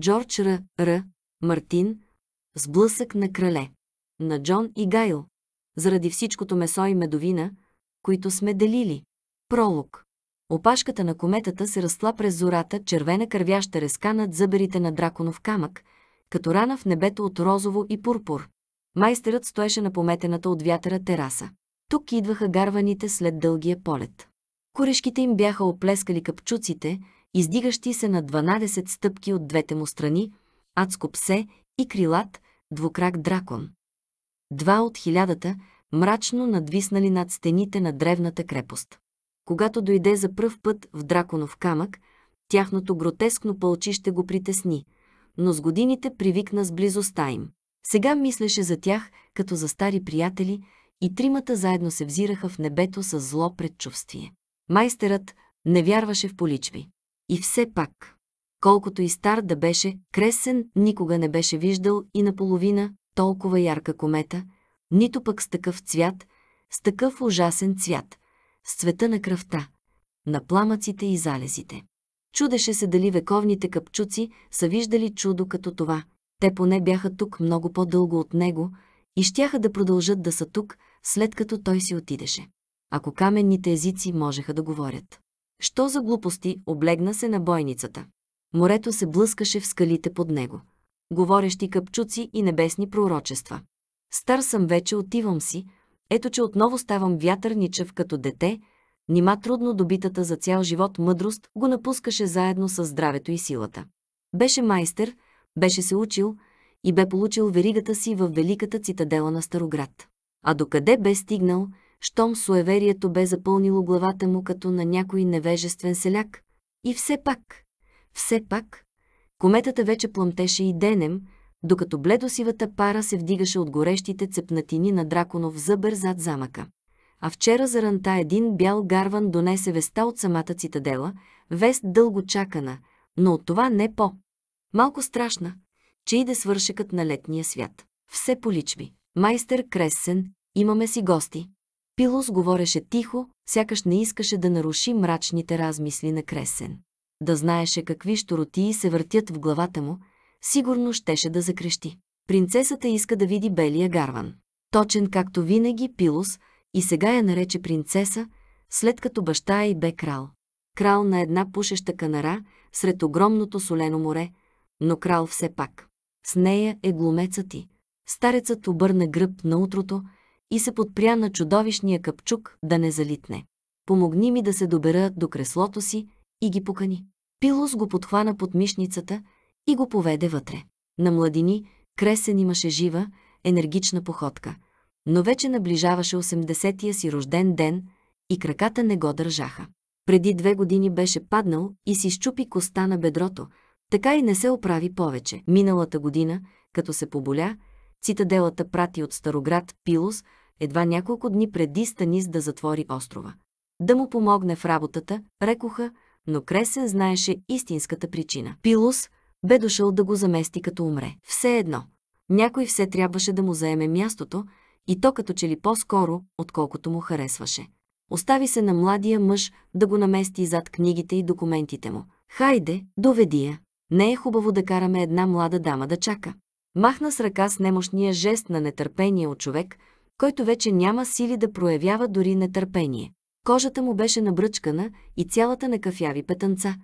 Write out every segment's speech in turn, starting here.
Джордж Р. Р. Мартин, сблъсък на крале, на Джон и Гайл, заради всичкото месо и медовина, които сме делили. Пролог. Опашката на кометата се разтла през зората, червена кървяща резка над зъберите на драконов камък, като рана в небето от розово и пурпур. Майстерът стоеше на пометената от вятъра тераса. Тук идваха гарваните след дългия полет. Корешките им бяха оплескали капчуците издигащи се на 12 стъпки от двете му страни, адско псе и крилат, двукрак дракон. Два от хилядата, мрачно надвиснали над стените на древната крепост. Когато дойде за пръв път в драконов камък, тяхното гротескно пълчище го притесни, но с годините привикна с близостта им. Сега мислеше за тях като за стари приятели и тримата заедно се взираха в небето с зло предчувствие. Майстерът не вярваше в поличви. И все пак, колкото и стар да беше, Кресен никога не беше виждал и наполовина толкова ярка комета, нито пък с такъв цвят, с такъв ужасен цвят, с цвета на кръвта, на пламъците и залезите. Чудеше се дали вековните капчуци са виждали чудо като това. Те поне бяха тук много по-дълго от него и щяха да продължат да са тук, след като той си отидеше. Ако каменните езици можеха да говорят. Що за глупости, облегна се на бойницата. Морето се блъскаше в скалите под него. Говорещи капчуци и небесни пророчества. Стар съм вече, отивам си. Ето, че отново ставам вятърничев като дете. Нима трудно добитата за цял живот мъдрост го напускаше заедно с здравето и силата. Беше майстер, беше се учил и бе получил веригата си в великата цитадела на Староград. А докъде бе стигнал – щом суеверието бе запълнило главата му като на някой невежествен селяк. И все пак, все пак, кометата вече пламтеше и денем, докато бледосивата пара се вдигаше от горещите цепнатини на драконов зъбър зад замъка. А вчера заранта един бял гарван донесе веста от самата цитадела, вест дълго чакана, но от това не по. Малко страшна, че иде свършекът на летния свят. Все поличби. Майстър Крессен, имаме си гости. Пилос говореше тихо, сякаш не искаше да наруши мрачните размисли на Кресен. Да знаеше какви щуротии се въртят в главата му, сигурно щеше да закрещи. Принцесата иска да види белия гарван. Точен както винаги Пилос и сега я нарече принцеса, след като баща й бе крал. Крал на една пушеща канара сред огромното солено море, но крал все пак. С нея е глумецът ти. Старецът обърна гръб на утрото, и се подпря на чудовищния капчук да не залитне. Помогни ми да се добера до креслото си и ги покани. Пилос го подхвана под мишницата и го поведе вътре. На младини Кресен имаше жива, енергична походка, но вече наближаваше 80-тия си рожден ден и краката не го държаха. Преди две години беше паднал и си щупи коста на бедрото, така и не се оправи повече. Миналата година, като се поболя, цитаделата прати от Староград Пилос едва няколко дни преди Станис да затвори острова. Да му помогне в работата, рекоха, но Кресен знаеше истинската причина. Пилус бе дошъл да го замести като умре. Все едно. Някой все трябваше да му заеме мястото, и то като че ли по-скоро, отколкото му харесваше. Остави се на младия мъж да го намести зад книгите и документите му. Хайде, доведи я. Не е хубаво да караме една млада дама да чака. Махна с ръка с немощния жест на нетърпение от човек, който вече няма сили да проявява дори нетърпение. Кожата му беше набръчкана и цялата на кафяви петънца,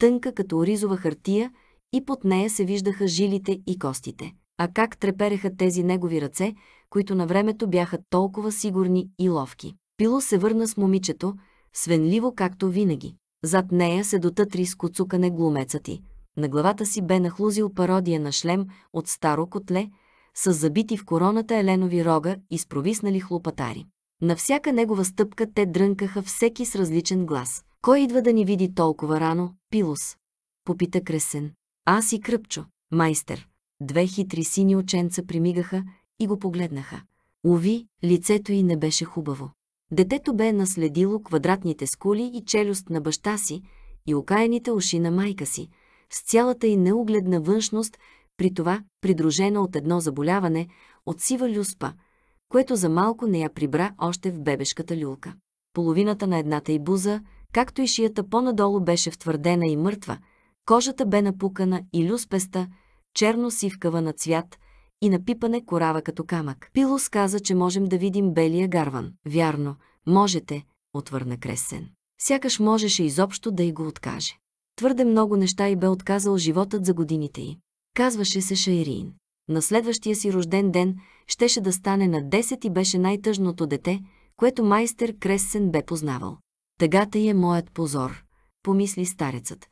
тънка като оризова хартия и под нея се виждаха жилите и костите. А как трепереха тези негови ръце, които на времето бяха толкова сигурни и ловки. Пило се върна с момичето, свенливо както винаги. Зад нея се дотътри с куцукане глумецът ти. На главата си бе нахлузил пародия на шлем от старо котле, с забити в короната еленови рога и с провиснали хлопатари. На всяка негова стъпка те дрънкаха всеки с различен глас. Кой идва да ни види толкова рано, Пилос? Попита Кресен. Аз и Кръпчо, майстер. Две хитри сини ученца примигаха и го погледнаха. Уви, лицето й не беше хубаво. Детето бе наследило квадратните скули и челюст на баща си и окаяните уши на майка си, с цялата й неугледна външност при това придружена от едно заболяване, от сива люспа, което за малко не я прибра още в бебешката люлка. Половината на едната и буза, както и шията по-надолу беше втвърдена и мъртва, кожата бе напукана и люспеста, черно-сивкава на цвят и напипане корава като камък. Пилос каза, че можем да видим белия гарван. Вярно, можете, отвърна Кресен. Сякаш можеше изобщо да и го откаже. Твърде много неща и бе отказал животът за годините й. Казваше се Шайрин. На следващия си рожден ден щеше да стане на 10 и беше най-тъжното дете, което майстер крессен бе познавал. Тъгата е моят позор, помисли старецът.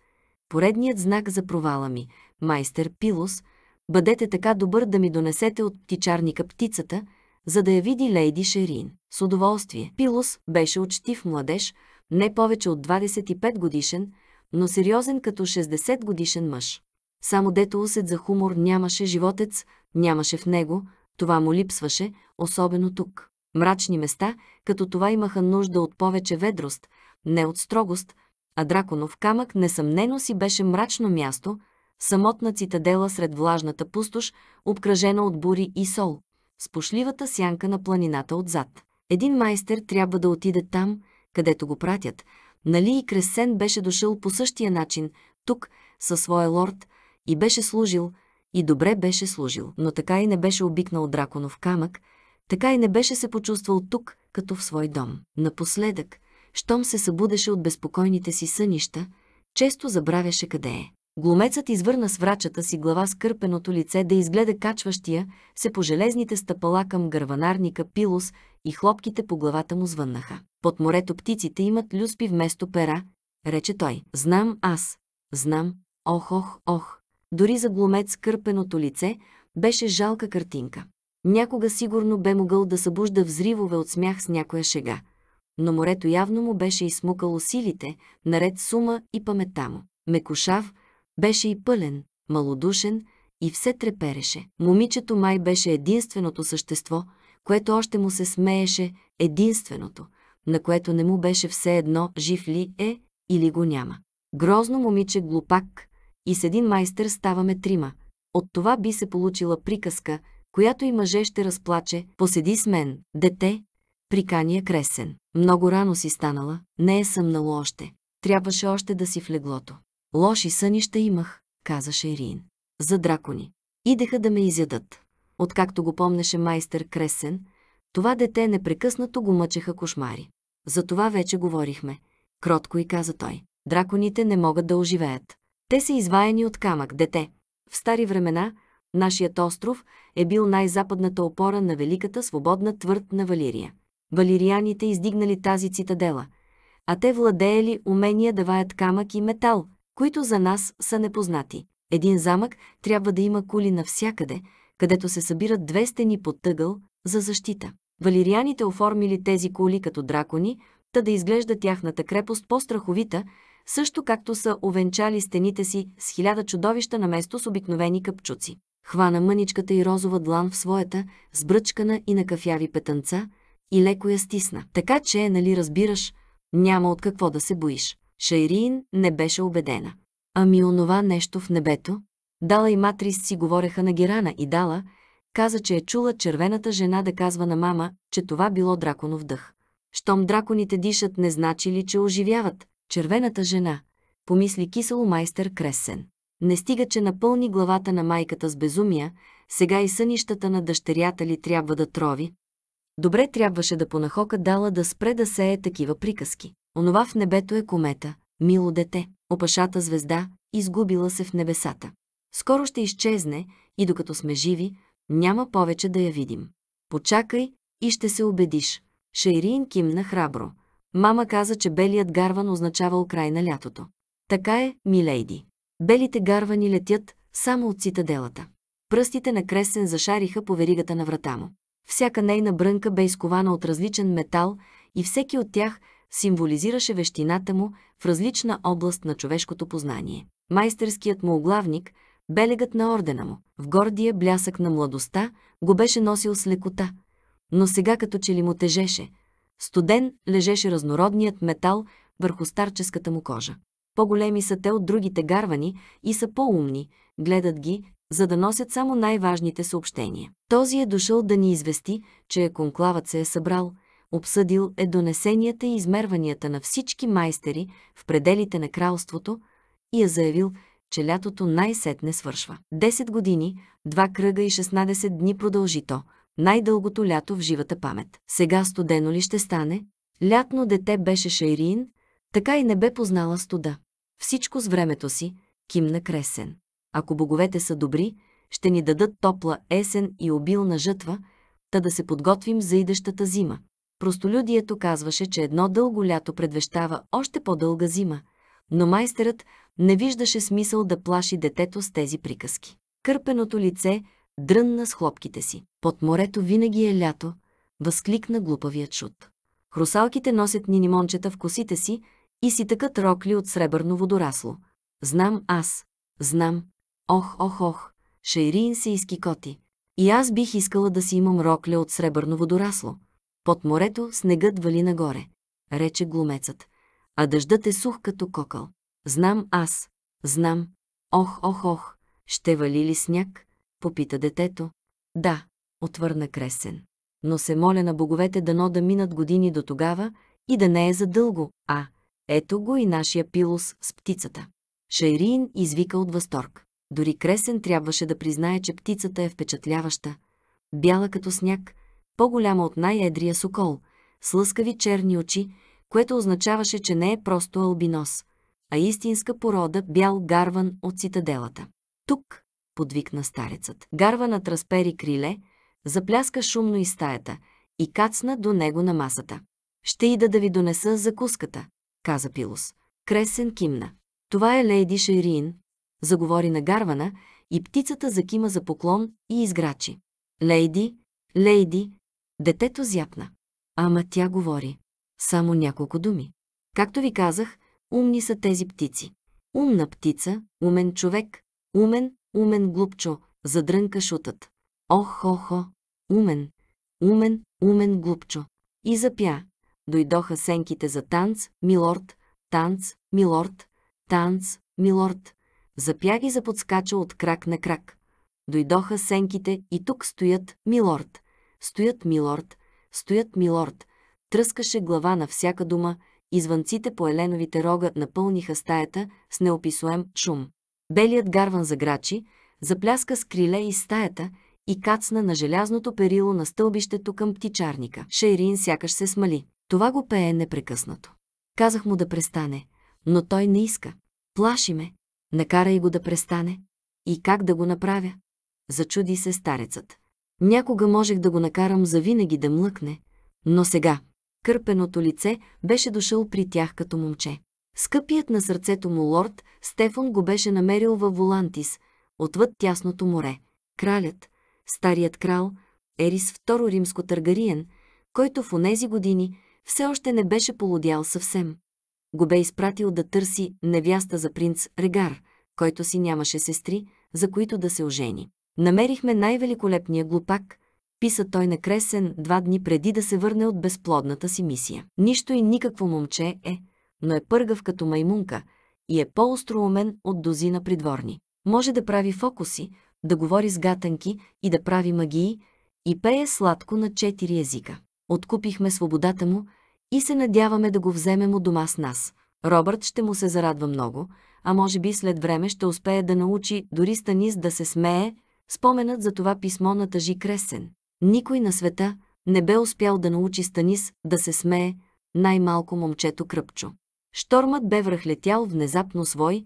Поредният знак за провала ми, майстер Пилос, бъдете така добър да ми донесете от птичарника птицата, за да я види лейди Шерин. С удоволствие. Пилос беше учтив младеж, не повече от 25 годишен, но сериозен като 60 годишен мъж. Само дето усет за хумор нямаше животец, нямаше в него, това му липсваше, особено тук. Мрачни места, като това имаха нужда от повече ведрост, не от строгост, а Драконов камък несъмнено си беше мрачно място, самотна цитадела сред влажната пустош, обкръжена от бури и сол, с пошливата сянка на планината отзад. Един майстер трябва да отиде там, където го пратят. Нали и Кресен беше дошъл по същия начин, тук, със своя лорд, и беше служил, и добре беше служил, но така и не беше обикнал драконов камък, така и не беше се почувствал тук, като в свой дом. Напоследък, щом се събудеше от безпокойните си сънища, често забравяше къде е. Глумецът извърна с врачата си глава с кърпеното лице да изгледа качващия се по железните стъпала към гърванарника Пилос и хлопките по главата му звъннаха. Под морето птиците имат люспи вместо пера, рече той. Знам аз. Знам. Ох, ох, ох. Дори за глумец кърпеното лице беше жалка картинка. Някога сигурно бе могъл да събужда взривове от смях с някоя шега, но морето явно му беше изсмукало силите, наред сума и паметта му. Мекушав беше и пълен, малодушен и все трепереше. Момичето май беше единственото същество, което още му се смееше, единственото, на което не му беше все едно жив ли е или го няма. Грозно момиче глупак, и с един майстер ставаме трима. От това би се получила приказка, която и мъже ще разплаче, поседи с мен, дете, прикания кресен. Много рано си станала, не е съмнало още. Трябваше още да си в леглото. Лоши сънища имах, казаше Ирин. За дракони. Идеха да ме изядат. Откакто го помнеше майстер Кресен, това дете непрекъснато го мъчеха кошмари. За това вече говорихме. Кротко и каза той. Драконите не могат да оживеят. Те са изваяни от камък дете. В стари времена нашият остров е бил най-западната опора на великата свободна твърд на Валирия. Валирияните издигнали тази цитадела, а те владеели умения да ваят камък и метал, които за нас са непознати. Един замък трябва да има кули навсякъде, където се събират две стени под тъгъл за защита. Валирияните оформили тези кули като дракони, та да изглежда тяхната крепост по-страховита, също както са овенчали стените си с хиляда чудовища наместо с обикновени капчуци. Хвана мъничката и розова длан в своята, сбръчкана и на кафяви петънца, и леко я стисна. Така че, нали разбираш, няма от какво да се боиш. Шайриин не беше убедена. Ами онова нещо в небето? Дала и Матрис си говореха на Герана и Дала, каза, че е чула червената жена да казва на мама, че това било драконов дъх. Щом драконите дишат, не значи ли, че оживяват? червената жена, помисли кисело майстер Кресен. Не стига, че напълни главата на майката с безумия, сега и сънищата на дъщерята ли трябва да трови? Добре трябваше да понахока дала да спре да сее такива приказки. Онова в небето е комета, мило дете, опашата звезда, изгубила се в небесата. Скоро ще изчезне и докато сме живи, няма повече да я видим. Почакай и ще се убедиш. Шейрин кимна храбро. Мама каза, че белият гарван означавал край на лятото. Така е, милейди. Белите гарвани летят само от цитаделата. Пръстите на Кресен зашариха по веригата на врата му. Всяка нейна брънка бе изкована от различен метал и всеки от тях символизираше вещината му в различна област на човешкото познание. Майстерският му оглавник, белегът на ордена му, в гордия блясък на младостта, го беше носил с лекота, но сега като че ли му тежеше – Студен лежеше разнородният метал върху старческата му кожа. По-големи са те от другите гарвани и са по-умни, гледат ги, за да носят само най-важните съобщения. Този е дошъл да ни извести, че е конклавът се е събрал, обсъдил е донесенията и измерванията на всички майстери в пределите на кралството и е заявил, че лятото най-сетне свършва. 10 години, два кръга и 16 дни продължи то – най-дългото лято в живата памет. Сега студено ли ще стане? Лятно дете беше Шайрин, така и не бе познала студа. Всичко с времето си, кимна кресен. Ако боговете са добри, ще ни дадат топла есен и обилна жътва, та да се подготвим за идещата зима. Простолюдието казваше, че едно дълго лято предвещава още по-дълга зима, но майстерът не виждаше смисъл да плаши детето с тези приказки. Кърпеното лице Дрънна с хлопките си. Под морето винаги е лято, възкликна глупавият шут. Русалките носят нинимончета в косите си и си такът рокли от сребърно водорасло. Знам аз. Знам. Ох, ох, ох. Шейрин се изкикоти. И аз бих искала да си имам рокля от сребърно водорасло. Под морето снегът вали нагоре, рече глумецът. А дъждът е сух като кокъл. Знам аз. Знам. Ох, ох, ох. Ще вали ли сняг? Попита детето. Да, отвърна Кресен. Но се моля на боговете дано да минат години до тогава и да не е задълго, а ето го и нашия пилос с птицата. Шайрин извика от възторг. Дори Кресен трябваше да признае, че птицата е впечатляваща. Бяла като сняг, по-голяма от най-едрия сокол, с лъскави черни очи, което означаваше, че не е просто албинос, а истинска порода бял гарван от цитаделата. Тук, подвикна старецът. Гарванът разпери криле, запляска шумно из стаята и кацна до него на масата. «Ще ида да ви донеса закуската», каза Пилос. Кресен кимна. «Това е лейди Шейрин», заговори на Гарвана и птицата закима за поклон и изграчи. «Лейди, лейди», детето зяпна. Ама тя говори. Само няколко думи. Както ви казах, умни са тези птици. Умна птица, умен човек, умен, умен глупчо, задрънка шутът. Ох-хо-хо, умен, умен, умен глупчо. И запя. Дойдоха сенките за танц, милорд, танц, милорд, танц, милорд. Запя ги заподскача от крак на крак. Дойдоха сенките и тук стоят, милорд. Стоят, милорд, стоят, милорд. Тръскаше глава на всяка дума, извънците по еленовите рога напълниха стаята с неописуем шум. Белият гарван заграчи, запляска с криле и стаята и кацна на желязното перило на стълбището към птичарника. Шейрин сякаш се смали. Това го пее непрекъснато. Казах му да престане, но той не иска. Плаши ме. Накарай го да престане. И как да го направя? Зачуди се старецът. Някога можех да го накарам завинаги да млъкне, но сега кърпеното лице беше дошъл при тях като момче. Скъпият на сърцето му лорд Стефан го беше намерил във Волантис, отвъд тясното море. Кралят, старият крал, Ерис II римско-търгариен, който в онези години все още не беше полудял съвсем. Го бе изпратил да търси невяста за принц Регар, който си нямаше сестри, за които да се ожени. Намерихме най-великолепния глупак, писа той на Кресен два дни преди да се върне от безплодната си мисия. Нищо и никакво момче е, но е пъргав като маймунка и е по-остроумен от дозина придворни. Може да прави фокуси, да говори с гатанки и да прави магии и пее сладко на четири езика. Откупихме свободата му и се надяваме да го вземем от дома с нас. Робърт ще му се зарадва много, а може би след време ще успее да научи дори Станис да се смее, споменът за това писмо на тъжи Кресен. Никой на света не бе успял да научи Станис да се смее, най-малко момчето Кръпчо. Штормът бе връхлетял внезапно свой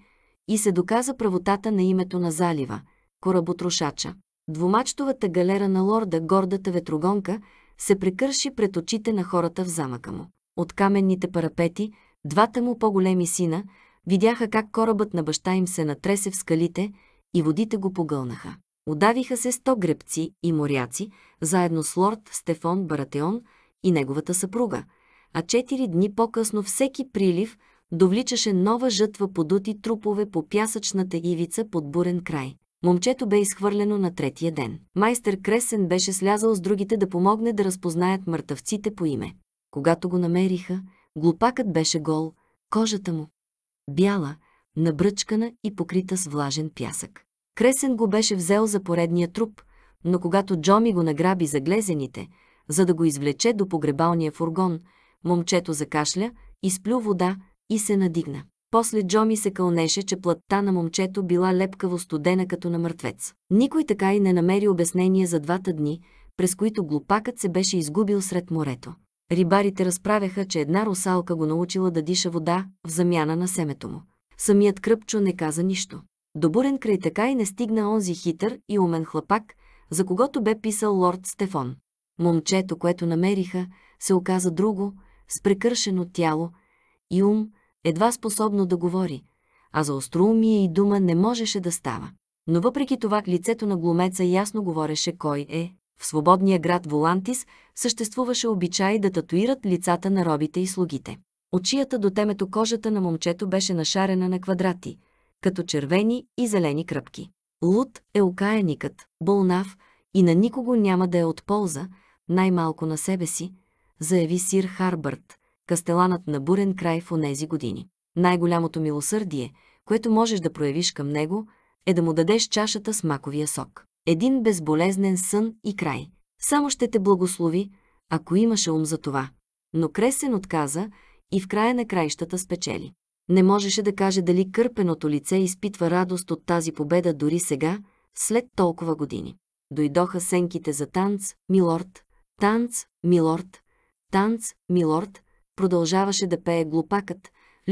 и се доказа правотата на името на залива – коработрошача. Двумачтовата галера на лорда, гордата ветрогонка, се прекърши пред очите на хората в замъка му. От каменните парапети, двата му по-големи сина, видяха как корабът на баща им се натресе в скалите и водите го погълнаха. Удавиха се сто гребци и моряци, заедно с лорд Стефон Баратеон и неговата съпруга – а четири дни по-късно всеки прилив довличаше нова жътва подути трупове по пясъчната ивица под бурен край. Момчето бе изхвърлено на третия ден. Майстър Кресен беше слязал с другите да помогне да разпознаят мъртъвците по име. Когато го намериха, глупакът беше гол, кожата му бяла, набръчкана и покрита с влажен пясък. Кресен го беше взел за поредния труп, но когато Джоми го награби за глезените, за да го извлече до погребалния фургон, Момчето закашля, изплю вода и се надигна. После Джоми се кълнеше, че плътта на момчето била лепкаво студена като на мъртвец. Никой така и не намери обяснение за двата дни, през които глупакът се беше изгубил сред морето. Рибарите разправяха, че една русалка го научила да диша вода в замяна на семето му. Самият Кръпчо не каза нищо. До бурен край така и не стигна онзи хитър и умен хлапак, за когото бе писал лорд Стефон. Момчето, което намериха, се оказа друго – с прекършено тяло и ум, едва способно да говори, а за остроумие и дума не можеше да става. Но въпреки това лицето на глумеца ясно говореше кой е. В свободния град Волантис съществуваше обичай да татуират лицата на робите и слугите. Очията до темето кожата на момчето беше нашарена на квадрати, като червени и зелени кръпки. Лут е окаяникът, болнав и на никого няма да е от полза, най-малко на себе си, заяви сир Харбърт, кастеланът на бурен край в онези години. Най-голямото милосърдие, което можеш да проявиш към него, е да му дадеш чашата с маковия сок. Един безболезнен сън и край. Само ще те благослови, ако имаше ум за това. Но Кресен отказа и в края на краищата спечели. Не можеше да каже дали кърпеното лице изпитва радост от тази победа дори сега, след толкова години. Дойдоха сенките за танц, милорд, танц, милорд, Танц, милорд, продължаваше да пее глупакът,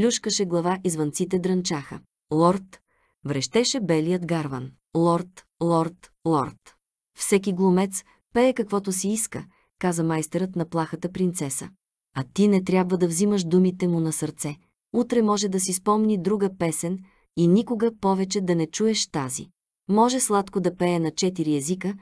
люшкаше глава и звънците дрънчаха. Лорд, врещеше белият гарван. Лорд, лорд, лорд. Всеки глумец пее каквото си иска, каза майстерът на плахата принцеса. А ти не трябва да взимаш думите му на сърце. Утре може да си спомни друга песен и никога повече да не чуеш тази. Може сладко да пее на четири езика,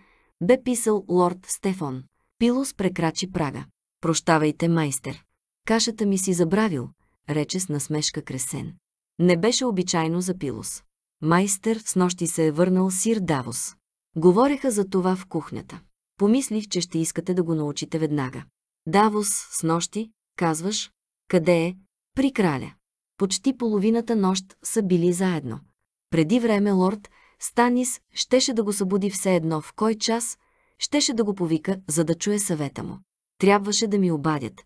бе писал лорд Стефон. Пилос прекрачи прага. Прощавайте, майстер. Кашата ми си забравил, рече с насмешка Кресен. Не беше обичайно за Пилос. Майстер с нощи се е върнал сир Давос. Говореха за това в кухнята. Помислих, че ще искате да го научите веднага. Давос с нощи, казваш, къде е? При краля. Почти половината нощ са били заедно. Преди време лорд Станис щеше да го събуди все едно в кой час, щеше да го повика, за да чуе съвета му. Трябваше да ми обадят.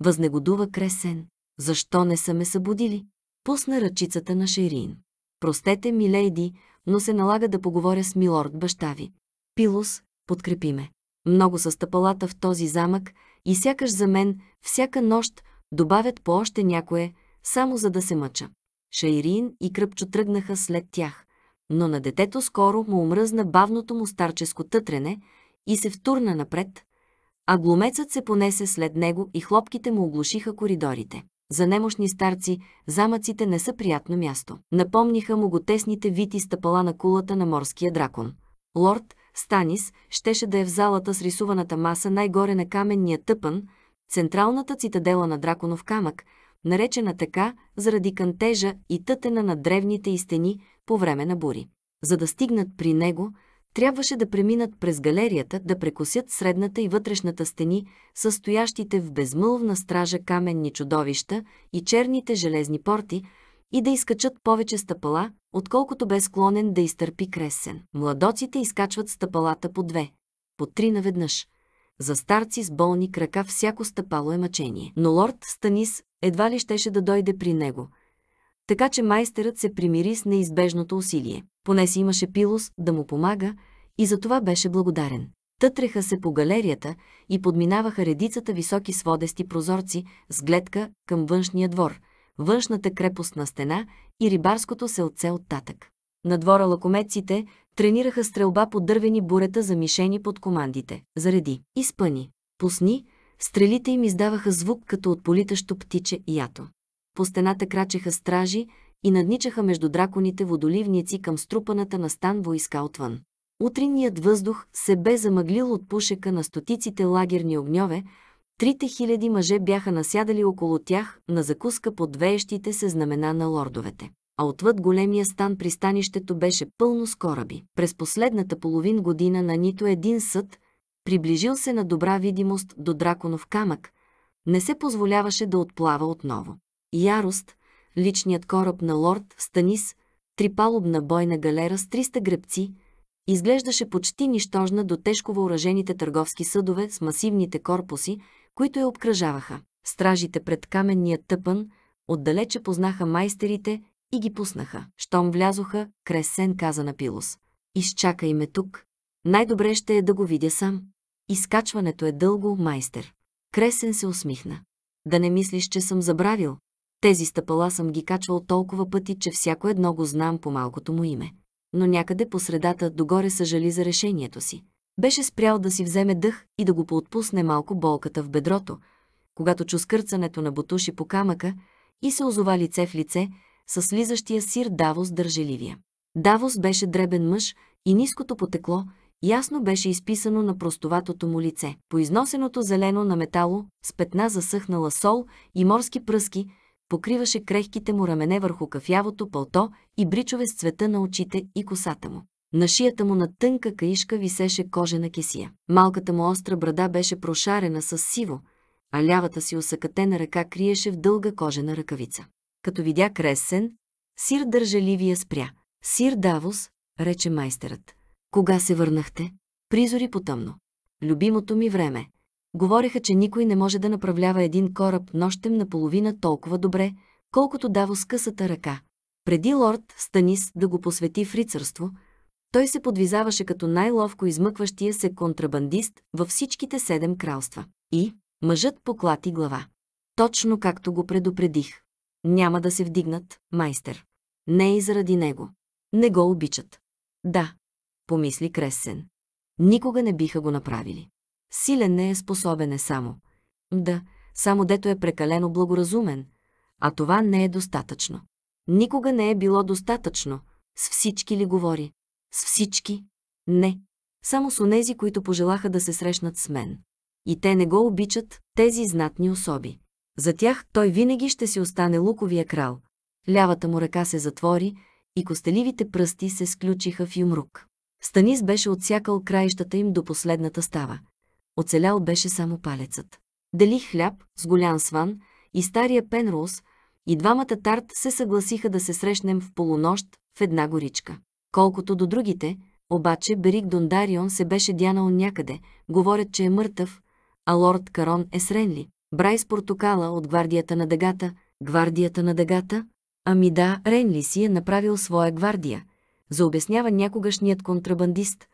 Възнегодува Кресен. Защо не са ме събудили? Пусна ръчицата на Шерин. Простете, ми, лейди, но се налага да поговоря с милорд баща ви. Пилус, подкрепи ме. Много са стъпалата в този замък и сякаш за мен всяка нощ добавят по още някое, само за да се мъча. Шайрин и Кръпчо тръгнаха след тях, но на детето скоро му омръзна бавното му старческо тътрене и се втурна напред, а глумецът се понесе след него и хлопките му оглушиха коридорите. За немощни старци, замъците не са приятно място. Напомниха му го тесните вити стъпала на кулата на морския дракон. Лорд Станис щеше да е в залата с рисуваната маса най-горе на каменния тъпън, централната цитадела на драконов камък, наречена така заради кантежа и тътена на древните и стени по време на бури. За да стигнат при него, трябваше да преминат през галерията, да прекосят средната и вътрешната стени, състоящите в безмълвна стража каменни чудовища и черните железни порти, и да изкачат повече стъпала, отколкото бе склонен да изтърпи кресен. Младоците изкачват стъпалата по две, по три наведнъж. За старци с болни крака всяко стъпало е мъчение. Но лорд Станис едва ли щеше да дойде при него – така че майстерът се примири с неизбежното усилие. Поне си имаше пилос да му помага и за това беше благодарен. Тътреха се по галерията и подминаваха редицата високи сводести прозорци с гледка към външния двор, външната крепостна стена и рибарското селце татък. На двора лакомеците тренираха стрелба по дървени бурета за мишени под командите. Зареди, изпъни, пусни, стрелите им издаваха звук като от политащо птиче ято. По стената крачеха стражи и надничаха между драконите водоливници към струпаната на стан войска отвън. Утринният въздух се бе замъглил от пушека на стотиците лагерни огньове, трите хиляди мъже бяха насядали около тях на закуска под веещите се знамена на лордовете. А отвъд големия стан пристанището беше пълно с кораби. През последната половин година на нито един съд приближил се на добра видимост до драконов камък, не се позволяваше да отплава отново. Ярост, личният кораб на лорд Станис, трипалубна бойна галера с 300 гребци, изглеждаше почти нищожна до тежко въоръжените търговски съдове с масивните корпуси, които я обкръжаваха. Стражите пред каменния тъпън отдалече познаха майстерите и ги пуснаха. Щом влязоха, Кресен каза на Пилос. Изчакай ме тук. Най-добре ще е да го видя сам. Изкачването е дълго, майстер. Кресен се усмихна. Да не мислиш, че съм забравил. Тези стъпала съм ги качвал толкова пъти, че всяко едно го знам по малкото му име. Но някъде по средата догоре съжали за решението си. Беше спрял да си вземе дъх и да го поотпусне малко болката в бедрото, когато чу скърцането на бутуши по камъка и се озова лице в лице с слизащия сир Давос държеливия. Давос беше дребен мъж и ниското потекло ясно беше изписано на простоватото му лице. По износеното зелено на метало, с петна засъхнала сол и морски пръски, покриваше крехките му рамене върху кафявото пълто и бричове с цвета на очите и косата му. На шията му на тънка каишка висеше кожена кесия. Малката му остра брада беше прошарена с сиво, а лявата си усъкатена ръка криеше в дълга кожена ръкавица. Като видя кресен, сир държаливия спря. Сир Давос, рече майстерът. Кога се върнахте? Призори потъмно. Любимото ми време. Говореха, че никой не може да направлява един кораб нощем наполовина толкова добре, колкото дава с късата ръка. Преди лорд Станис да го посвети в рицарство, той се подвизаваше като най-ловко измъкващия се контрабандист във всичките седем кралства. И мъжът поклати глава. Точно както го предупредих. Няма да се вдигнат, майстер. Не и заради него. Не го обичат. Да, помисли Кресен. Никога не биха го направили. Силен не е способен е само. Да, само дето е прекалено благоразумен, а това не е достатъчно. Никога не е било достатъчно. С всички ли говори? С всички? Не. Само с онези, които пожелаха да се срещнат с мен. И те не го обичат, тези знатни особи. За тях той винаги ще си остане луковия крал. Лявата му ръка се затвори и костеливите пръсти се сключиха в юмрук. Станис беше отсякал краищата им до последната става. Оцелял беше само палецът. Дали хляб с голям сван и стария пенроуз и двамата тарт се съгласиха да се срещнем в полунощ в една горичка. Колкото до другите, обаче Берик Дондарион се беше дянал някъде, говорят, че е мъртъв, а лорд Карон е сренли. Брайс Портокала от гвардията на дъгата, гвардията на дъгата, ами да, Ренли си е направил своя гвардия, заобяснява някогашният контрабандист,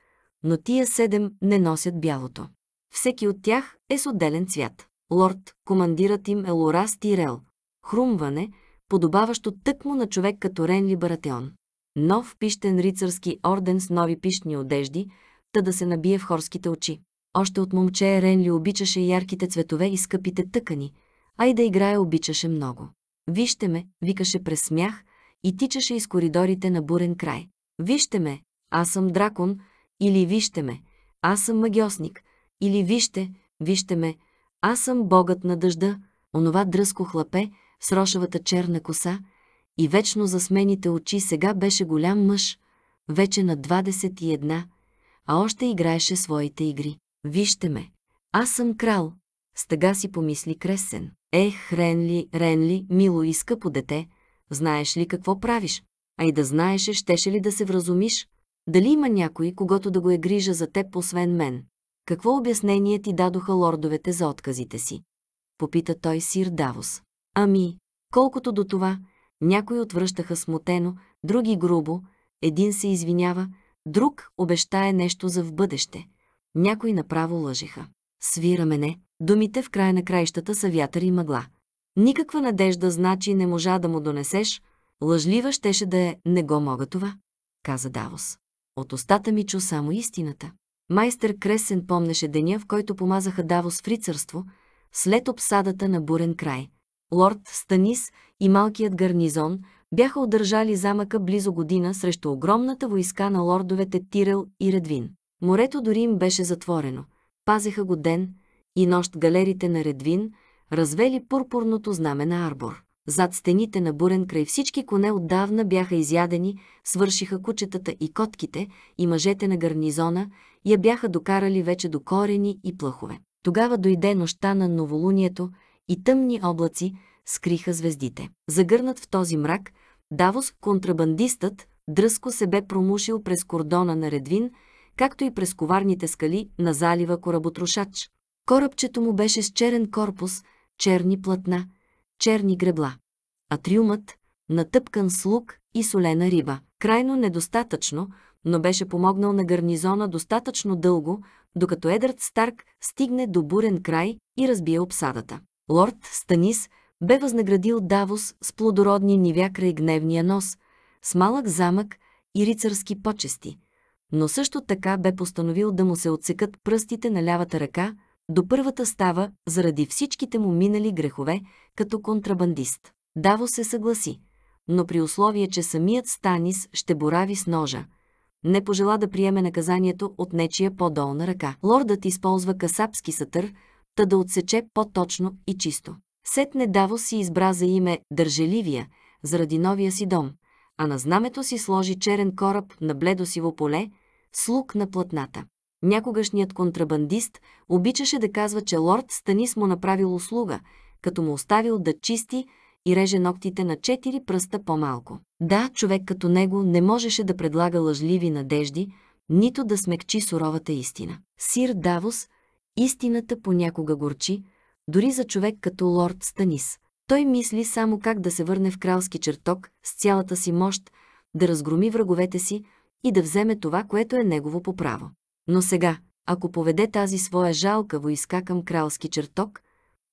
но тия седем не носят бялото. Всеки от тях е с отделен цвят. Лорд, командират им е Лорас Тирел. Хрумване, подобаващо тъкмо на човек като Ренли Баратеон. Нов пищен рицарски орден с нови пищни одежди, та да се набие в хорските очи. Още от момче Ренли обичаше ярките цветове и скъпите тъкани, а и да играе обичаше много. «Вижте ме!» викаше през смях и тичаше из коридорите на бурен край. «Вижте ме! Аз съм дракон!» или «Вижте ме! Аз съм магиосник!» Или вижте, вижте ме, аз съм богът на дъжда, онова дръско хлапе с рошавата черна коса и вечно за смените очи сега беше голям мъж, вече на 21, а още играеше своите игри. Вижте ме, аз съм крал, стъга си помисли Кресен. Ех, Ренли, Ренли, мило и скъпо дете, знаеш ли какво правиш? А и да знаеше, щеше ли да се вразумиш? Дали има някой, когато да го е грижа за теб, освен мен? Какво обяснение ти дадоха лордовете за отказите си? Попита той сир Давос. Ами, колкото до това, някои отвръщаха смутено, други грубо, един се извинява, друг обещае нещо за в бъдеще. Някои направо лъжеха. Свира мене. Думите в края на краищата са вятър и мъгла. Никаква надежда значи не можа да му донесеш, лъжлива щеше да е «не го мога това», каза Давос. От устата ми чу само истината. Майстър Кресен помнеше деня, в който помазаха Давос в рицарство, след обсадата на бурен край. Лорд Станис и малкият гарнизон бяха удържали замъка близо година срещу огромната войска на лордовете Тирел и Редвин. Морето дори им беше затворено. Пазеха го ден и нощ галерите на Редвин, развели пурпурното знаме на Арбор. Зад стените на бурен край всички коне отдавна бяха изядени, свършиха кучетата и котките и мъжете на гарнизона я бяха докарали вече до корени и плъхове. Тогава дойде нощта на новолунието и тъмни облаци скриха звездите. Загърнат в този мрак, Давос, контрабандистът, дръско се бе промушил през кордона на Редвин, както и през коварните скали на залива коработрушач. Корабчето му беше с черен корпус, черни платна, черни гребла. А триумът, натъпкан с лук и солена риба. Крайно недостатъчно, но беше помогнал на гарнизона достатъчно дълго, докато Едърт Старк стигне до бурен край и разбие обсадата. Лорд Станис бе възнаградил Давос с плодородни нивя край гневния нос, с малък замък и рицарски почести, но също така бе постановил да му се отсекат пръстите на лявата ръка до първата става заради всичките му минали грехове като контрабандист. Давос се съгласи, но при условие, че самият Станис ще борави с ножа – не пожела да приеме наказанието от нечия по-долна ръка. Лордът използва касапски сатър, та да отсече по-точно и чисто. Сетне Даво си избра за име Държеливия, заради новия си дом, а на знамето си сложи черен кораб на бледо сиво поле, слуг на платната. Някогашният контрабандист обичаше да казва, че лорд Станис му направил услуга, като му оставил да чисти, и реже ногтите на четири пръста по-малко. Да, човек като него не можеше да предлага лъжливи надежди, нито да смекчи суровата истина. Сир Давос, истината понякога горчи, дори за човек като лорд Станис. Той мисли само как да се върне в кралски чертог с цялата си мощ, да разгроми враговете си и да вземе това, което е негово по право. Но сега, ако поведе тази своя жалка войска към кралски чертог,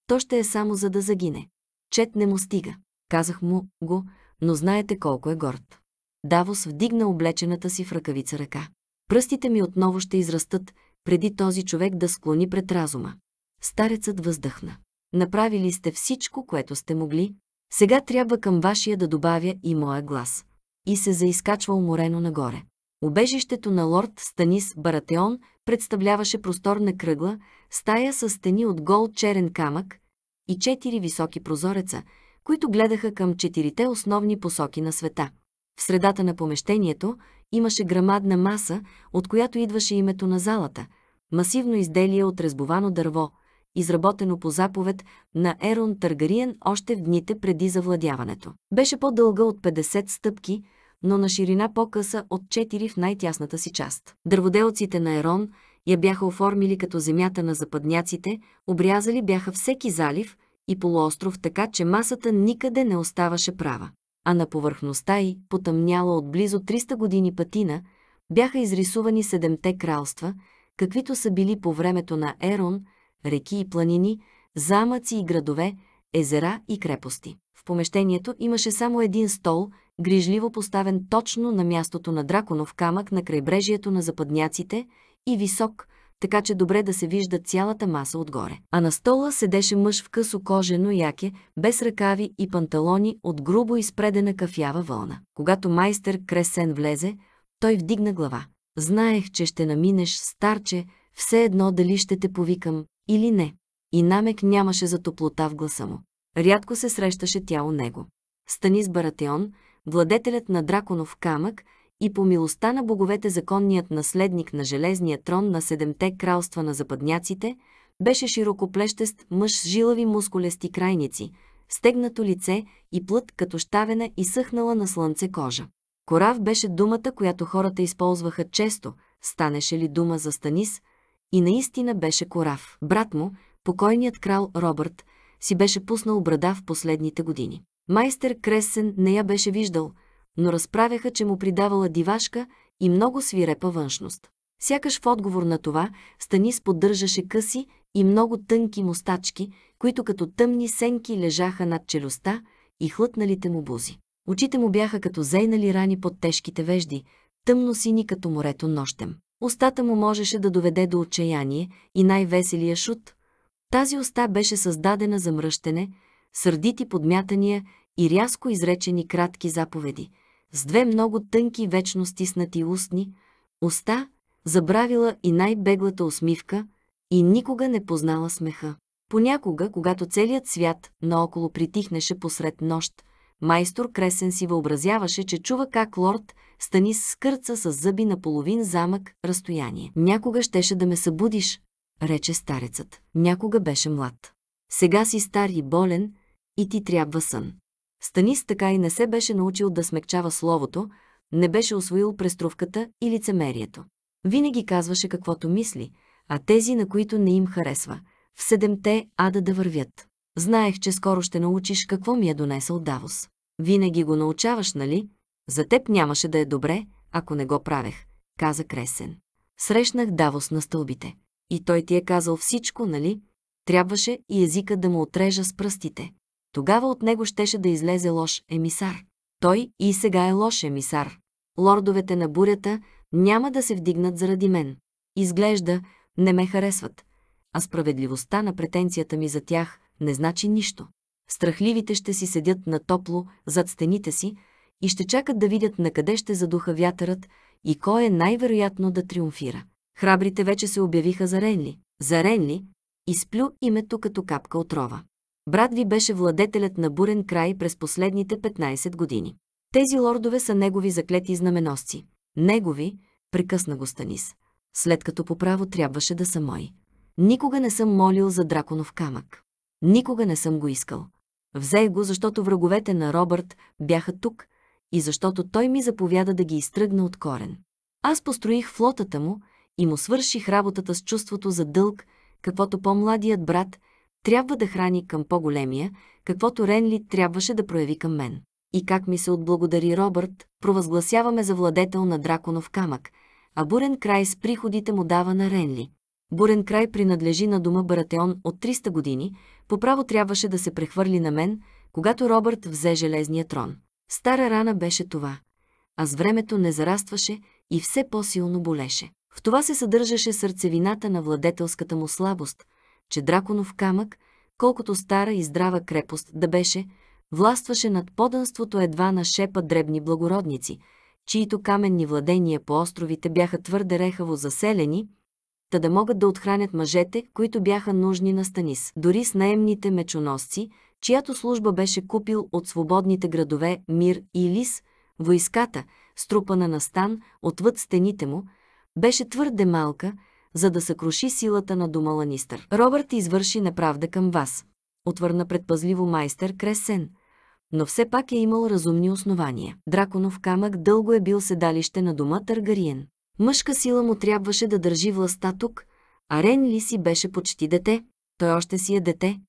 то ще е само за да загине чет не му стига. Казах му го, но знаете колко е горд. Давос вдигна облечената си в ръкавица ръка. Пръстите ми отново ще израстат, преди този човек да склони пред разума. Старецът въздъхна. Направили сте всичко, което сте могли. Сега трябва към вашия да добавя и моя глас. И се заискачва уморено нагоре. Обежището на лорд Станис Баратеон представляваше просторна кръгла, стая с стени от гол черен камък, и четири високи прозореца, които гледаха към четирите основни посоки на света. В средата на помещението имаше грамадна маса, от която идваше името на залата – масивно изделие от резбовано дърво, изработено по заповед на Ерон Търгариен още в дните преди завладяването. Беше по-дълга от 50 стъпки, но на ширина по-къса от 4 в най-тясната си част. Дърводелците на Ерон я бяха оформили като земята на западняците, обрязали бяха всеки залив, и полуостров, така че масата никъде не оставаше права. А на повърхността й, потъмняла от близо 300 години пътина, бяха изрисувани седемте кралства, каквито са били по времето на Ерон, реки и планини, замъци и градове, езера и крепости. В помещението имаше само един стол, грижливо поставен точно на мястото на драконов камък на крайбрежието на западняците и висок, така че добре да се вижда цялата маса отгоре. А на стола седеше мъж в късо кожено яке, без ръкави и панталони от грубо изпредена кафява вълна. Когато майстър Кресен влезе, той вдигна глава. Знаех, че ще наминеш, старче, все едно дали ще те повикам или не. И намек нямаше за топлота в гласа му. Рядко се срещаше тя у него. Станис Баратеон, владетелят на драконов камък, и по милостта на боговете законният наследник на железния трон на седемте кралства на западняците беше широкоплещест мъж с жилави мускулести крайници, стегнато лице и плът като щавена и съхнала на слънце кожа. Корав беше думата, която хората използваха често, станеше ли дума за Станис, и наистина беше Корав. Брат му, покойният крал Робърт, си беше пуснал брада в последните години. Майстер Кресен не я беше виждал – но разправяха, че му придавала дивашка и много свирепа външност. Сякаш в отговор на това, Станис поддържаше къси и много тънки мустачки, които като тъмни сенки лежаха над челюста и хлътналите му бузи. Очите му бяха като зейнали рани под тежките вежди, тъмно-сини като морето нощем. Остата му можеше да доведе до отчаяние и най-веселия шут. Тази уста беше създадена за мръщене, сърдити подмятания и рязко изречени кратки заповеди – с две много тънки вечно стиснати устни, уста, забравила и най-беглата усмивка и никога не познала смеха. Понякога, когато целият свят наоколо притихнеше посред нощ, майстор Кресен си въобразяваше, че чува как лорд с скърца с зъби на половин замък разстояние. «Някога щеше да ме събудиш», рече старецът. «Някога беше млад. Сега си стар и болен и ти трябва сън». Станис така и не се беше научил да смекчава словото, не беше освоил преструвката и лицемерието. Винаги казваше каквото мисли, а тези, на които не им харесва, в седемте ада да вървят. Знаех, че скоро ще научиш какво ми е донесъл Давос. Винаги го научаваш, нали? За теб нямаше да е добре, ако не го правех, каза Кресен. Срещнах Давос на стълбите. И той ти е казал всичко, нали? Трябваше и езика да му отрежа с пръстите. Тогава от него щеше да излезе лош емисар. Той и сега е лош емисар. Лордовете на бурята няма да се вдигнат заради мен. Изглежда, не ме харесват. А справедливостта на претенцията ми за тях не значи нищо. Страхливите ще си седят на топло зад стените си и ще чакат да видят на къде ще задуха вятърът и кой е най-вероятно да триумфира. Храбрите вече се обявиха за Ренли. За Ренли изплю името като капка отрова. Брат ви беше владетелят на бурен край през последните 15 години. Тези лордове са негови заклети знаменосци. Негови, прекъсна го Станис, след като по право трябваше да са мои. Никога не съм молил за драконов камък. Никога не съм го искал. Взех го, защото враговете на Робърт бяха тук и защото той ми заповяда да ги изтръгна от корен. Аз построих флотата му и му свърших работата с чувството за дълг, каквото по-младият брат – трябва да храни към по-големия, каквото Ренли трябваше да прояви към мен. И как ми се отблагодари Робърт, провъзгласяваме за владетел на Драконов камък, а Бурен край с приходите му дава на Ренли. Бурен край принадлежи на дома Баратеон от 300 години, по право трябваше да се прехвърли на мен, когато Робърт взе железния трон. Стара рана беше това, а с времето не зарастваше и все по-силно болеше. В това се съдържаше сърцевината на владетелската му слабост – че драконов камък, колкото стара и здрава крепост да беше, властваше над поданството едва на шепа дребни благородници, чието каменни владения по островите бяха твърде рехаво заселени, та да могат да отхранят мъжете, които бяха нужни на Станис. Дори с наемните мечоносци, чиято служба беше купил от свободните градове Мир и Лис, войската, струпана на стан, отвъд стените му, беше твърде малка, за да съкруши силата на дома Ланистър. Робърт извърши неправда към вас, отвърна предпазливо майстър Кресен, но все пак е имал разумни основания. Драконов камък дълго е бил седалище на дома Търгариен. Мъжка сила му трябваше да държи властта тук, а Рен Ли си беше почти дете, той още си е дете,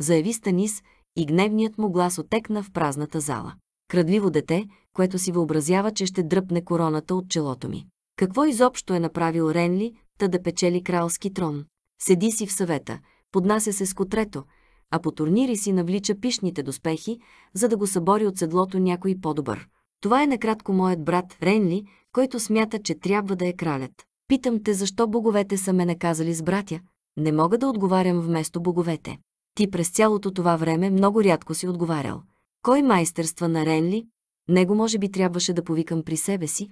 заяви Станис и гневният му глас отекна в празната зала. Крадливо дете, което си въобразява, че ще дръпне короната от челото ми. Какво изобщо е направил Ренли, та да печели кралски трон. Седи си в съвета, поднася се с котрето, а по турнири си навлича пишните доспехи, за да го събори от седлото някой по-добър. Това е накратко моят брат Ренли, който смята, че трябва да е кралят. Питам те защо боговете са ме наказали с братя. Не мога да отговарям вместо боговете. Ти през цялото това време много рядко си отговарял. Кой майстерства на Ренли? Него може би трябваше да повикам при себе си,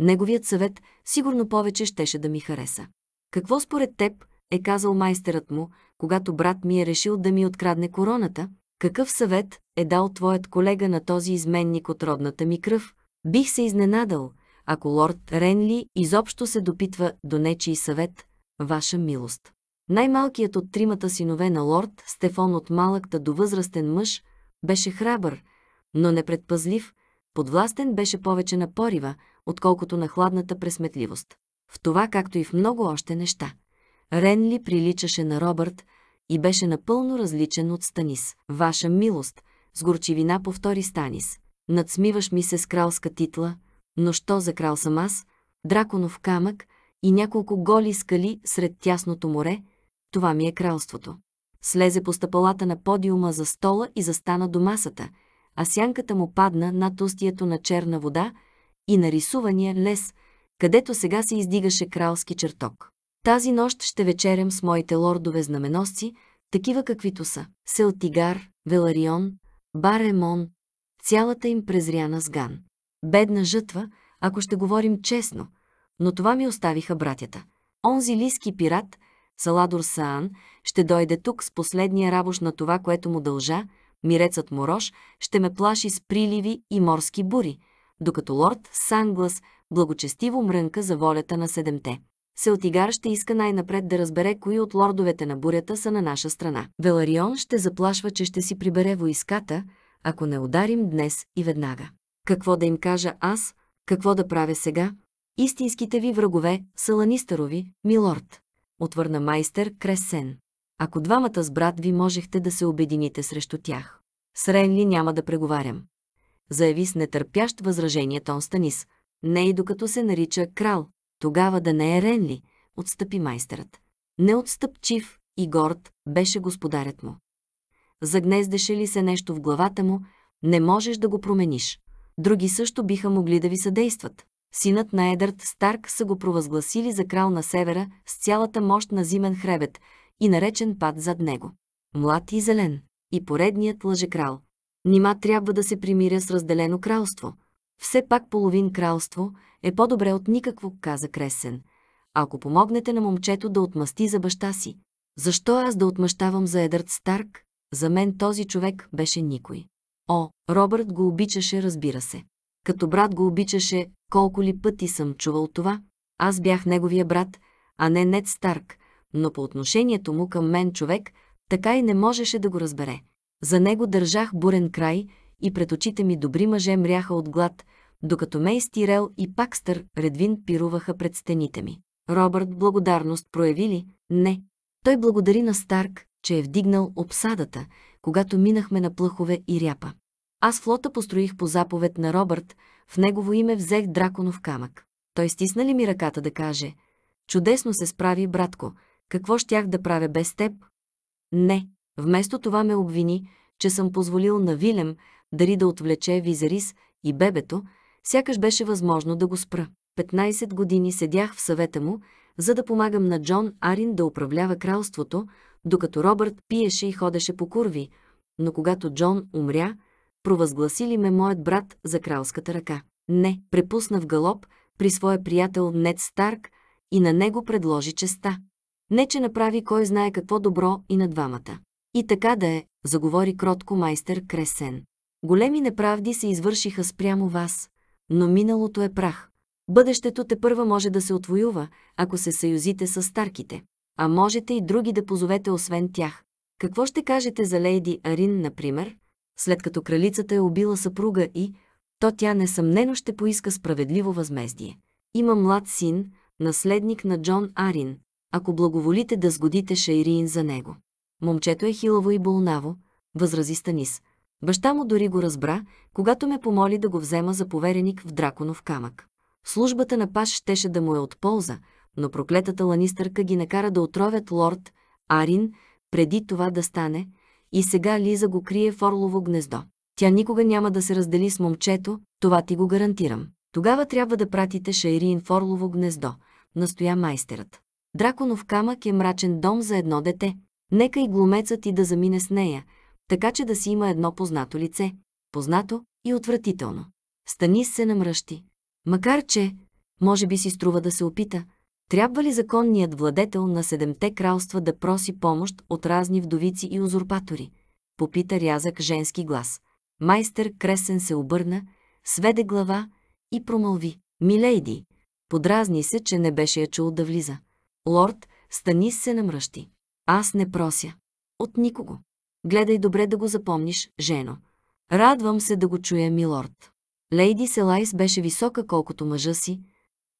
Неговият съвет сигурно повече щеше да ми хареса. Какво според теб е казал майстерът му, когато брат ми е решил да ми открадне короната? Какъв съвет е дал твоят колега на този изменник от родната ми кръв? Бих се изненадал, ако лорд Ренли изобщо се допитва до нечий съвет, ваша милост. Най-малкият от тримата синове на лорд, Стефон от малъкта до възрастен мъж, беше храбър, но непредпазлив, подвластен беше повече на порива, отколкото на хладната пресметливост. В това, както и в много още неща. Ренли приличаше на Робърт и беше напълно различен от Станис. Ваша милост, с горчивина повтори Станис. Надсмиваш ми се с кралска титла, но що за крал съм аз? Драконов камък и няколко голи скали сред тясното море, това ми е кралството. Слезе по стъпалата на подиума за стола и застана до масата, а сянката му падна над устието на черна вода – и нарисувания лес, където сега се издигаше кралски чертог. Тази нощ ще вечерям с моите лордове знаменосци, такива каквито са Селтигар, Веларион, Баремон, цялата им презряна сган. Бедна жътва, ако ще говорим честно, но това ми оставиха братята. Онзи лиски пират, Саладор Саан, ще дойде тук с последния рабош на това, което му дължа, мирецът Морош ще ме плаши с приливи и морски бури, докато лорд Санглас благочестиво мрънка за волята на седемте. Селтигар ще иска най-напред да разбере кои от лордовете на бурята са на наша страна. Веларион ще заплашва, че ще си прибере войската, ако не ударим днес и веднага. Какво да им кажа аз, какво да правя сега? Истинските ви врагове са ланистарови, милорд, отвърна майстер Кресен. Ако двамата с брат ви можехте да се обедините срещу тях. С Ренли няма да преговарям заяви с нетърпящ възражение Тон Станис. Не и докато се нарича крал, тогава да не е Ренли, отстъпи майстерът. Неотстъпчив и горд беше господарят му. Загнездеше ли се нещо в главата му, не можеш да го промениш. Други също биха могли да ви съдействат. Синът на Едърт Старк са го провъзгласили за крал на севера с цялата мощ на зимен хребет и наречен пад зад него. Млад и зелен. И поредният лъжекрал. Нима трябва да се примиря с разделено кралство. Все пак половин кралство е по-добре от никакво, каза Кресен. Ако помогнете на момчето да отмъсти за баща си. Защо аз да отмъщавам за Едърт Старк? За мен този човек беше никой. О, Робърт го обичаше, разбира се. Като брат го обичаше, колко ли пъти съм чувал това? Аз бях неговия брат, а не Нед Старк, но по отношението му към мен човек така и не можеше да го разбере. За него държах бурен край и пред очите ми добри мъже мряха от глад, докато Мейстирел и Пакстър Редвин пируваха пред стените ми. Робърт благодарност проявили? Не. Той благодари на Старк, че е вдигнал обсадата, когато минахме на плъхове и ряпа. Аз флота построих по заповед на Робърт, в негово име взех драконов камък. Той стисна ли ми ръката да каже «Чудесно се справи, братко, какво щях да правя без теб?» Не, Вместо това ме обвини, че съм позволил на Вилем дари да отвлече Визарис и бебето, сякаш беше възможно да го спра. 15 години седях в съвета му, за да помагам на Джон Арин да управлява кралството, докато Робърт пиеше и ходеше по курви, но когато Джон умря, провъзгласили ме моят брат за кралската ръка. Не, препусна в галоп при своя приятел Нед Старк и на него предложи честа. Не, че направи кой знае какво добро и на двамата. И така да е, заговори кротко майстър Кресен. Големи неправди се извършиха спрямо вас, но миналото е прах. Бъдещето те първа може да се отвоюва, ако се съюзите с старките. А можете и други да позовете освен тях. Какво ще кажете за лейди Арин, например, след като кралицата е убила съпруга и, то тя несъмнено ще поиска справедливо възмездие. Има млад син, наследник на Джон Арин, ако благоволите да сгодите Шейрин за него. Момчето е хилаво и болнаво, възрази Станис. Баща му дори го разбра, когато ме помоли да го взема за повереник в драконов камък. Службата на паш щеше да му е от полза, но проклетата ланистърка ги накара да отровят лорд Арин, преди това да стане, и сега Лиза го крие в орлово гнездо. Тя никога няма да се раздели с момчето, това ти го гарантирам. Тогава трябва да пратите Шайрин в орлово гнездо, настоя майстерът. Драконов камък е мрачен дом за едно дете, Нека и глумецът и да замине с нея, така че да си има едно познато лице, познато и отвратително. Станис се намръщи. Макар че, може би си струва да се опита, трябва ли законният владетел на седемте кралства да проси помощ от разни вдовици и узурпатори? Попита рязък женски глас. Майстър Кресен се обърна, сведе глава и промълви. Милейди! Подразни се, че не беше я чул да влиза. Лорд Станис се намръщи. Аз не прося. От никого. Гледай добре да го запомниш, жено. Радвам се да го чуя, милорд. Лейди Селайс беше висока колкото мъжа си,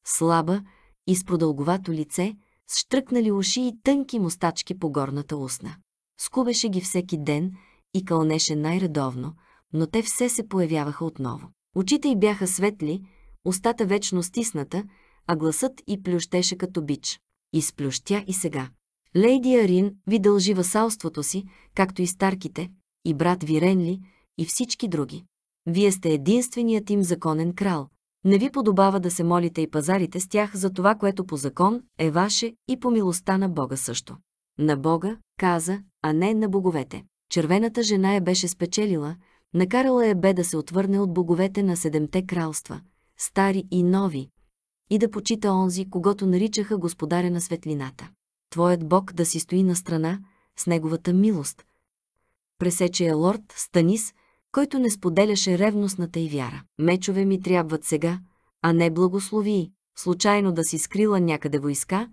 слаба и с продълговато лице, с штръкнали уши и тънки мустачки по горната устна. Скубеше ги всеки ден и кълнеше най-редовно, но те все се появяваха отново. Очите й бяха светли, устата вечно стисната, а гласът й плющеше като бич. Изплющя и сега. Лейди Арин ви дължи васалството си, както и старките, и брат Виренли, и всички други. Вие сте единственият им законен крал. Не ви подобава да се молите и пазарите с тях за това, което по закон е ваше и по милостта на Бога също. На Бога, каза, а не на боговете. Червената жена я беше спечелила, накарала я бе да се отвърне от боговете на седемте кралства, стари и нови, и да почита онзи, когато наричаха господаря на светлината. Твоят Бог да си стои на страна с Неговата милост. Пресече я е лорд Станис, който не споделяше ревностната и вяра. Мечове ми трябват сега, а не благослови, случайно да си скрила някъде войска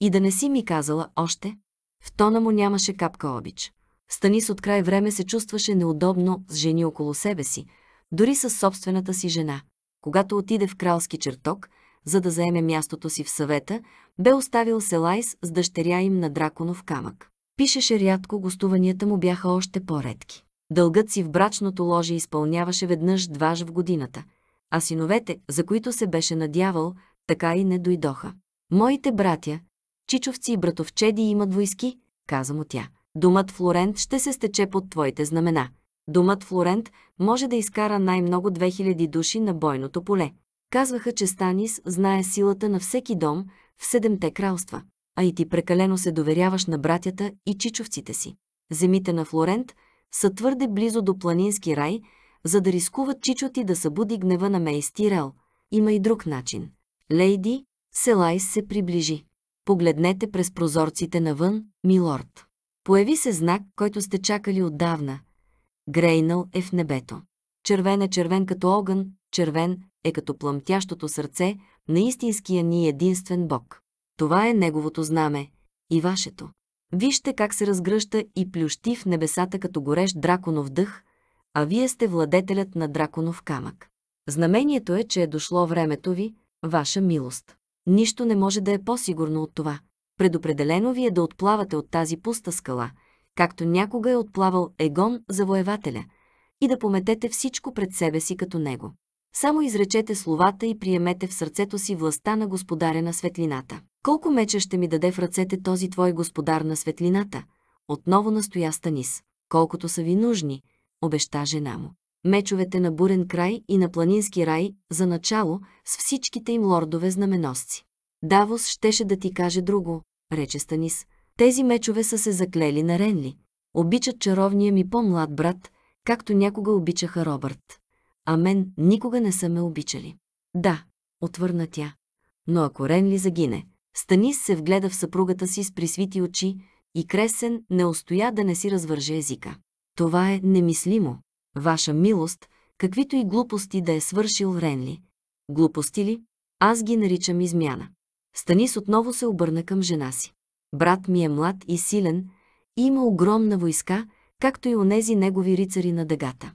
и да не си ми казала още. В тона му нямаше капка обич. Станис от край време се чувстваше неудобно с жени около себе си, дори с собствената си жена. Когато отиде в кралски чертог, за да заеме мястото си в съвета, бе оставил Селайс с дъщеря им на Драконов камък. Пишеше рядко, гостуванията му бяха още по-редки. Дългът си в брачното ложе изпълняваше веднъж дваж в годината, а синовете, за които се беше надявал, така и не дойдоха. Моите братя, чичовци и братовчеди имат войски, каза му тя. Думът Флорент ще се стече под твоите знамена. Думът Флорент може да изкара най-много 2000 души на бойното поле. Казваха, че Станис знае силата на всеки дом в седемте кралства, а и ти прекалено се доверяваш на братята и чичовците си. Земите на Флорент са твърде близо до планински рай, за да рискуват чичоти да събуди гнева на Мейстирел. Има и друг начин. Лейди, Селайс се приближи. Погледнете през прозорците навън, милорд. Появи се знак, който сте чакали отдавна. Грейнал е в небето. Червен е червен като огън, червен, е като плъмтящото сърце на истинския ни единствен Бог. Това е Неговото знаме и вашето. Вижте как се разгръща и плющи в небесата като горещ драконов дъх, а вие сте владетелят на драконов камък. Знамението е, че е дошло времето ви, ваша милост. Нищо не може да е по-сигурно от това. Предопределено ви е да отплавате от тази пуста скала, както някога е отплавал Егон завоевателя, и да пометете всичко пред себе си като него. Само изречете словата и приемете в сърцето си властта на Господаря на светлината. Колко меча ще ми даде в ръцете този твой Господар на светлината? Отново настоя Станис. Колкото са ви нужни, обеща жена му. Мечовете на бурен край и на планински рай, за начало, с всичките им лордове знаменосци. Давос щеше да ти каже друго, рече Станис. Тези мечове са се заклели на Ренли. Обичат чаровния ми по-млад брат, както някога обичаха Робърт а мен никога не са ме обичали. Да, отвърна тя. Но ако Ренли загине, Станис се вгледа в съпругата си с присвити очи и Кресен не устоя да не си развърже езика. Това е немислимо. Ваша милост, каквито и глупости да е свършил Ренли. Глупости ли? Аз ги наричам измяна. Станис отново се обърна към жена си. Брат ми е млад и силен и има огромна войска, както и онези негови рицари на дъгата.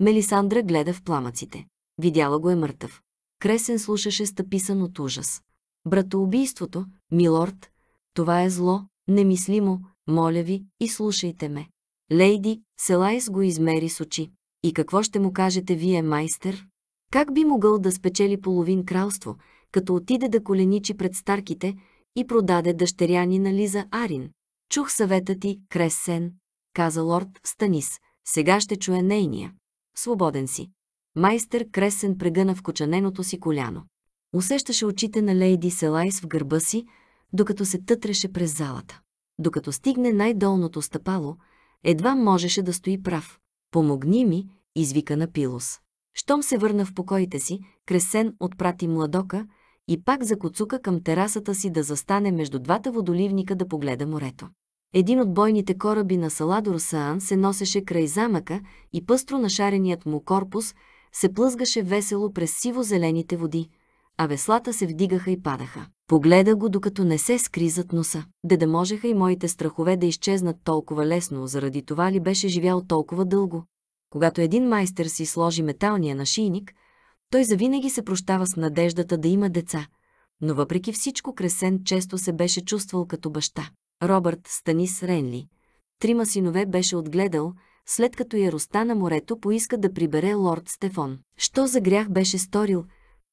Мелисандра гледа в пламъците. Видяла го е мъртъв. Кресен слушаше стъписан от ужас. Братоубийството, милорд, това е зло, немислимо, моля ви и слушайте ме. Лейди, Селайс го измери с очи. И какво ще му кажете вие, майстер? Как би могъл да спечели половин кралство, като отиде да коленичи пред старките и продаде дъщеря ни на Лиза Арин? Чух съвета ти, Кресен, каза лорд Станис. Сега ще чуя нейния. Свободен си. Майстър Кресен прегъна в кочаненото си коляно. Усещаше очите на Лейди Селайс в гърба си, докато се тътреше през залата. Докато стигне най-долното стъпало, едва можеше да стои прав. Помогни ми, извика на Пилос. Щом се върна в покоите си, Кресен отпрати младока и пак закоцука към терасата си да застане между двата водоливника да погледа морето. Един от бойните кораби на Саладор Саан се носеше край замъка и пъстро нашареният му корпус се плъзгаше весело през сиво-зелените води, а веслата се вдигаха и падаха. Погледа го, докато не се скри зад носа. Де да можеха и моите страхове да изчезнат толкова лесно, заради това ли беше живял толкова дълго. Когато един майстер си сложи металния нашийник, той завинаги се прощава с надеждата да има деца, но въпреки всичко Кресен често се беше чувствал като баща. Робърт Станис Ренли. Трима синове беше отгледал, след като яроста на морето поиска да прибере лорд Стефон. Що за грях беше сторил,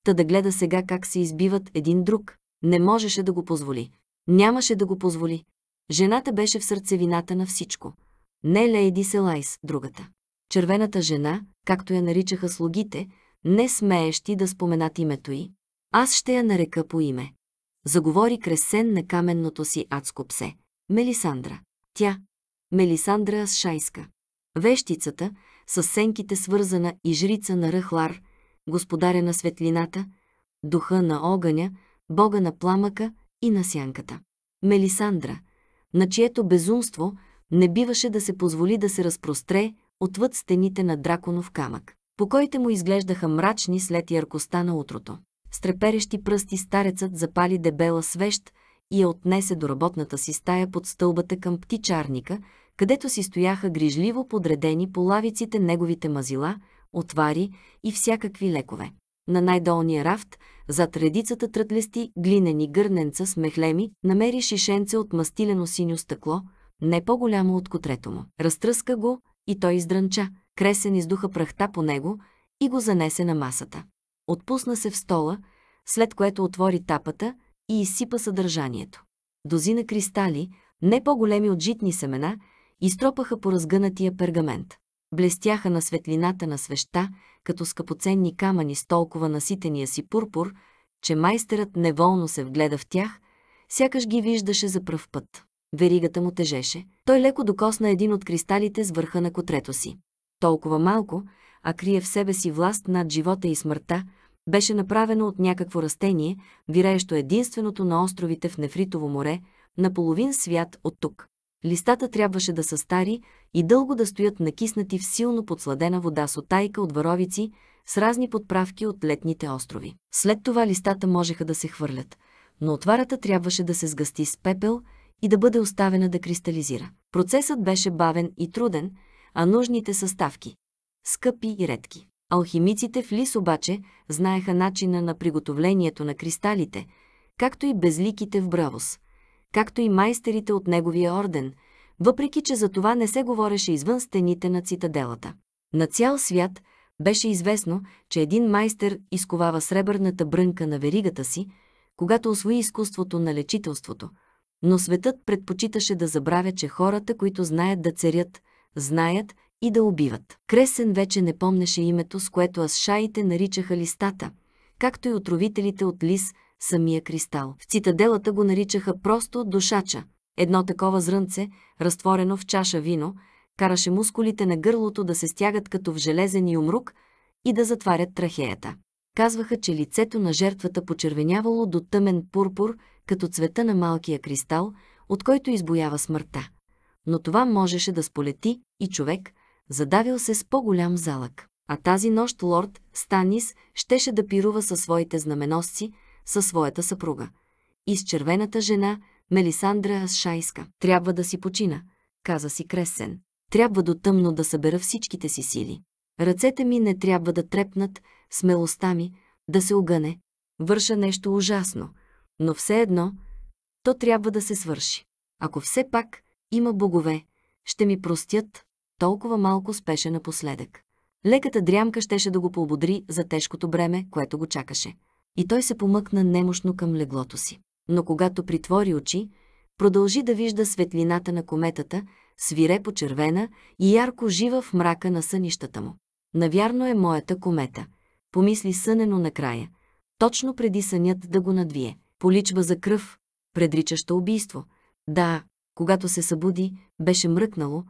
та да гледа сега как се избиват един друг. Не можеше да го позволи. Нямаше да го позволи. Жената беше в сърцевината на всичко. Не Лейди Селайс, другата. Червената жена, както я наричаха слугите, не смеещи да споменат името й. Аз ще я нарека по име заговори кресен на каменното си адско псе. Мелисандра. Тя, Мелисандра Асшайска. Вещицата, с сенките свързана и жрица на Ръхлар, господаря на светлината, духа на огъня, бога на пламъка и на сянката. Мелисандра, на чието безумство не биваше да се позволи да се разпростре отвъд стените на драконов камък. Покоите му изглеждаха мрачни след яркостта на утрото. С треперещи пръсти старецът запали дебела свещ и я отнесе до работната си стая под стълбата към птичарника, където си стояха грижливо подредени по лавиците неговите мазила, отвари и всякакви лекове. На най-долния рафт, зад редицата трътлести глинени гърненца с мехлеми, намери шишенце от мастилено синьо стъкло, не по-голямо от котрето му. Разтръска го и той издрънча. Кресен издуха прахта по него и го занесе на масата отпусна се в стола, след което отвори тапата и изсипа съдържанието. Дозина кристали, не по-големи от житни семена, изтропаха по разгънатия пергамент. Блестяха на светлината на свеща, като скъпоценни камъни с толкова наситения си пурпур, че майстерът неволно се вгледа в тях, сякаш ги виждаше за пръв път. Веригата му тежеше. Той леко докосна един от кристалите с върха на котрето си. Толкова малко, а крие в себе си власт над живота и смъртта, беше направено от някакво растение, вираещо единственото на островите в Нефритово море, на половин свят от тук. Листата трябваше да са стари и дълго да стоят накиснати в силно подсладена вода с отайка от варовици, с разни подправки от летните острови. След това листата можеха да се хвърлят, но отварата трябваше да се сгъсти с пепел и да бъде оставена да кристализира. Процесът беше бавен и труден, а нужните съставки – скъпи и редки. Алхимиците в Лис обаче знаеха начина на приготовлението на кристалите, както и безликите в Бравос, както и майстерите от неговия орден, въпреки че за това не се говореше извън стените на цитаделата. На цял свят беше известно, че един майстер изковава сребърната брънка на веригата си, когато освои изкуството на лечителството, но светът предпочиташе да забравя, че хората, които знаят да царят, знаят и да убиват. Кресен вече не помнеше името, с което асшаите наричаха листата, както и отровителите от лис, самия кристал. В цитаделата го наричаха просто душача. Едно такова зрънце, разтворено в чаша вино, караше мускулите на гърлото да се стягат като в железен юмрук и да затварят трахеята. Казваха, че лицето на жертвата почервенявало до тъмен пурпур, като цвета на малкия кристал, от който избоява смъртта. Но това можеше да сполети и човек, задавил се с по-голям залък. А тази нощ лорд Станис щеше да пирува със своите знаменосци, със своята съпруга. И с червената жена, Мелисандра Асшайска. Трябва да си почина, каза си Кресен. Трябва до тъмно да събера всичките си сили. Ръцете ми не трябва да трепнат, смелостта ми да се огъне. Върша нещо ужасно, но все едно, то трябва да се свърши. Ако все пак има богове, ще ми простят, толкова малко спеше напоследък. Леката дрямка щеше да го поободри за тежкото бреме, което го чакаше. И той се помъкна немощно към леглото си. Но когато притвори очи, продължи да вижда светлината на кометата, свирепо червена и ярко жива в мрака на сънищата му. Навярно е моята комета. Помисли сънено накрая. Точно преди сънят да го надвие. Поличба за кръв, предричаща убийство. Да, когато се събуди, беше мръкнало,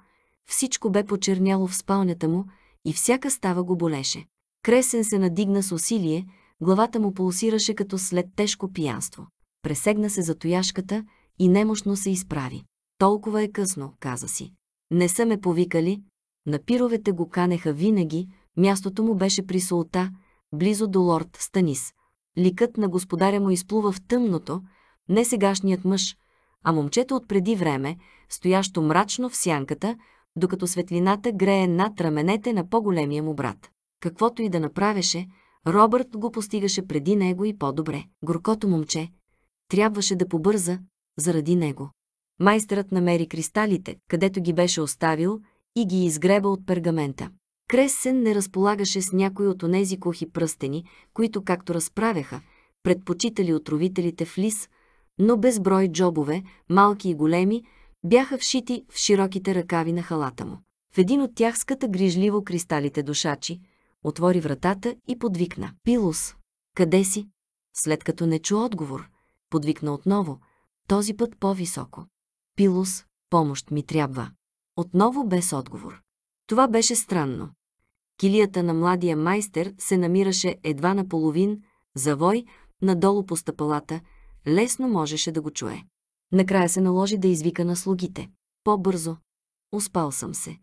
всичко бе почерняло в спалнята му и всяка става го болеше. Кресен се надигна с усилие, главата му пулсираше като след тежко пиянство. Пресегна се за тояшката и немощно се изправи. Толкова е късно, каза си. Не са ме повикали. На пировете го канеха винаги, мястото му беше при солта, близо до лорд Станис. Ликът на господаря му изплува в тъмното, не сегашният мъж, а момчето от преди време, стоящо мрачно в сянката, докато светлината грее над раменете на по-големия му брат. Каквото и да направеше, Робърт го постигаше преди него и по-добре. Горкото момче трябваше да побърза заради него. Майстерът намери кристалите, където ги беше оставил, и ги изгреба от пергамента. Кресен не разполагаше с някой от онези кухи пръстени, които, както разправяха, предпочитали отровителите в лис, но безброй джобове, малки и големи, бяха вшити в широките ръкави на халата му. В един от тях ската грижливо кристалите душачи, отвори вратата и подвикна. Пилус, къде си? След като не чу отговор, подвикна отново, този път по-високо. Пилус, помощ ми трябва. Отново без отговор. Това беше странно. Килията на младия майстер се намираше едва наполовин, завой, надолу по стъпалата, лесно можеше да го чуе. Накрая се наложи да извика на слугите. По-бързо. Успал съм се.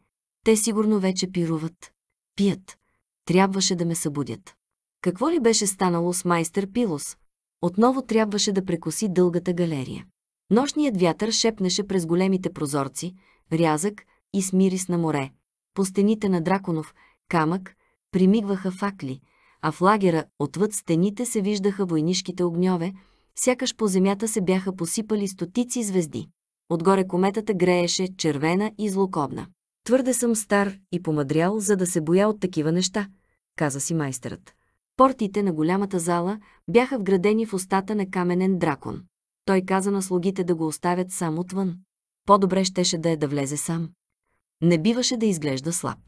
Те сигурно вече пируват. Пият. Трябваше да ме събудят. Какво ли беше станало с майстър Пилос? Отново трябваше да прекоси дългата галерия. Нощният вятър шепнеше през големите прозорци, рязък и смирис на море. По стените на Драконов, камък, примигваха факли, а в лагера, отвъд стените, се виждаха войнишките огньове, сякаш по земята се бяха посипали стотици звезди. Отгоре кометата грееше, червена и злокобна. Твърде съм стар и помадрял, за да се боя от такива неща, каза си майстерът. Портите на голямата зала бяха вградени в устата на каменен дракон. Той каза на слугите да го оставят сам отвън. По-добре щеше да е да влезе сам. Не биваше да изглежда слаб.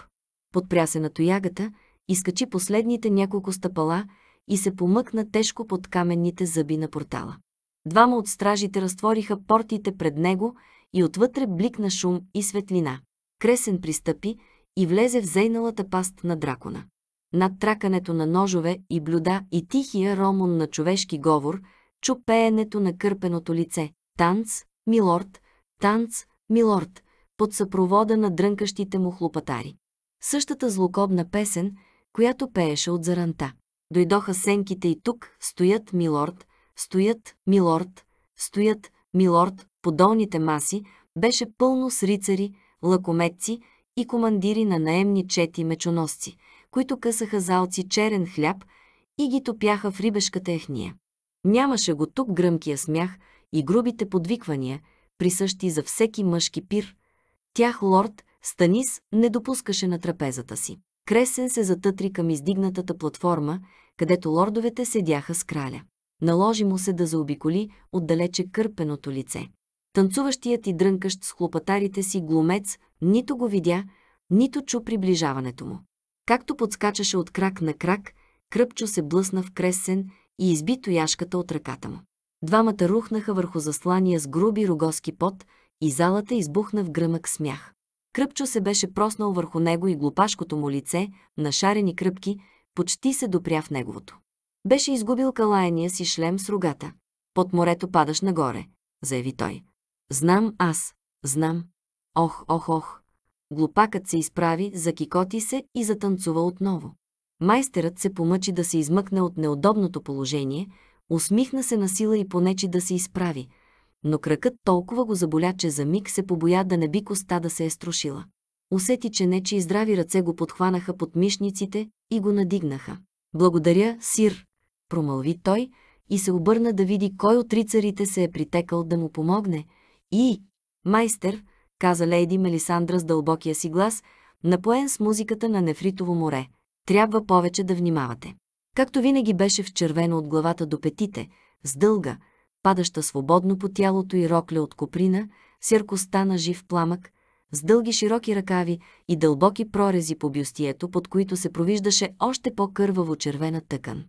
Подпря се на тоягата, изкачи последните няколко стъпала и се помъкна тежко под каменните зъби на портала. Двама от стражите разтвориха портите пред него и отвътре бликна шум и светлина. Кресен пристъпи и влезе в зейналата паст на дракона. Над тракането на ножове и блюда и тихия ромон на човешки говор чу пеенето на кърпеното лице. Танц, милорд, танц, милорд, под съпровода на дрънкащите му хлопатари. Същата злокобна песен, която пееше от заранта. Дойдоха сенките и тук, стоят, милорд, стоят, милорд, стоят, милорд, по долните маси беше пълно с рицари, лакометци и командири на наемни чети мечоносци, които късаха залци черен хляб и ги топяха в рибешката ехния. Нямаше го тук гръмкия смях и грубите подвиквания, присъщи за всеки мъжки пир. Тях лорд Станис не допускаше на трапезата си. Кресен се затътри към издигнатата платформа, където лордовете седяха с краля. Наложи му се да заобиколи отдалече кърпеното лице. Танцуващият и дрънкащ с хлопатарите си глумец нито го видя, нито чу приближаването му. Както подскачаше от крак на крак, кръпчо се блъсна в кресен и изби тояшката от ръката му. Двамата рухнаха върху заслания с груби рогоски пот и залата избухна в гръмък смях. Кръпчо се беше проснал върху него и глупашкото му лице, на шарени кръпки, почти се допря в неговото. Беше изгубил калаяния си шлем с рогата. Под морето падаш нагоре, заяви той. Знам аз, знам. Ох, ох, ох. Глупакът се изправи, закикоти се и затанцува отново. Майстерът се помъчи да се измъкне от неудобното положение, усмихна се на сила и понечи да се изправи – но кракът толкова го заболя, че за миг се побоя да не би коста да се е струшила. Усети, че нечи и здрави ръце го подхванаха под мишниците и го надигнаха. «Благодаря, сир!» – промълви той и се обърна да види кой от рицарите се е притекал да му помогне. И, майстер, каза лейди Мелисандра с дълбокия си глас, напоен с музиката на Нефритово море. Трябва повече да внимавате. Както винаги беше в червено от главата до петите, с дълга, падаща свободно по тялото и рокля от коприна, сирко стана жив пламък, с дълги широки ръкави и дълбоки прорези по бюстието, под които се провиждаше още по-кърваво червена тъкан.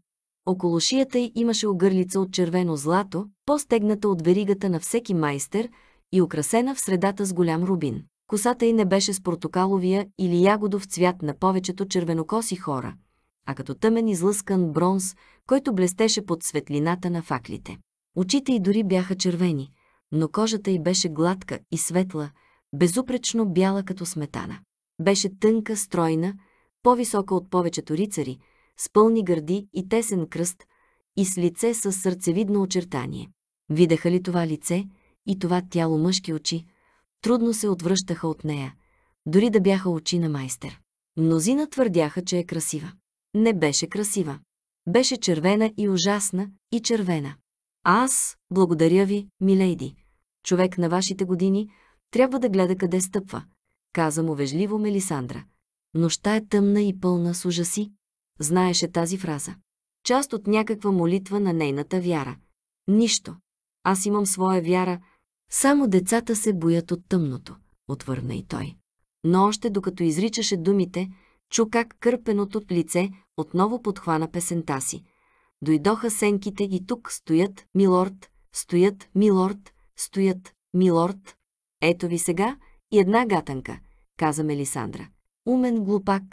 Около шията й имаше огърлица от червено злато, по-стегната от веригата на всеки майстер и украсена в средата с голям рубин. Косата й не беше с портокаловия или ягодов цвят на повечето червенокоси хора, а като тъмен излъскан бронз, който блестеше под светлината на факлите. Очите й дори бяха червени, но кожата й беше гладка и светла, безупречно бяла като сметана. Беше тънка, стройна, по-висока от повечето рицари, с пълни гърди и тесен кръст, и с лице с сърцевидно очертание. Видаха ли това лице и това тяло мъжки очи, трудно се отвръщаха от нея, дори да бяха очи на майстер. Мнозина твърдяха, че е красива. Не беше красива. Беше червена и ужасна, и червена аз, благодаря ви, милейди. Човек на вашите години трябва да гледа къде стъпва, каза му вежливо Мелисандра. Нощта е тъмна и пълна с ужаси. Знаеше тази фраза. Част от някаква молитва на нейната вяра. Нищо. Аз имам своя вяра. Само децата се боят от тъмното, отвърна и той. Но още докато изричаше думите, чу как кърпеното лице отново подхвана песента си. Дойдоха сенките и тук стоят, милорд, стоят, милорд, стоят, милорд. Ето ви сега и една гатанка, каза Мелисандра. Умен глупак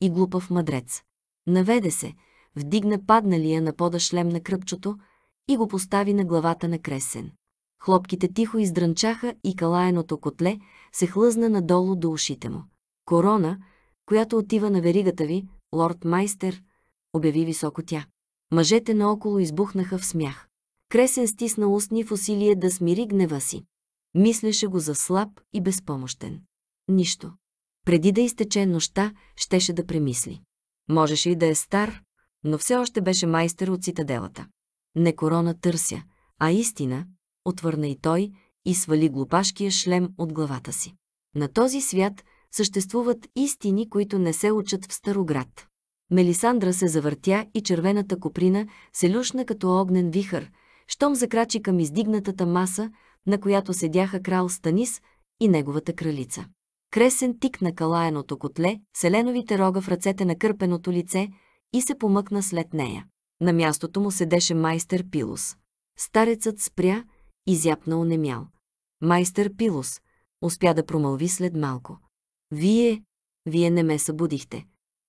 и глупав мъдрец. Наведе се, вдигна падналия на пода шлем на кръпчето и го постави на главата на кресен. Хлопките тихо издрънчаха и калаеното котле се хлъзна надолу до ушите му. Корона, която отива на веригата ви, лорд майстер, обяви високо тя. Мъжете наоколо избухнаха в смях. Кресен стисна устни в усилие да смири гнева си. Мислеше го за слаб и безпомощен. Нищо. Преди да изтече нощта, щеше да премисли. Можеше и да е стар, но все още беше майстер от цитаделата. Не корона търся, а истина, отвърна и той и свали глупашкия шлем от главата си. На този свят съществуват истини, които не се учат в Староград. Мелисандра се завъртя и червената коприна се люшна като огнен вихър, щом закрачи към издигнатата маса, на която седяха крал Станис и неговата кралица. Кресен тикна калаеното котле, селеновите рога в ръцете на кърпеното лице и се помъкна след нея. На мястото му седеше майстър Пилос. Старецът спря и зяпна онемял. Майстър Пилос успя да промълви след малко. Вие, вие не ме събудихте.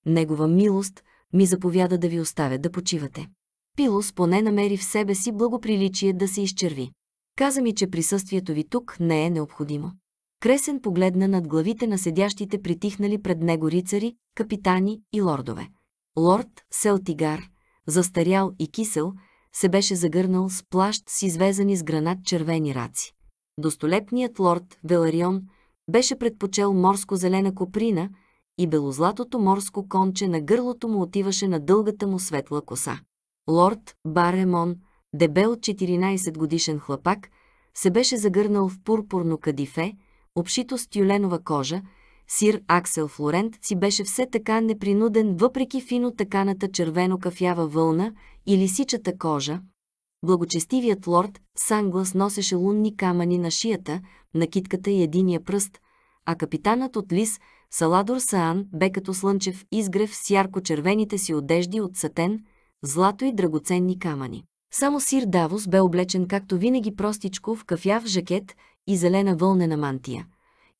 Негова милост ми заповяда да ви оставя да почивате. Пилос поне намери в себе си благоприличие да се изчерви. Каза ми, че присъствието ви тук не е необходимо. Кресен погледна над главите на седящите притихнали пред него рицари, капитани и лордове. Лорд Селтигар, застарял и кисел, се беше загърнал с плащ с извезани с гранат червени раци. Достолепният лорд Веларион беше предпочел морско-зелена коприна – и белозлатото морско конче на гърлото му отиваше на дългата му светла коса. Лорд Баремон, дебел 14 годишен хлапак, се беше загърнал в пурпурно кадифе, общито с тюленова кожа, сир Аксел Флорент си беше все така непринуден въпреки фино таканата червено-кафява вълна и лисичата кожа. Благочестивият лорд Санглас носеше лунни камъни на шията, на китката и единия пръст, а капитанът от Лис – Саладор Саан бе като слънчев изгрев с ярко-червените си одежди от сатен, злато и драгоценни камъни. Само сир Давос бе облечен както винаги простичко в кафяв жакет и зелена вълнена мантия.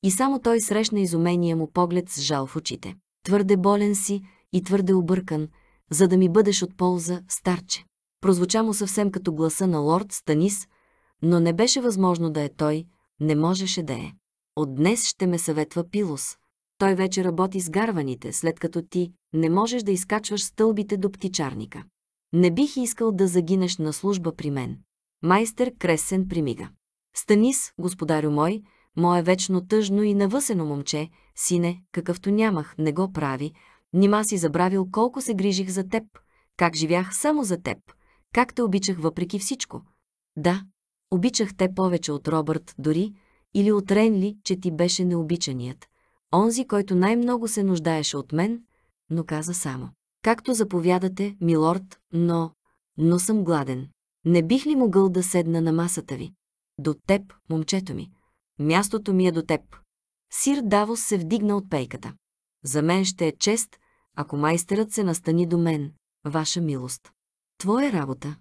И само той срещна изумения му поглед с жал в очите. Твърде болен си и твърде объркан, за да ми бъдеш от полза, старче. Прозвуча му съвсем като гласа на лорд Станис, но не беше възможно да е той, не можеше да е. От днес ще ме съветва Пилос, той вече работи с гарваните, след като ти не можеш да изкачваш стълбите до птичарника. Не бих искал да загинеш на служба при мен. Майстер Кресен примига. Станис, господарю мой, мое вечно тъжно и навъсено момче, сине, какъвто нямах, не го прави, нима си забравил колко се грижих за теб, как живях само за теб, как те обичах въпреки всичко. Да, обичах те повече от Робърт дори, или от Ренли, че ти беше необичаният – онзи, който най-много се нуждаеше от мен, но каза само. Както заповядате, милорд, но... но съм гладен. Не бих ли могъл да седна на масата ви? До теб, момчето ми. Мястото ми е до теб. Сир Давос се вдигна от пейката. За мен ще е чест, ако майстерът се настани до мен, ваша милост. Твоя работа.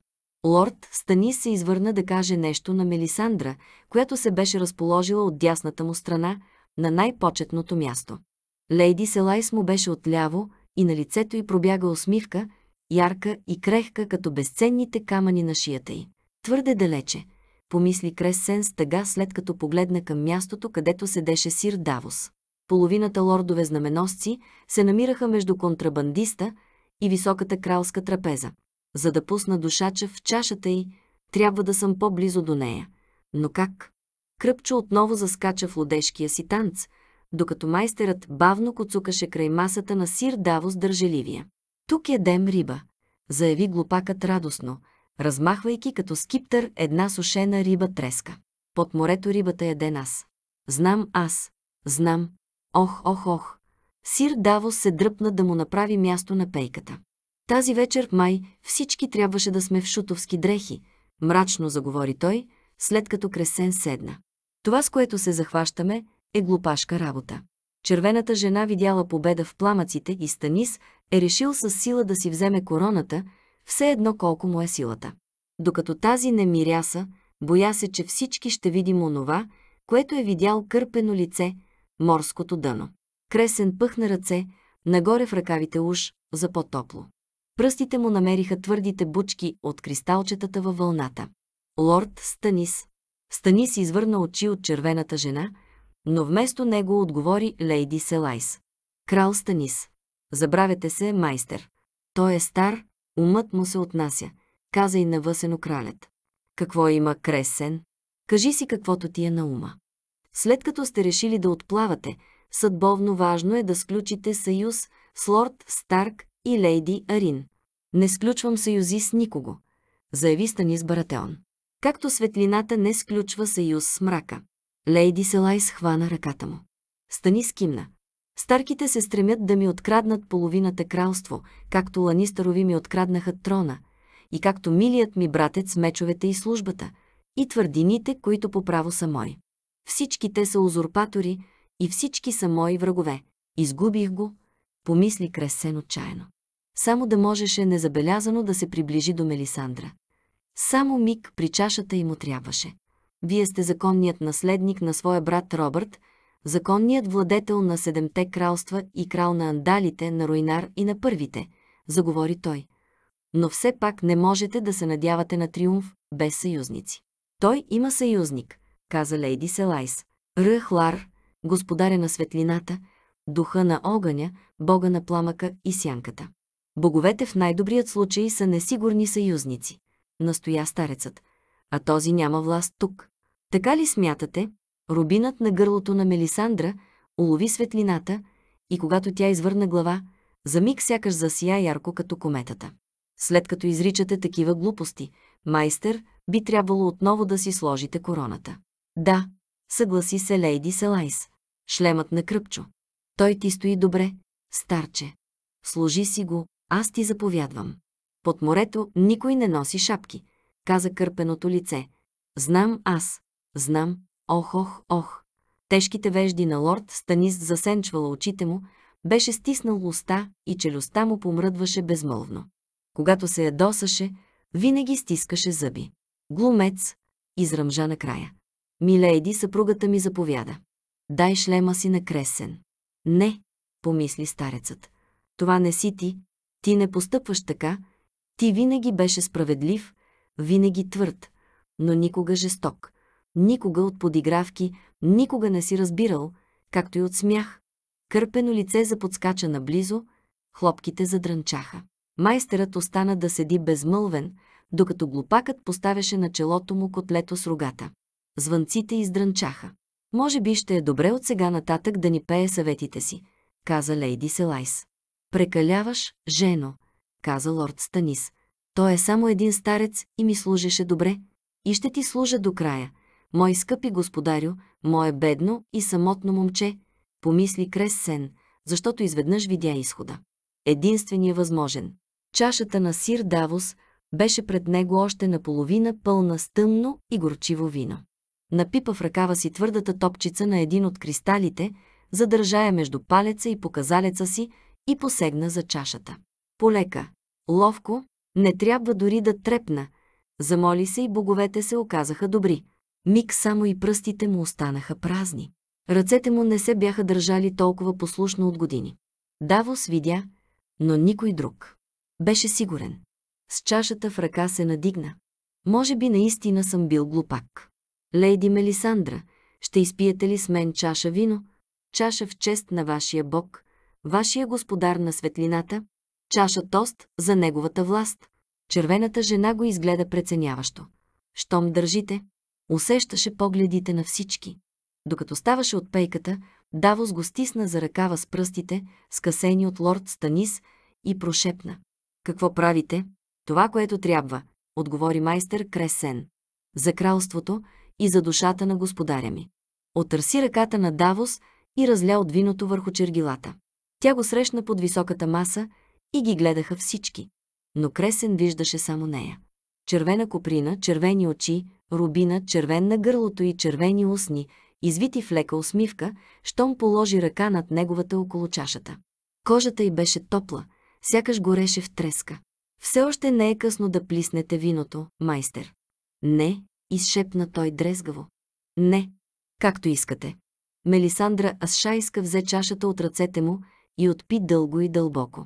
Лорд Стани се извърна да каже нещо на Мелисандра, която се беше разположила от дясната му страна, на най-почетното място. Лейди Селайс му беше отляво и на лицето й пробяга усмивка, ярка и крехка като безценните камъни на шията й. Твърде далече, помисли Крессен с тъга след като погледна към мястото, където седеше сир Давос. Половината лордове знаменосци се намираха между контрабандиста и високата кралска трапеза. За да пусна душача в чашата й, трябва да съм по-близо до нея. Но как? Кръпчо отново заскача в лодежкия си танц, докато майстерът бавно коцукаше край масата на сир Давос държеливия. Тук ядем риба, заяви глупакът радостно, размахвайки като скиптър една сушена риба треска. Под морето рибата яде нас. Знам аз. Знам. Ох, ох, ох. Сир Давос се дръпна да му направи място на пейката. Тази вечер, май, всички трябваше да сме в шутовски дрехи, мрачно заговори той, след като Кресен седна. Това, с което се захващаме, е глупашка работа. Червената жена видяла победа в пламъците и Станис е решил с сила да си вземе короната, все едно колко му е силата. Докато тази не миряса, боя се, че всички ще видим онова, което е видял кърпено лице, морското дъно. Кресен пъхна ръце, нагоре в ръкавите уж, за по-топло. Пръстите му намериха твърдите бучки от кристалчетата във вълната. Лорд Станис, Стани си извърна очи от червената жена, но вместо него отговори лейди Селайс. Крал Станис. Забравете се, майстер. Той е стар, умът му се отнася, каза и навъсено кралят. Какво има, Кресен? Кажи си каквото ти е на ума. След като сте решили да отплавате, съдбовно важно е да сключите съюз с лорд Старк и лейди Арин. Не сключвам съюзи с никого, заяви Станис Баратеон както светлината не сключва съюз с мрака. Лейди Селай схвана ръката му. Стани скимна. Старките се стремят да ми откраднат половината кралство, както ланистарови ми откраднаха трона, и както милият ми братец мечовете и службата, и твърдините, които по право са мои. Всички те са узурпатори и всички са мои врагове. Изгубих го, помисли Кресен отчаяно. Само да можеше незабелязано да се приближи до Мелисандра. Само миг при чашата им трябваше. Вие сте законният наследник на своя брат Робърт, законният владетел на Седемте кралства и крал на андалите, на Руинар и на първите, заговори той. Но все пак не можете да се надявате на триумф без съюзници. Той има съюзник, каза Лейди Селайс. Ръхлар, господаря на светлината, духа на огъня, бога на пламъка и сянката. Боговете в най-добрият случай са несигурни съюзници настоя старецът. А този няма власт тук. Така ли смятате? Рубинът на гърлото на Мелисандра улови светлината и когато тя извърна глава, за миг сякаш засия ярко като кометата. След като изричате такива глупости, майстер, би трябвало отново да си сложите короната. Да, съгласи се Лейди Селайс. Шлемът на кръпчо. Той ти стои добре, старче. Служи си го, аз ти заповядвам. Под морето никой не носи шапки, каза кърпеното лице. Знам аз, знам, ох, ох, ох. Тежките вежди на лорд станист засенчвала очите му, беше стиснал уста и челюстта му помръдваше безмълвно. Когато се ядосаше, винаги стискаше зъби. Глумец, изръмжа накрая. Милейди, съпругата ми заповяда. Дай шлема си на кресен. Не, помисли старецът. Това не си ти. Ти не постъпваш така, ти винаги беше справедлив, винаги твърд, но никога жесток. Никога от подигравки, никога не си разбирал, както и от смях. Кърпено лице заподскача наблизо, хлопките задрънчаха. Майстерът остана да седи безмълвен, докато глупакът поставяше на челото му котлето с рогата. Звънците издрънчаха. Може би ще е добре от сега нататък да ни пее съветите си, каза лейди Селайс. Прекаляваш, жено, каза лорд Станис. Той е само един старец и ми служеше добре. И ще ти служа до края. Мой скъпи господарю, мое бедно и самотно момче, помисли Сен, защото изведнъж видя изхода. Единственият възможен. Чашата на сир Давос беше пред него още наполовина пълна с тъмно и горчиво вино. Напипа в ръкава си твърдата топчица на един от кристалите, задържая между палеца и показалеца си и посегна за чашата. Полека, Ловко, не трябва дори да трепна. Замоли се и боговете се оказаха добри. Миг само и пръстите му останаха празни. Ръцете му не се бяха държали толкова послушно от години. Давос видя, но никой друг. Беше сигурен. С чашата в ръка се надигна. Може би наистина съм бил глупак. Лейди Мелисандра, ще изпиете ли с мен чаша вино? Чаша в чест на вашия бог, вашия господар на светлината, Чаша тост за неговата власт. Червената жена го изгледа преценяващо. Щом държите, усещаше погледите на всички. Докато ставаше от пейката, Давос го стисна за ръкава с пръстите, скъсени от лорд Станис, и прошепна. «Какво правите? Това, което трябва», отговори майстър Кресен. «За кралството и за душата на господаря ми». Отърси ръката на Давос и разля от виното върху чергилата. Тя го срещна под високата маса и ги гледаха всички. Но Кресен виждаше само нея. Червена коприна, червени очи, рубина, червен на гърлото и червени устни, извити в лека усмивка, щом положи ръка над неговата около чашата. Кожата й беше топла, сякаш гореше в треска. Все още не е късно да плиснете виното, майстер. Не, изшепна той дрезгаво. Не, както искате. Мелисандра Асшайска взе чашата от ръцете му и отпи дълго и дълбоко.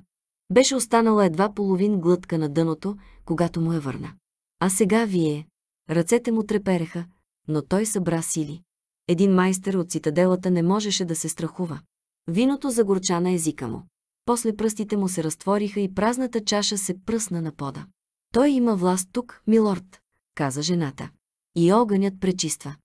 Беше останала едва половин глътка на дъното, когато му я върна. А сега вие. Ръцете му трепереха, но той събра сили. Един майстер от цитаделата не можеше да се страхува. Виното загорча на езика му. После пръстите му се разтвориха и празната чаша се пръсна на пода. Той има власт тук, милорд, каза жената. И огънят пречиства.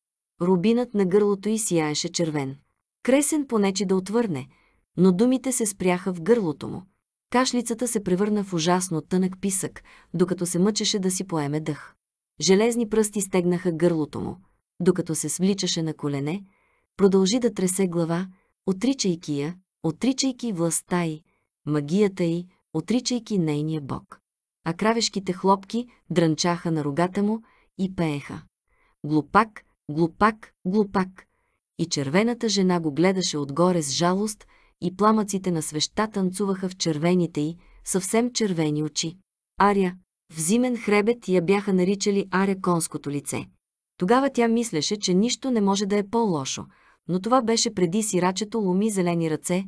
Рубинът на гърлото й сияеше червен. Кресен понече да отвърне, но думите се спряха в гърлото му. Кашлицата се превърна в ужасно тънък писък, докато се мъчеше да си поеме дъх. Железни пръсти стегнаха гърлото му, докато се свличаше на колене, продължи да тресе глава, отричайки я, отричайки властта й, магията й, отричайки нейния бог. А кравешките хлопки дрънчаха на рогата му и пееха. Глупак, глупак, глупак. И червената жена го гледаше отгоре с жалост, и пламъците на свеща танцуваха в червените й, съвсем червени очи. Ария, в зимен хребет я бяха наричали Аря конското лице. Тогава тя мислеше, че нищо не може да е по-лошо, но това беше преди сирачето ломи зелени ръце,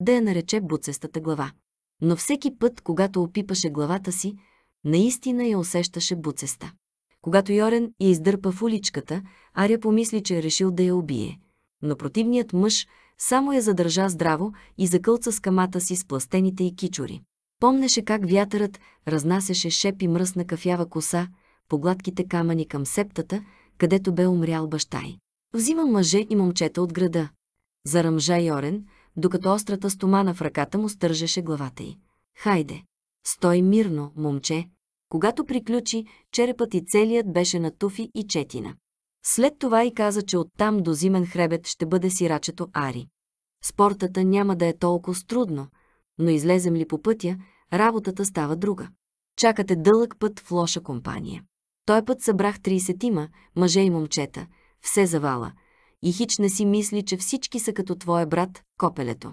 да я нарече буцестата глава. Но всеки път, когато опипаше главата си, наистина я усещаше буцеста. Когато Йорен я издърпа в уличката, Аря помисли, че е решил да я убие. Но противният мъж само я задържа здраво и закълца с камата си с пластените и кичори. Помнеше как вятърът разнасяше шеп и мръсна кафява коса по гладките камъни към септата, където бе умрял баща й. Взима мъже и момчета от града. Заръмжа Йорен, докато острата стомана в ръката му стържеше главата й. Хайде! Стой мирно, момче! Когато приключи, черепът и целият беше на туфи и четина. След това и каза, че оттам до зимен хребет ще бъде сирачето Ари. Спортата няма да е толкова трудно, но излезем ли по пътя, работата става друга. Чакате дълъг път в лоша компания. Той път събрах 30-ма, мъже и момчета, все завала. И хич не си мисли, че всички са като твоя брат, копелето.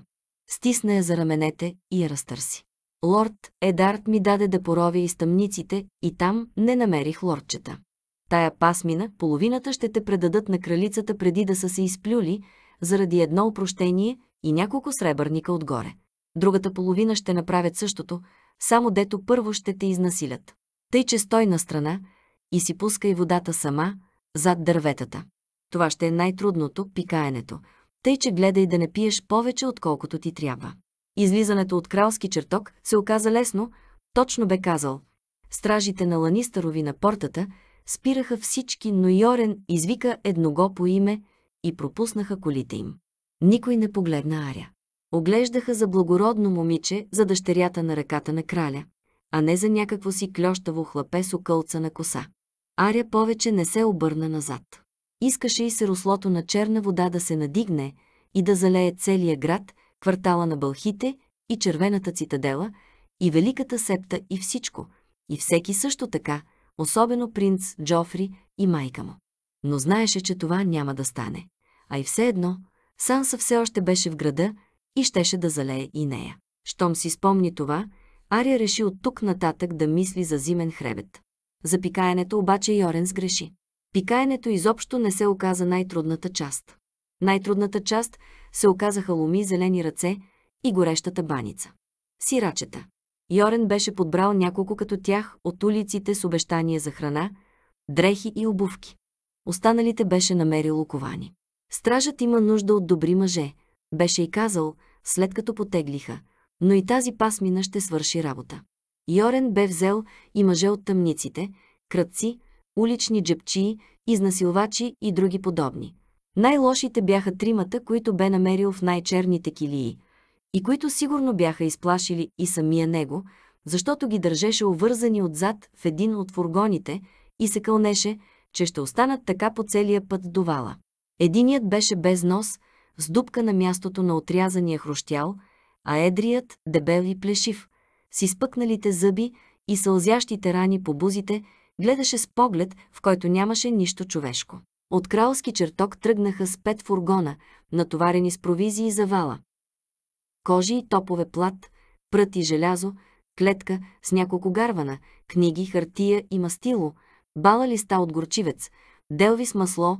Стисна я за раменете и я разтърси. Лорд Едарт ми даде да порови из тъмниците и там не намерих лордчета. Тая пасмина, половината ще те предадат на кралицата преди да са се изплюли, заради едно опрощение и няколко сребърника отгоре. Другата половина ще направят същото, само дето първо ще те изнасилят. Тъй, че стой на страна и си пускай водата сама, зад дърветата. Това ще е най-трудното – пикаенето. Тъй, че гледай да не пиеш повече, отколкото ти трябва. Излизането от кралски чертог се оказа лесно, точно бе казал. Стражите на Ланистарови на портата – спираха всички, но Йорен извика едного по име и пропуснаха колите им. Никой не погледна Аря. Оглеждаха за благородно момиче, за дъщерята на ръката на краля, а не за някакво си клющаво хлапе с окълца на коса. Аря повече не се обърна назад. Искаше и се на черна вода да се надигне и да залее целия град, квартала на бълхите и червената цитадела, и великата септа и всичко, и всеки също така, особено принц Джофри и майка му. Но знаеше, че това няма да стане. А и все едно, Санса все още беше в града и щеше да залее и нея. Щом си спомни това, Ария реши от тук нататък да мисли за зимен хребет. За пикаенето обаче Йорен сгреши. Пикаенето изобщо не се оказа най-трудната част. Най-трудната част се оказаха луми зелени ръце и горещата баница. Сирачета. Йорен беше подбрал няколко като тях от улиците с обещания за храна, дрехи и обувки. Останалите беше намерил ковани. Стражът има нужда от добри мъже, беше и казал, след като потеглиха, но и тази пасмина ще свърши работа. Йорен бе взел и мъже от тъмниците, кръци, улични джепчии, изнасилвачи и други подобни. Най-лошите бяха тримата, които бе намерил в най-черните килии – и които сигурно бяха изплашили и самия него, защото ги държеше увързани отзад в един от фургоните и се кълнеше, че ще останат така по целия път до вала. Единият беше без нос, с дупка на мястото на отрязания хрущял, а едрият – дебел и плешив, с изпъкналите зъби и сълзящите рани по бузите, гледаше с поглед, в който нямаше нищо човешко. От кралски чертог тръгнаха с пет фургона, натоварени с провизии за вала кожи и топове плат, прът и желязо, клетка с няколко гарвана, книги, хартия и мастило, бала листа от горчивец, делви с масло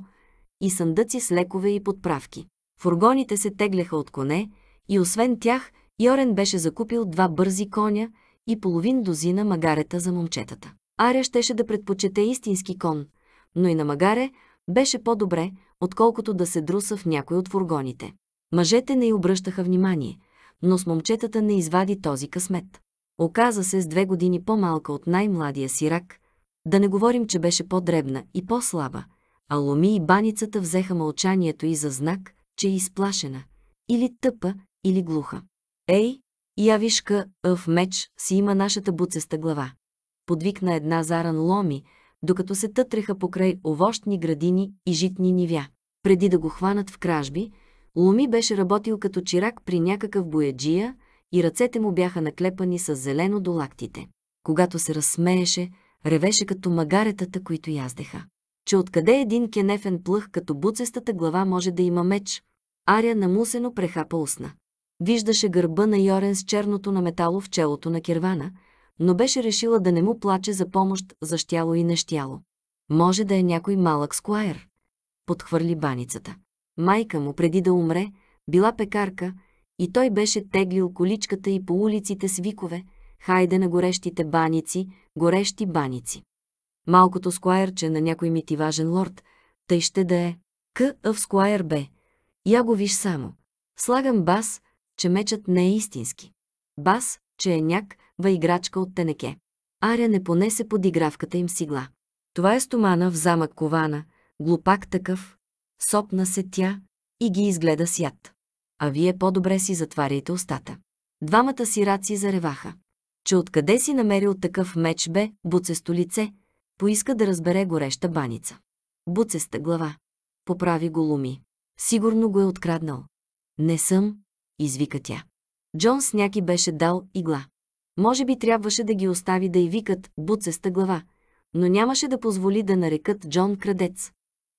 и съндъци с лекове и подправки. Фургоните се тегляха от коне и освен тях Йорен беше закупил два бързи коня и половин дозина магарета за момчетата. Аря щеше да предпочете истински кон, но и на магаре беше по-добре, отколкото да се друса в някой от фургоните. Мъжете не й обръщаха внимание – но с момчетата не извади този късмет. Оказа се с две години по-малка от най-младия си рак, да не говорим, че беше по-дребна и по-слаба, а Ломи и баницата взеха мълчанието и за знак, че е изплашена, или тъпа, или глуха. Ей, явишка, в меч си има нашата буцеста глава. Подвикна една заран Ломи, докато се тътреха покрай овощни градини и житни нивя. Преди да го хванат в кражби, Луми беше работил като чирак при някакъв бояджия и ръцете му бяха наклепани с зелено до лактите. Когато се разсмееше, ревеше като магаретата, които яздеха. Че откъде един кенефен плъх като буцестата глава може да има меч? Аря намусено прехапа усна. Виждаше гърба на Йорен с черното на метало в челото на кервана, но беше решила да не му плаче за помощ за щяло и нещяло. Може да е някой малък скуайер, подхвърли баницата. Майка му преди да умре, била пекарка и той беше теглил количката и по улиците с викове, хайде на горещите баници, горещи баници. Малкото скуайърче на някой митиважен лорд, тъй ще да е. К. в скуайър Б. Я го виж само. Слагам бас, че мечът не е истински. Бас, че е няква играчка от тенеке. Аря не понесе подигравката им сигла. Това е стомана в замък Кована, глупак такъв, Сопна се тя и ги изгледа сят. А вие по-добре си затваряйте устата. Двамата сираци зареваха. Че откъде си намерил такъв меч бе, буцесто лице, поиска да разбере гореща баница. Буцеста глава. Поправи го Луми. Сигурно го е откраднал. Не съм, извика тя. Джон сняки беше дал игла. Може би трябваше да ги остави да й викат буцеста глава, но нямаше да позволи да нарекат Джон крадец.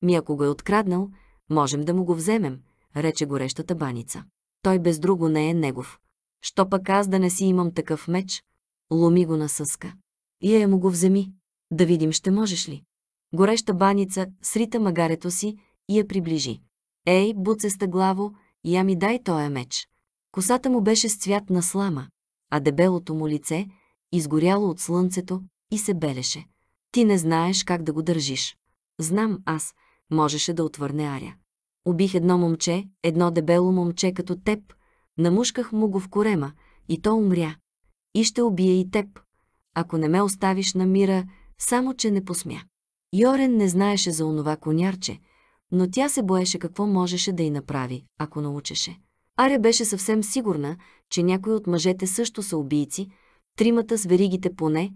Ми ако го е откраднал, можем да му го вземем, рече горещата баница. Той без друго не е негов. Що пък аз да не си имам такъв меч? Ломи го на съска. И я му го вземи. Да видим ще можеш ли. Гореща баница срита магарето си и я приближи. Ей, буцеста главо, я ми дай тоя меч. Косата му беше с цвят на слама, а дебелото му лице, изгоряло от слънцето, и се белеше. Ти не знаеш как да го държиш. Знам аз, можеше да отвърне Аря. Убих едно момче, едно дебело момче като теб, намушках му го в корема и то умря. И ще убие и теб, ако не ме оставиш на мира, само че не посмя. Йорен не знаеше за онова конярче, но тя се боеше какво можеше да й направи, ако научеше. Аря беше съвсем сигурна, че някои от мъжете също са убийци, тримата с веригите поне,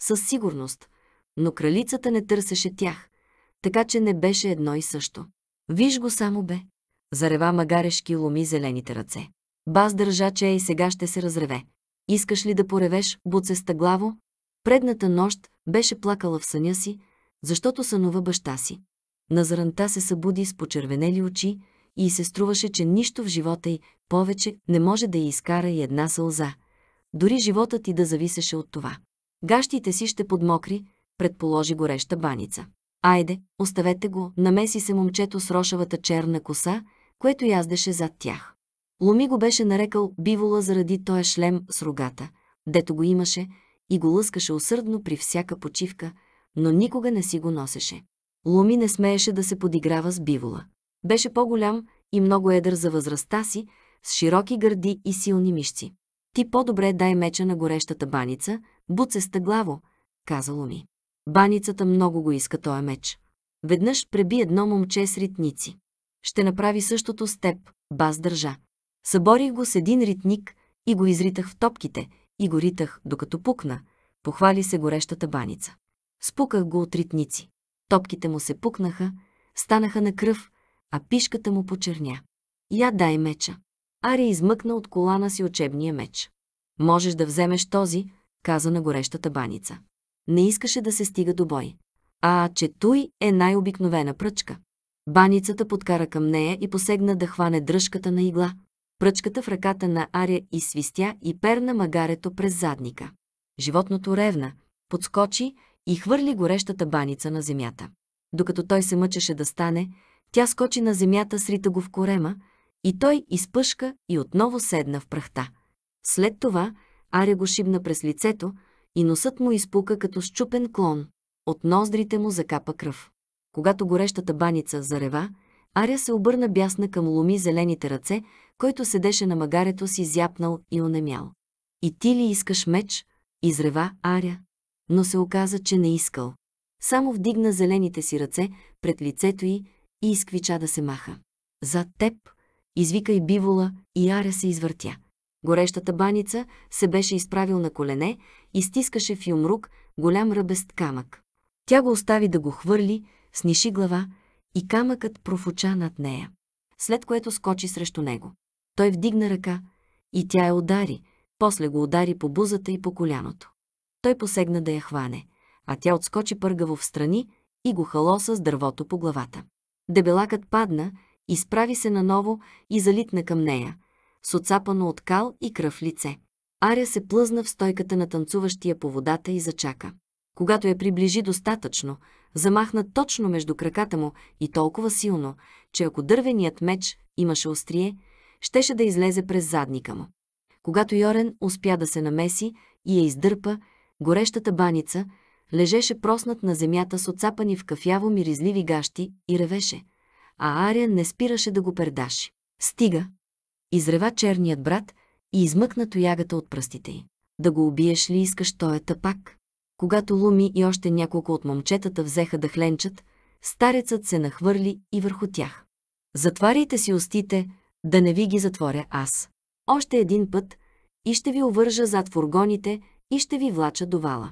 със сигурност, но кралицата не търсеше тях, така че не беше едно и също. Виж го само бе. Зарева магарешки ломи зелените ръце. Баз държа, че и сега ще се разреве. Искаш ли да поревеш, буцеста главо? Предната нощ беше плакала в съня си, защото сънува баща си. На заранта се събуди с почервенели очи и се струваше, че нищо в живота й повече не може да й изкара и една сълза. Дори животът ти да зависеше от това. Гащите си ще подмокри, предположи гореща баница. Айде, оставете го, намеси се момчето с рошавата черна коса, което яздеше зад тях. Ломи го беше нарекал бивола заради този шлем с рогата, дето го имаше и го лъскаше усърдно при всяка почивка, но никога не си го носеше. Ломи не смееше да се подиграва с бивола. Беше по-голям и много едър за възрастта си, с широки гърди и силни мишци. Ти по-добре дай меча на горещата баница, буцеста главо, каза Ломи. Баницата много го иска този меч. Веднъж преби едно момче с ритници. Ще направи същото с теб, баз държа. Съборих го с един ритник и го изритах в топките и го ритах, докато пукна. Похвали се горещата баница. Спуках го от ритници. Топките му се пукнаха, станаха на кръв, а пишката му почерня. Я дай меча. Ари измъкна от колана си учебния меч. Можеш да вземеш този, каза на горещата баница не искаше да се стига до бой. А че той е най-обикновена пръчка. Баницата подкара към нея и посегна да хване дръжката на игла. Пръчката в ръката на Аря и свистя и перна магарето през задника. Животното ревна, подскочи и хвърли горещата баница на земята. Докато той се мъчеше да стане, тя скочи на земята с рита го в корема и той изпъшка и отново седна в прахта. След това Аря го шибна през лицето, и носът му изпука като щупен клон. От ноздрите му закапа кръв. Когато горещата баница зарева, Аря се обърна бясна към ломи зелените ръце, който седеше на магарето си зяпнал и онемял. И ти ли искаш меч? Изрева Аря. Но се оказа, че не искал. Само вдигна зелените си ръце пред лицето й и изквича да се маха. За теб, извика и бивола, и Аря се извъртя. Горещата баница се беше изправил на колене и стискаше в юмрук голям ръбест камък. Тя го остави да го хвърли, сниши глава и камъкът профуча над нея, след което скочи срещу него. Той вдигна ръка и тя я удари, после го удари по бузата и по коляното. Той посегна да я хване, а тя отскочи пъргаво в страни и го халоса с дървото по главата. Дебелакът падна, изправи се наново и залитна към нея – с оцапано от кал и кръв лице. Аря се плъзна в стойката на танцуващия по водата и зачака. Когато я приближи достатъчно, замахна точно между краката му и толкова силно, че ако дървеният меч имаше острие, щеше да излезе през задника му. Когато Йорен успя да се намеси и я издърпа, горещата баница лежеше проснат на земята с оцапани в кафяво миризливи гащи и ревеше, а Ария не спираше да го пердаши. Стига, Изрева черният брат и измъкна тоягата от пръстите й. Да го убиеш ли искаш, той е тъпак. Когато Луми и още няколко от момчетата взеха да хленчат, старецът се нахвърли и върху тях. Затваряйте си устите, да не ви ги затворя аз. Още един път и ще ви увържа зад фургоните и ще ви влача до вала.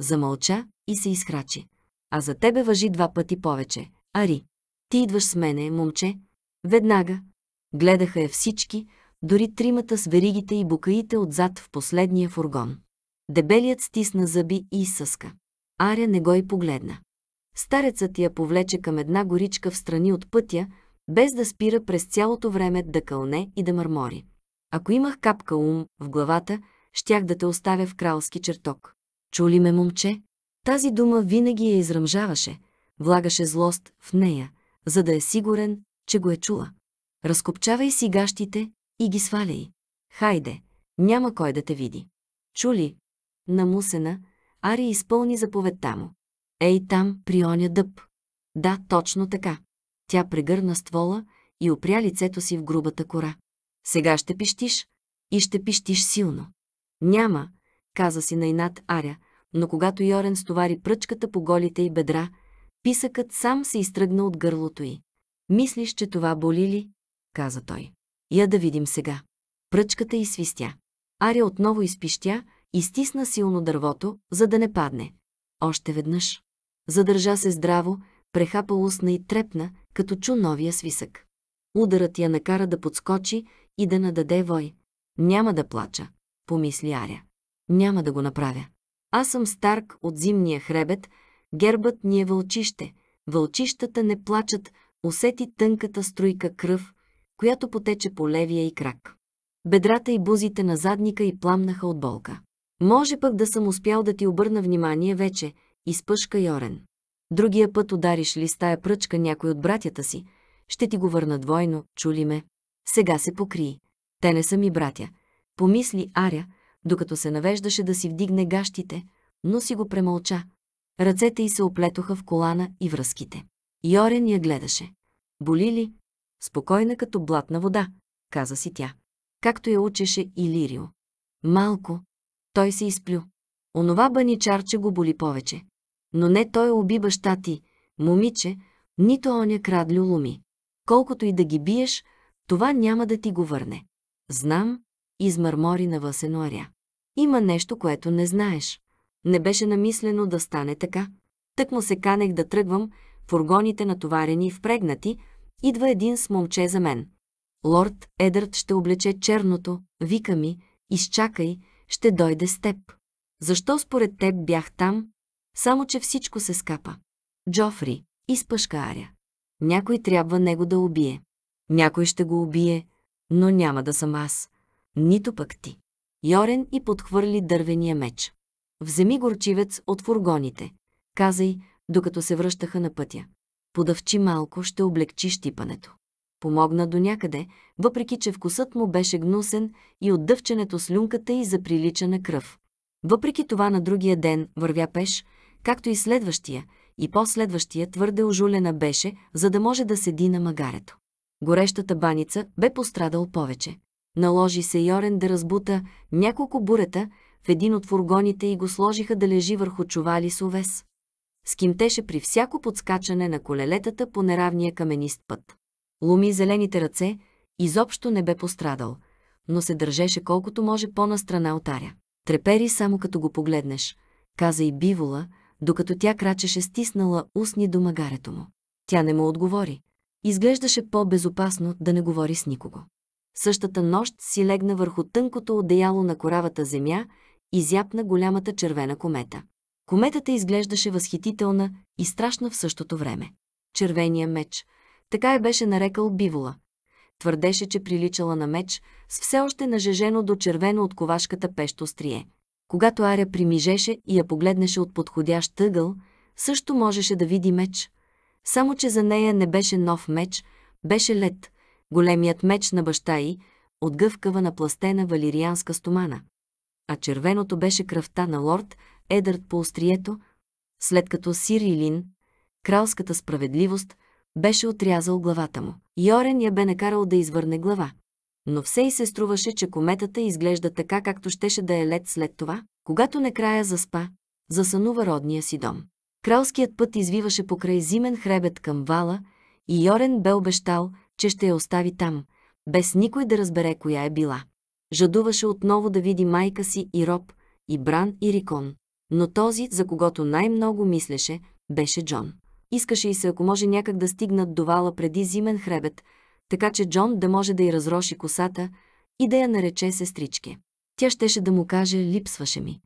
Замълча и се изхрачи. А за тебе въжи два пъти повече. Ари, ти идваш с мене, момче. Веднага, Гледаха я всички, дори тримата с веригите и букаите отзад в последния фургон. Дебелият стисна зъби и изсъска. Аря не го и погледна. Старецът я повлече към една горичка в страни от пътя, без да спира през цялото време да кълне и да мърмори. Ако имах капка ум в главата, щях да те оставя в кралски чертог. Чули ме, момче? Тази дума винаги я изръмжаваше, влагаше злост в нея, за да е сигурен, че го е чула. Разкопчавай си гащите и ги сваляй. Хайде, няма кой да те види. Чули? Намусена, Ари изпълни заповедта му. Ей там, при оня дъб. Да, точно така. Тя прегърна ствола и опря лицето си в грубата кора. Сега ще пищиш и ще пищиш силно. Няма, каза си Найнат Аря, но когато Йорен стовари пръчката по голите и бедра, писъкът сам се изтръгна от гърлото й. Мислиш, че това боли ли? каза той. Я да видим сега. Пръчката й свистя. Аря отново изпищя и стисна силно дървото, за да не падне. Още веднъж. Задържа се здраво, прехапа устна и трепна, като чу новия свисък. Ударът я накара да подскочи и да нададе вой. Няма да плача, помисли Аря. Няма да го направя. Аз съм Старк от зимния хребет, гербът ни е вълчище. Вълчищата не плачат, усети тънката струйка кръв, която потече по левия и крак. Бедрата и бузите на задника и пламнаха от болка. Може пък да съм успял да ти обърна внимание вече, изпъшка Йорен. Другия път удариш ли стая пръчка някой от братята си, ще ти го върна двойно, чули ме. Сега се покри. Те не са ми братя. Помисли Аря, докато се навеждаше да си вдигне гащите, но си го премълча. Ръцете й се оплетоха в колана и връзките. Йорен я гледаше. Боли ли? спокойна като блатна вода, каза си тя. Както я учеше и Лирио. Малко. Той се изплю. Онова баничарче го боли повече. Но не той уби баща ти, момиче, нито оня крадлю луми. Колкото и да ги биеш, това няма да ти го върне. Знам, измърмори на Васеноря. Има нещо, което не знаеш. Не беше намислено да стане така. Тък му се канех да тръгвам, фургоните натоварени и впрегнати, Идва един с момче за мен. Лорд Едърт ще облече черното, вика ми, изчакай, ще дойде с теб. Защо според теб бях там? Само, че всичко се скапа. Джофри, изпъшка Аря. Някой трябва него да убие. Някой ще го убие, но няма да съм аз. Нито пък ти. Йорен и подхвърли дървения меч. Вземи горчивец от фургоните. Казай, докато се връщаха на пътя. Подъвчи малко, ще облегчи щипането. Помогна до някъде, въпреки че вкусът му беше гнусен и от с люнката и заприлича на кръв. Въпреки това на другия ден вървя пеш, както и следващия, и последващия твърде ожулена беше, за да може да седи на магарето. Горещата баница бе пострадал повече. Наложи се Йорен да разбута няколко бурета в един от фургоните и го сложиха да лежи върху чували с овес скимтеше при всяко подскачане на колелетата по неравния каменист път. Луми зелените ръце, изобщо не бе пострадал, но се държеше колкото може по-настрана от Аря. Трепери само като го погледнеш, каза и бивола, докато тя крачеше стиснала устни до магарето му. Тя не му отговори. Изглеждаше по-безопасно да не говори с никого. Същата нощ си легна върху тънкото одеяло на коравата земя и зяпна голямата червена комета. Кометата изглеждаше възхитителна и страшна в същото време. Червения меч, така я беше нарекал Бивола. Твърдеше, че приличала на меч с все още нажежено до червено от ковашката пещо острие. Когато Аря примижеше и я погледнеше от подходящ тъгъл, също можеше да види меч. Само, че за нея не беше нов меч, беше лед, големият меч на баща й, от гъвкава напластена валирианска стомана. А червеното беше кръвта на лорд, Едърт по острието, след като Сир Илин, кралската справедливост, беше отрязал главата му. Йорен я бе накарал да извърне глава. Но все и се струваше, че кометата изглежда така, както щеше да е лед след това, когато накрая заспа, засънува родния си дом. Кралският път извиваше покрай зимен хребет към вала и Йорен бе обещал, че ще я остави там, без никой да разбере коя е била. Жадуваше отново да види майка си и Роб, и Бран, и Рикон но този, за когото най-много мислеше, беше Джон. Искаше и се, ако може някак да стигнат до вала преди зимен хребет, така че Джон да може да й разроши косата и да я нарече сестрички. Тя щеше да му каже «липсваше ми».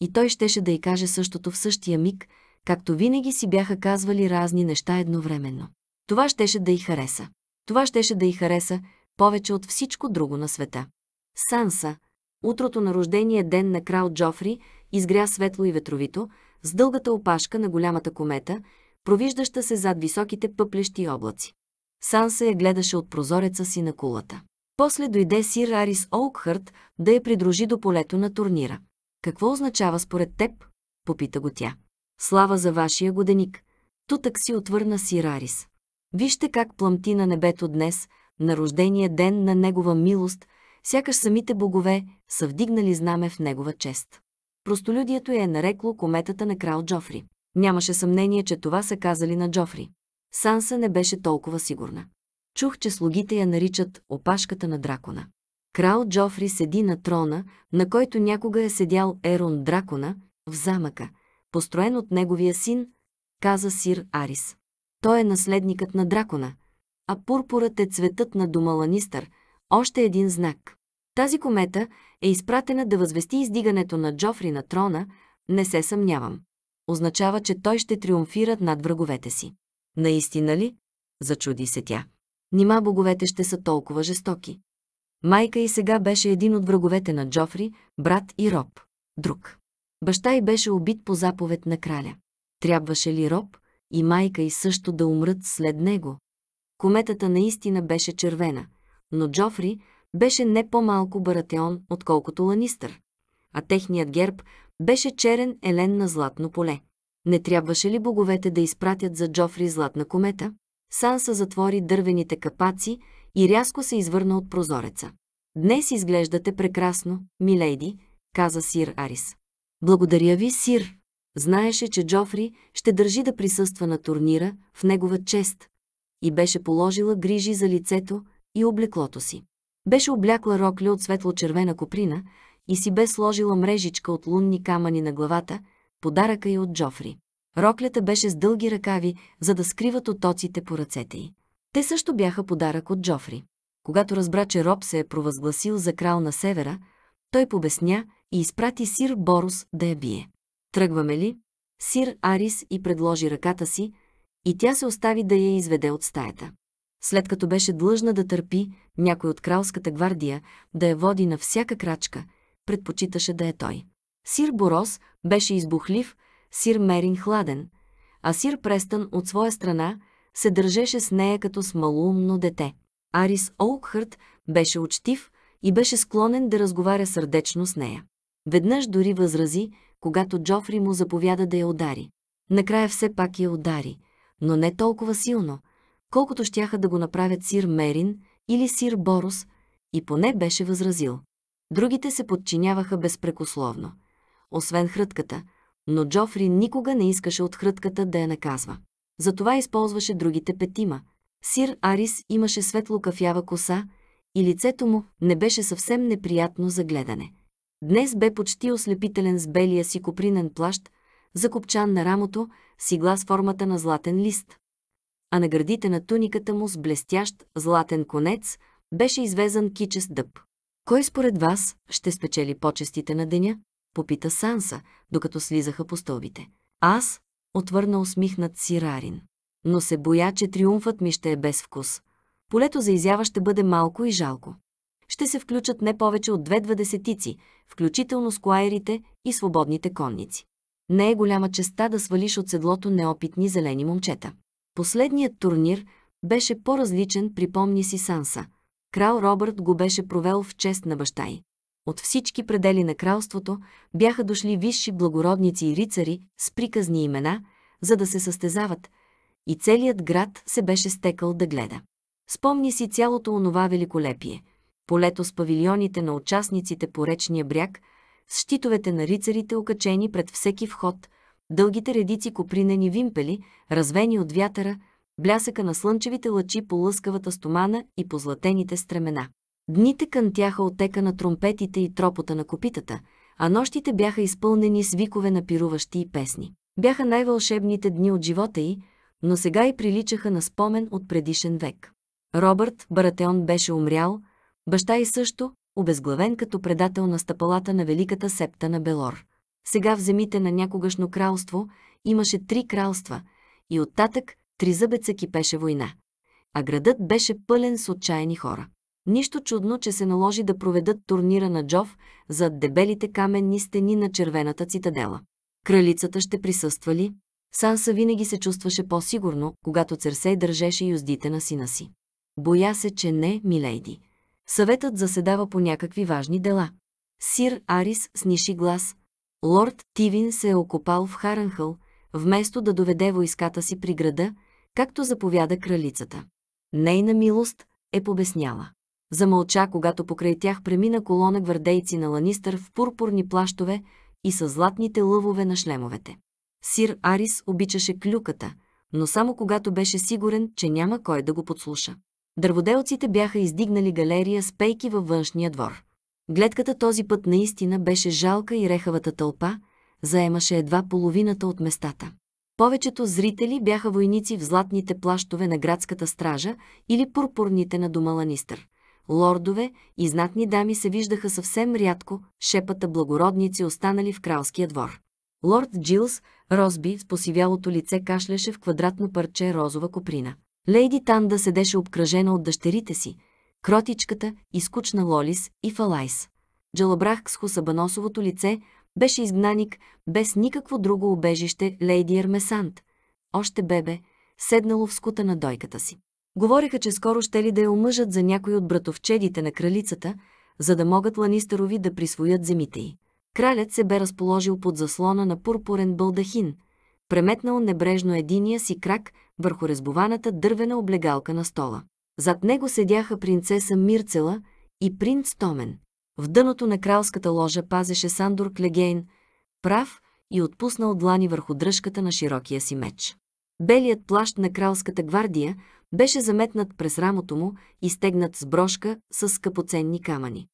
И той щеше да й каже същото в същия миг, както винаги си бяха казвали разни неща едновременно. Това щеше да й хареса. Това щеше да й хареса повече от всичко друго на света. Санса, утрото на рождения ден на крал Джофри, изгря светло и ветровито, с дългата опашка на голямата комета, провиждаща се зад високите пъплещи облаци. Санса я гледаше от прозореца си на кулата. После дойде сир Арис Олкхърт да я придружи до полето на турнира. Какво означава според теб? Попита го тя. Слава за вашия годеник. Тутък си отвърна сир Арис. Вижте как пламти на небето днес, на рождения ден на негова милост, сякаш самите богове са вдигнали знаме в негова чест. Простолюдието я е нарекло кометата на крал Джофри. Нямаше съмнение, че това са казали на Джофри. Санса не беше толкова сигурна. Чух, че слугите я наричат «опашката на дракона». Крал Джофри седи на трона, на който някога е седял Ерон Дракона, в замъка, построен от неговия син, каза Сир Арис. Той е наследникът на дракона, а пурпурът е цветът на Думаланистър, още един знак. Тази комета е изпратена да възвести издигането на Джофри на трона, не се съмнявам. Означава, че той ще триумфира над враговете си. Наистина ли? Зачуди се тя. Нима боговете ще са толкова жестоки. Майка и сега беше един от враговете на Джофри, брат и Роб. Друг. Баща й беше убит по заповед на краля. Трябваше ли Роб и майка й също да умрат след него? Кометата наистина беше червена, но Джофри, беше не по-малко баратеон, отколкото Ланистър. А техният герб беше черен елен на златно поле. Не трябваше ли боговете да изпратят за Джофри златна комета? Санса затвори дървените капаци и рязко се извърна от прозореца. Днес изглеждате прекрасно, милейди, каза сир Арис. Благодаря ви, сир. Знаеше, че Джофри ще държи да присъства на турнира в негова чест и беше положила грижи за лицето и облеклото си. Беше облякла рокля от светло-червена коприна и си бе сложила мрежичка от лунни камъни на главата, подаръка й от Джофри. Роклята беше с дълги ръкави, за да скриват отоците по ръцете й. Те също бяха подарък от Джофри. Когато разбра, че Роб се е провъзгласил за крал на севера, той побесня и изпрати сир Борус да я бие. Тръгваме ли? Сир Арис и предложи ръката си, и тя се остави да я изведе от стаята след като беше длъжна да търпи някой от кралската гвардия да я води на всяка крачка, предпочиташе да е той. Сир Борос беше избухлив, сир Мерин хладен, а сир Престън от своя страна се държеше с нея като с малумно дете. Арис Оукхърт беше учтив и беше склонен да разговаря сърдечно с нея. Веднъж дори възрази, когато Джофри му заповяда да я удари. Накрая все пак я удари, но не толкова силно, колкото щяха да го направят сир Мерин или сир Борос, и поне беше възразил. Другите се подчиняваха безпрекословно. Освен хрътката, но Джофри никога не искаше от хрътката да я наказва. Затова използваше другите петима. Сир Арис имаше светло-кафява коса и лицето му не беше съвсем неприятно за гледане. Днес бе почти ослепителен с белия си копринен плащ, закопчан на рамото, с игла с формата на златен лист а на гърдите на туниката му с блестящ златен конец беше извезан кичест дъб. Кой според вас ще спечели почестите на деня? Попита Санса, докато слизаха по стълбите. Аз, отвърна усмихнат Сирарин. Но се боя, че триумфът ми ще е без вкус. Полето за изява ще бъде малко и жалко. Ще се включат не повече от две двадесетици, включително скуайрите и свободните конници. Не е голяма честа да свалиш от седлото неопитни зелени момчета. Последният турнир беше по-различен, припомни си Санса. Крал Робърт го беше провел в чест на баща й. От всички предели на кралството бяха дошли висши благородници и рицари с приказни имена, за да се състезават, и целият град се беше стекал да гледа. Спомни си цялото онова великолепие. Полето с павилионите на участниците по речния бряг, с щитовете на рицарите, окачени пред всеки вход – дългите редици копринени вимпели, развени от вятъра, блясъка на слънчевите лъчи по лъскавата стомана и по златените стремена. Дните кънтяха отека на тромпетите и тропота на копитата, а нощите бяха изпълнени с викове на пируващи и песни. Бяха най-вълшебните дни от живота й, но сега и приличаха на спомен от предишен век. Робърт Баратеон беше умрял, баща й също, обезглавен като предател на стъпалата на Великата септа на Белор. Сега в земите на някогашно кралство имаше три кралства и оттатък три зъбеца кипеше война. А градът беше пълен с отчаяни хора. Нищо чудно, че се наложи да проведат турнира на Джов зад дебелите каменни стени на червената цитадела. Кралицата ще присъства ли? Санса винаги се чувстваше по-сигурно, когато Церсей държеше юздите на сина си. Боя се, че не, милейди. Съветът заседава по някакви важни дела. Сир Арис сниши глас, Лорд Тивин се е окопал в Харанхъл, вместо да доведе войската си при града, както заповяда кралицата. Нейна милост е побесняла. Замълча, когато покрай тях премина колона гвардейци на Ланистър в пурпурни плащове и с златните лъвове на шлемовете. Сир Арис обичаше клюката, но само когато беше сигурен, че няма кой да го подслуша. Дърводелците бяха издигнали галерия с пейки във външния двор. Гледката този път наистина беше жалка и рехавата тълпа заемаше едва половината от местата. Повечето зрители бяха войници в златните плащове на градската стража или пурпурните на дома Ланистър. Лордове и знатни дами се виждаха съвсем рядко, шепата благородници останали в кралския двор. Лорд Джилс, Розби с посивялото лице кашляше в квадратно парче розова коприна. Лейди Танда седеше обкръжена от дъщерите си, кротичката, изкучна Лолис и Фалайс. Джалабрах с хусабаносовото лице беше изгнаник без никакво друго обежище Лейди Ермесант. Още бебе, седнало в скута на дойката си. Говореха, че скоро ще ли да я омъжат за някой от братовчедите на кралицата, за да могат ланистерови да присвоят земите й. Кралят се бе разположил под заслона на пурпурен бълдахин, преметнал небрежно единия си крак върху резбованата дървена облегалка на стола. Зад него седяха принцеса Мирцела и принц Томен. В дъното на кралската ложа пазеше Сандор Клегейн, прав и отпуснал длани върху дръжката на широкия си меч. Белият плащ на кралската гвардия беше заметнат през рамото му и стегнат с брошка с скъпоценни камъни.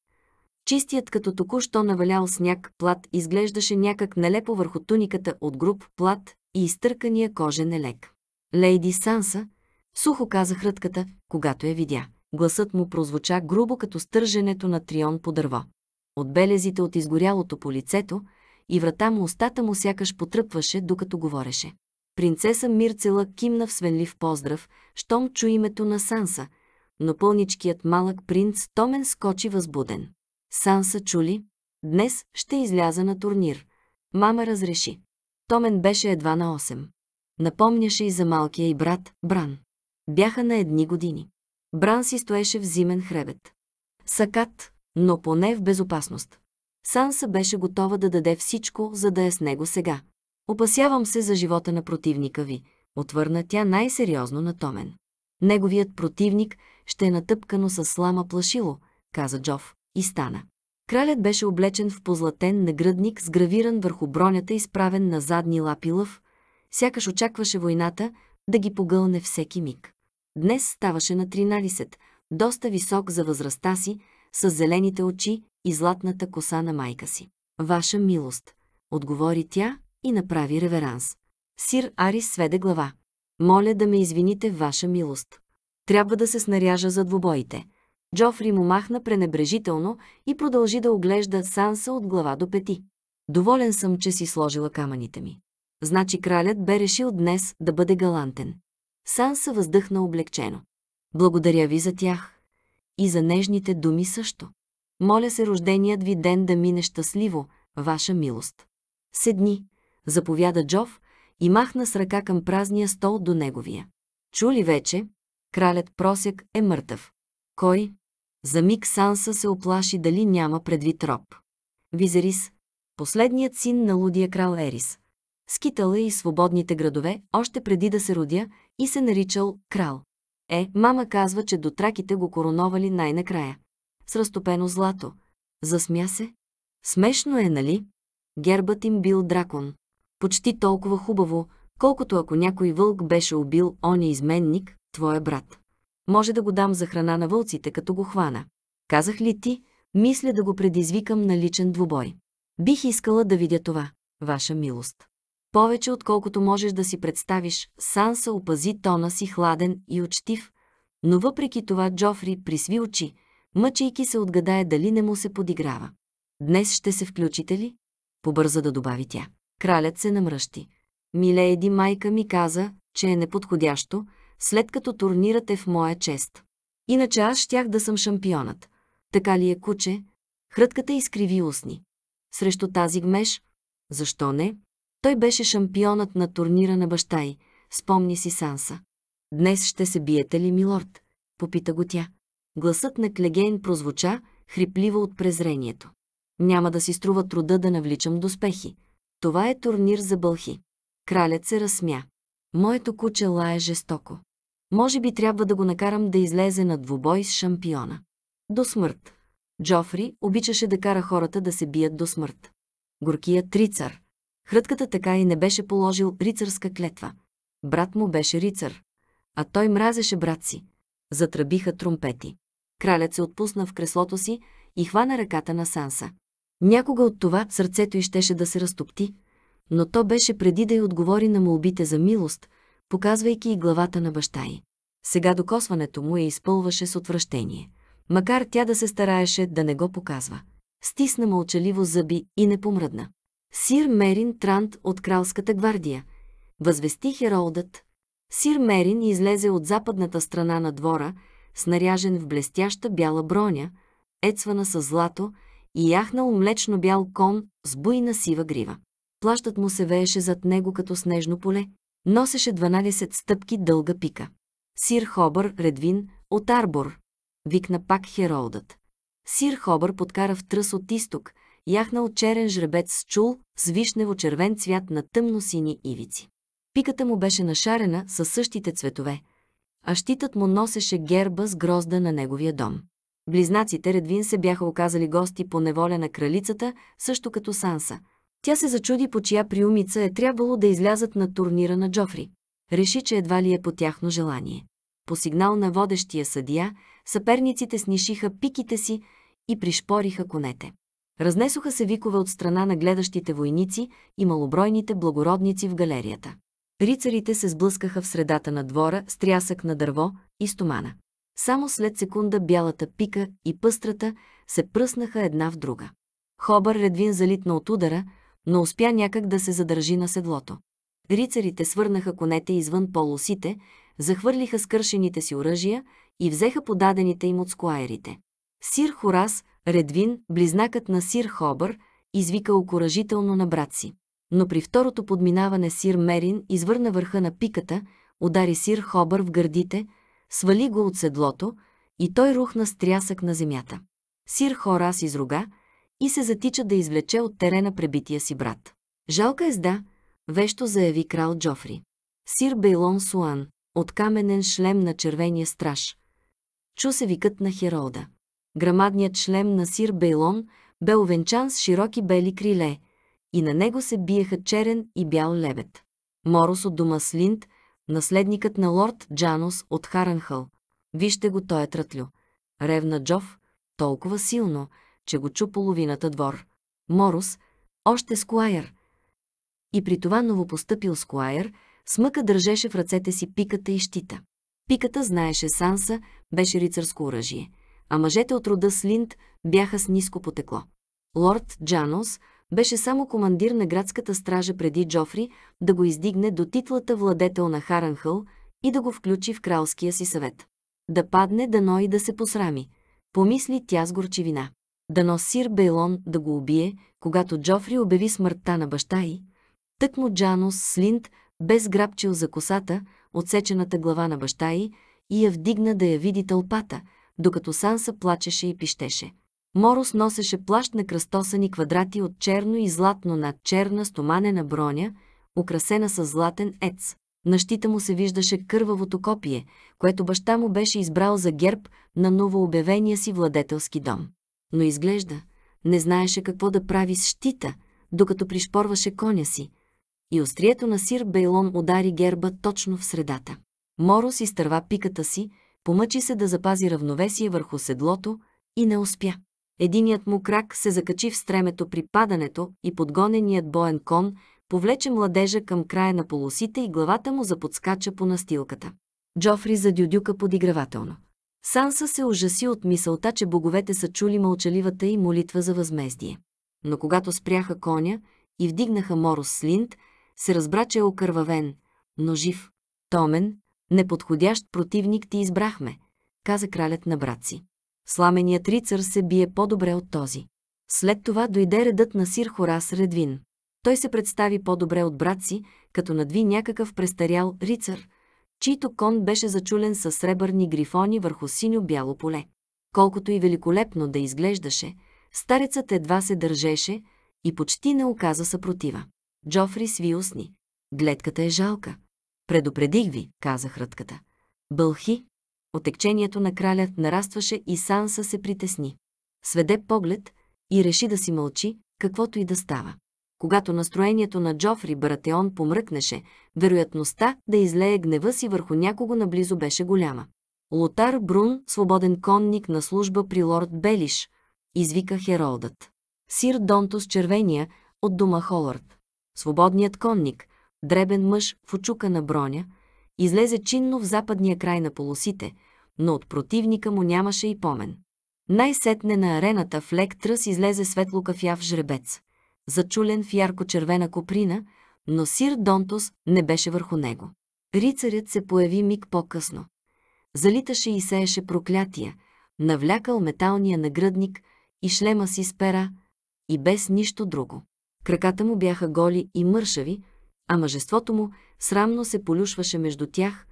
Чистият като току-що навалял сняг плат изглеждаше някак нелепо върху туниката от груб плат и изтъркания кожен елек. Лейди Санса, Сухо каза хрътката, когато я видя. Гласът му прозвуча грубо като стърженето на трион по дърво. От белезите от изгорялото по лицето и врата му устата му сякаш потръпваше, докато говореше. Принцеса Мирцела кимна в свенлив поздрав, щом чу името на Санса, но пълничкият малък принц Томен скочи възбуден. Санса чули, днес ще изляза на турнир. Мама разреши. Томен беше едва на 8. Напомняше и за малкия и брат, Бран. Бяха на едни години. Бран си стоеше в зимен хребет. Сакат, но поне в безопасност. Санса беше готова да даде всичко, за да е с него сега. Опасявам се за живота на противника ви, отвърна тя най-сериозно на Томен. Неговият противник ще е натъпкано с слама плашило, каза Джов, и стана. Кралят беше облечен в позлатен нагръдник, сгравиран върху бронята, изправен на задни лапи лъв. Сякаш очакваше войната, да ги погълне всеки миг. Днес ставаше на 13, доста висок за възрастта си, с зелените очи и златната коса на майка си. «Ваша милост», отговори тя и направи реверанс. Сир Арис сведе глава. «Моля да ме извините, ваша милост. Трябва да се снаряжа за двубоите». Джофри му махна пренебрежително и продължи да оглежда Санса от глава до пети. Доволен съм, че си сложила камъните ми значи кралят бе решил днес да бъде галантен. Санса въздъхна облегчено. Благодаря ви за тях. И за нежните думи също. Моля се рожденият ви ден да мине щастливо, ваша милост. Седни, заповяда Джов и махна с ръка към празния стол до неговия. Чули вече, кралят Просек е мъртъв. Кой? За миг Санса се оплаши дали няма предвид роб. Визерис, последният син на лудия крал Ерис скитала и свободните градове, още преди да се родя, и се наричал крал. Е, мама казва, че дотраките го короновали най-накрая. С разтопено злато. Засмя се. Смешно е, нали? Гербът им бил дракон. Почти толкова хубаво, колкото ако някой вълк беше убил оня изменник, твоя брат. Може да го дам за храна на вълците, като го хвана. Казах ли ти, мисля да го предизвикам на личен двубой. Бих искала да видя това, ваша милост повече отколкото можеш да си представиш, Санса опази тона си хладен и учтив, но въпреки това Джофри присви очи, мъчейки се отгадае дали не му се подиграва. Днес ще се включите ли? Побърза да добави тя. Кралят се намръщи. Милейди майка ми каза, че е неподходящо, след като турнират е в моя чест. Иначе аз щях да съм шампионът. Така ли е куче? Хрътката изкриви устни. Срещу тази гмеш, защо не, той беше шампионът на турнира на баща й, спомни си Санса. Днес ще се биете ли, милорд? Попита го тя. Гласът на Клегейн прозвуча, хрипливо от презрението. Няма да си струва труда да навличам доспехи. Това е турнир за бълхи. Кралят се разсмя. Моето куче лае жестоко. Може би трябва да го накарам да излезе на двубой с шампиона. До смърт. Джофри обичаше да кара хората да се бият до смърт. Горкият трицар. Хрътката така и не беше положил рицарска клетва. Брат му беше рицар, а той мразеше брат си. Затръбиха тромпети. Кралят се отпусна в креслото си и хвана ръката на Санса. Някога от това сърцето й щеше да се разтопти, но то беше преди да й отговори на молбите за милост, показвайки и главата на баща й. Сега докосването му я изпълваше с отвращение, макар тя да се стараеше да не го показва. Стисна мълчаливо зъби и не помръдна. Сир Мерин Трант от Кралската гвардия, възвести Херолдът. Сир Мерин излезе от западната страна на двора, снаряжен в блестяща бяла броня, ецвана с злато и яхнал млечно-бял кон с буйна сива грива. Плащът му се вееше зад него като снежно поле. Носеше 12 стъпки дълга пика. Сир Хобър, Редвин, от Арбор, викна пак Херолдът. Сир Хобър подкара в тръс от изток, яхна от черен жребец с чул, с вишнево-червен цвят на тъмно-сини ивици. Пиката му беше нашарена със същите цветове, а щитът му носеше герба с грозда на неговия дом. Близнаците Редвин се бяха оказали гости по неволя на кралицата, също като Санса. Тя се зачуди по чия приумица е трябвало да излязат на турнира на Джофри. Реши, че едва ли е по тяхно желание. По сигнал на водещия съдия, съперниците снишиха пиките си и пришпориха конете. Разнесоха се викове от страна на гледащите войници и малобройните благородници в галерията. Рицарите се сблъскаха в средата на двора с трясък на дърво и стомана. Само след секунда бялата пика и пъстрата се пръснаха една в друга. Хобър Редвин залитна от удара, но успя някак да се задържи на седлото. Рицарите свърнаха конете извън полосите, захвърлиха скършените си оръжия и взеха подадените им от скуайрите. Сир Хорас Редвин, близнакът на Сир Хобър, извика окоръжително на брат си. Но при второто подминаване Сир Мерин извърна върха на пиката, удари Сир Хобър в гърдите, свали го от седлото и той рухна с трясък на земята. Сир Хорас изруга и се затича да извлече от терена пребития си брат. Жалка езда, вещо заяви крал Джофри. Сир Бейлон Суан, от каменен шлем на червения страж. Чу се викът на Хиролда. Грамадният шлем на Сир Бейлон бе овенчан с широки бели криле и на него се биеха черен и бял левет. Морос от дома Слинт, наследникът на лорд Джанус от Харанхъл. Вижте го, той е трътлю. Ревна Джов, толкова силно, че го чу половината двор. Морус, още Скуайер. И при това новопостъпил Скуайер, смъка държеше в ръцете си пиката и щита. Пиката, знаеше Санса, беше рицарско оръжие – а мъжете от рода Слинт бяха с ниско потекло. Лорд Джанос беше само командир на градската стража преди Джофри да го издигне до титлата владетел на Харанхъл и да го включи в кралския си съвет. Да падне дано и да се посрами, помисли тя с горчивина. Дано Сир Бейлон да го убие, когато Джофри обяви смъртта на баща й. Тък му Джанос Слинт без грабчил за косата, отсечената глава на баща й, и я вдигна да я види тълпата – докато Санса плачеше и пищеше. Морос носеше плащ на кръстосани квадрати от черно и златно над черна стоманена броня, украсена с златен ец. На щита му се виждаше кървавото копие, което баща му беше избрал за герб на новообявения си владетелски дом. Но изглежда, не знаеше какво да прави с щита, докато пришпорваше коня си. И острието на сир Бейлон удари герба точно в средата. Морос изтърва пиката си, помъчи се да запази равновесие върху седлото и не успя. Единият му крак се закачи в стремето при падането и подгоненият боен кон повлече младежа към края на полосите и главата му заподскача по настилката. Джофри задюдюка подигравателно. Санса се ужаси от мисълта, че боговете са чули мълчаливата и молитва за възмездие. Но когато спряха коня и вдигнаха Морос Слинт, се разбра, че е окървавен, но жив. Томен, Неподходящ противник ти избрахме, каза кралят на брат си. Сламеният рицар се бие по-добре от този. След това дойде редът на Сир Хорас Редвин. Той се представи по-добре от брат си, като надви някакъв престарял рицар, чийто кон беше зачулен с сребърни грифони върху синьо-бяло поле. Колкото и великолепно да изглеждаше, старецът едва се държеше и почти не оказа съпротива. Джофри сви усни. Гледката е жалка, Предупредих ви, каза хрътката. Бълхи. Отекчението на краля нарастваше и Санса се притесни. Сведе поглед и реши да си мълчи, каквото и да става. Когато настроението на Джофри Баратеон помръкнеше, вероятността да излее гнева си върху някого наблизо беше голяма. Лотар Брун, свободен конник на служба при лорд Белиш, извика Хералдът. Сир Донтос Червения от дома Холард. Свободният конник, дребен мъж в очука на броня, излезе чинно в западния край на полосите, но от противника му нямаше и помен. Най-сетне на арената в лек тръс излезе светло кафяв жребец, зачулен в ярко-червена коприна, но сир Донтос не беше върху него. Рицарят се появи миг по-късно. Залиташе и сееше проклятия, навлякал металния нагръдник и шлема си с пера, и без нищо друго. Краката му бяха голи и мършави, а мъжеството му срамно се полюшваше между тях,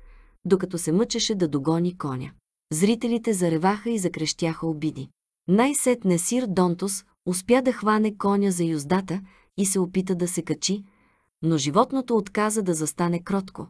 докато се мъчеше да догони коня. Зрителите зареваха и закрещяха обиди. Най-сетне сир Донтос успя да хване коня за юздата и се опита да се качи, но животното отказа да застане кротко,